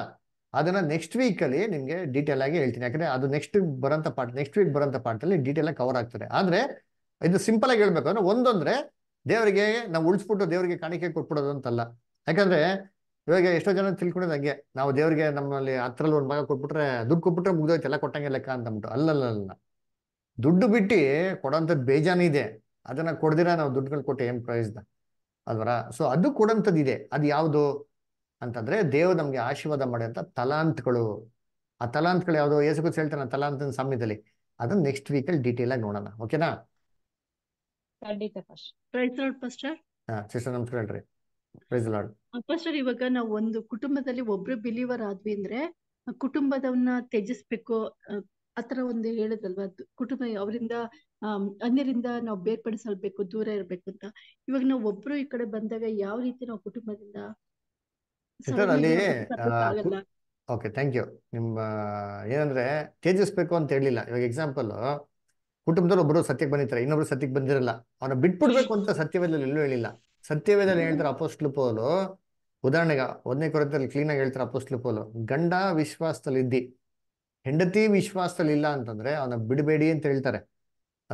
ಅದನ್ನ ನೆಕ್ಸ್ಟ್ ವೀಕ್ ಅಲ್ಲಿ ನಿಮ್ಗೆ ಡೀಟೇಲ್ ಆಗಿ ಹೇಳ್ತೀನಿ ಯಾಕಂದ್ರೆ ಅದು ನೆಕ್ಸ್ಟ್ ಬರೋಂತ ಪಾರ್ಟ್ ನೆಕ್ಸ್ಟ್ ವೀಕ್ ಬರೋಂತ ಪಾಠದಲ್ಲಿ ಡೀಟೇಲ್ ಆಗಿ ಕವರ್ ಆಗ್ತದೆ ಆದ್ರೆ ಇದು ಸಿಂಪಲ್ ಆಗಿ ಹೇಳ್ಬೇಕು ಅಂದ್ರೆ ಒಂದೊಂದ್ರೆ ದೇವರಿಗೆ ನಾವು ಉಳಿಸ್ಬಿಟ್ಟು ದೇವರಿಗೆ ಕಾಣಿಕೆ ಕೊಟ್ಬಿಡೋದು ಅಂತಲ್ಲ ಯಾಕಂದ್ರೆ ಇವಾಗ ಎಷ್ಟೋ ಜನ ತಿಳ್ಕೊಂಡಿದ್ದು ಹಂಗೆ ನಾವು ದೇವ್ರಿಗೆ ನಮ್ಮಲ್ಲಿ ಹತ್ರಲ್ಲಿ ಒಂದು ಭಾಗ ಕೊಟ್ಬಿಟ್ರೆ ದುಡ್ಡು ಕೊಟ್ಬಿಟ್ರೆ ಮುಗ್ದೋಯ್ತು ಎಲ್ಲ ಕೊಟ್ಟಂಗೆ ಲೆಕ್ಕ ಅಂತಂದ್ಬಿಟ್ಟು ಅಲ್ಲಲ್ಲ ದುಡ್ಡು ಬಿಟ್ಟು ಕೊಡೋಂಥದ್ದು ಇದೆ ಅದನ್ನ ಕೊಡ್ದಿರ ನಾವು ದುಡ್ಡುಗಳು ಕೊಟ್ಟು ಏನು ಪ್ರಯೋಜನ ಅಲ್ವರ ಸೊ ಅದು ಕೊಡೋಂಥದ್ದು ಇದೆ ಅದು ಯಾವುದು ಅಂತಂದ್ರೆ ದೇವ್ ನಮ್ಗೆ ಆಶೀರ್ವಾದ ಮಾಡಿದಂಥ ತಲಾಂತ್ಗಳು ಆ ತಲಾಂತ್ಗಳು ಯಾವುದು ಏಸುಗುಸ್ ಹೇಳ್ತಾನೆ ತಲಾಂತನ ಸಮಯದಲ್ಲಿ ಅದನ್ನ ನೆಕ್ಸ್ಟ್ ವೀಕಲ್ಲಿ ಡೀಟೇಲ್ ಆಗಿ ನೋಡೋಣ ಓಕೆನಾ ಖಂಡಿತ ಸಿಸ್ಟರ್ ನಮಸ್ಕಾರ ಹೇಳ್ರಿ ಅಪಸ್ಟರ್ ಇವಾಗ ನಾವು ಒಂದು ಕುಟುಂಬದಲ್ಲಿ ಒಬ್ರು ಬಿಲೀವರ್ ಆದ್ವಿ ಅಂದ್ರೆ ಕುಟುಂಬದವನ್ನ ತ್ಯಜಿಸ್ಬೇಕು ಆತರ ಒಂದು ಹೇಳದಲ್ವಾ ಕುಟುಂಬ ಅವರಿಂದ ಅನ್ಯರಿಂದ ನಾವು ಬೇರ್ಪಡಿಸಲ್ಬೇಕು ದೂರ ಇರ್ಬೇಕು ಅಂತ ಇವಾಗ ನಾವು ಒಬ್ರು ಈ ಕಡೆ ಬಂದಾಗ ಯಾವ ರೀತಿ ನಾವು ಕುಟುಂಬದಿಂದ ಓಕೆ ಥ್ಯಾಂಕ್ ಯು ನಿಮ್ಮ ಏನಂದ್ರೆ ತ್ಯಜಿಸ್ಬೇಕು ಅಂತ ಹೇಳಿಲ್ಲ ಇವಾಗ ಎಕ್ಸಾಂಪಲ್ ಕುಟುಂಬದಲ್ಲಿ ಒಬ್ರು ಸತ್ಯಕ್ಕೆ ಬಂದಿರ್ತಾರೆ ಇನ್ನೊಬ್ರು ಸತ್ಯಕ್ಕೆ ಬಂದಿರಲ್ಲ ಅವನ ಬಿಟ್ಬಿಡ್ಬೇಕು ಅಂತ ಸತ್ಯವೇದಲ್ಲಿ ಎಲ್ಲೂ ಹೇಳಿಲ್ಲ ಸತ್ಯವೇದಲ್ಲಿ ಹೇಳ್ತಾರೆ ಅಪೋಸ್ಟ್ಲು ಪೋಲು ಉದಾಹರಣೆಗೆ ಒಂದನೇ ಕೊರತೆಯಲ್ಲಿ ಕ್ಲೀನಾಗಿ ಹೇಳ್ತಾರೆ ಅಪೋಸ್ಟ್ಲು ಪೋಲು ಗಂಡ ವಿಶ್ವಾಸದಲ್ಲಿ ಇದ್ದಿ ಹೆಂಡತಿ ವಿಶ್ವಾಸದಲ್ಲಿ ಇಲ್ಲ ಅಂತಂದ್ರೆ ಅವನ ಬಿಡಬೇಡಿ ಅಂತ ಹೇಳ್ತಾರೆ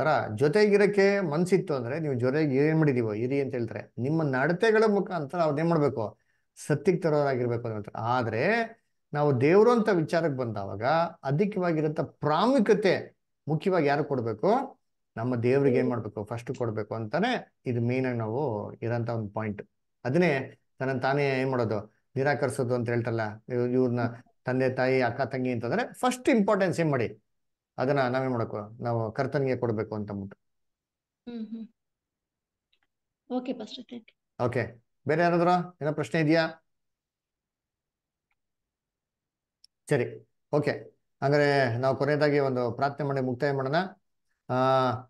ಅರ ಜೊತೆಗಿರಕ್ಕೆ ಮನ್ಸಿತ್ತು ಅಂದ್ರೆ ನೀವು ಜೊತೆಗೆ ಏನ್ ಮಾಡಿದೀವೋ ಇರಿ ಅಂತ ಹೇಳ್ತಾರೆ ನಿಮ್ಮ ನಡತೆಗಳ ಮುಖಾಂತರ ಅವ್ನೇನ್ ಮಾಡ್ಬೇಕು ಸತ್ಯಕ್ಕೆ ತರೋರಾಗಿರ್ಬೇಕು ಅಂತ ಹೇಳ್ತಾರೆ ಆದ್ರೆ ನಾವು ದೇವರು ಅಂತ ವಿಚಾರಕ್ಕೆ ಬಂದಾವಾಗ ಅಧಿಕವಾಗಿರಂತ ಪ್ರಾಮುಖ್ಯತೆ ಮುಖ್ಯವಾಗಿ ಯಾರು ಕೊಡಬೇಕು ನಮ್ಮ ದೇವ್ರಿಗೆ ಏನ್ ಮಾಡ್ಬೇಕು ಫಸ್ಟ್ ಕೊಡ್ಬೇಕು ಅಂತಾನೆ ಇದು ಮೇನ್ ಆಗಿ ನಾವು ಇರೋಂತ ಒಂದು ಪಾಯಿಂಟ್ ಅದನ್ನೇ ತನ್ನ ತಾನೇ ಏನ್ ಮಾಡೋದು ನಿರಾಕರಿಸೋದು ಅಂತ ಹೇಳ್ತಾರಲ್ಲ ಇವ್ರನ್ನ ತಂದೆ ತಾಯಿ ಅಕ್ಕ ತಂಗಿ ಅಂತಂದ್ರೆ ಫಸ್ಟ್ ಇಂಪಾರ್ಟೆನ್ಸ್ ಏನ್ ಮಾಡಿ ಅದನ್ನ ನಾವೇನ್ ಮಾಡಬೇಕು ನಾವು ಕರ್ತನಿಗೆ ಕೊಡ್ಬೇಕು ಅಂತ ಅಂದ್ಬಿಟ್ಟು ಓಕೆ ಬೇರೆ ಯಾರಾದ್ರು ಏನೋ ಪ್ರಶ್ನೆ ಇದೆಯಾ ಸರಿ ಓಕೆ ಹಂಗಾರೆ ನಾವು ಕೊನೆಯದಾಗಿ ಒಂದು ಪ್ರಾರ್ಥನೆ ಮಾಡಿ ಮುಕ್ತಾಯ ಮಾಡೋಣ 啊。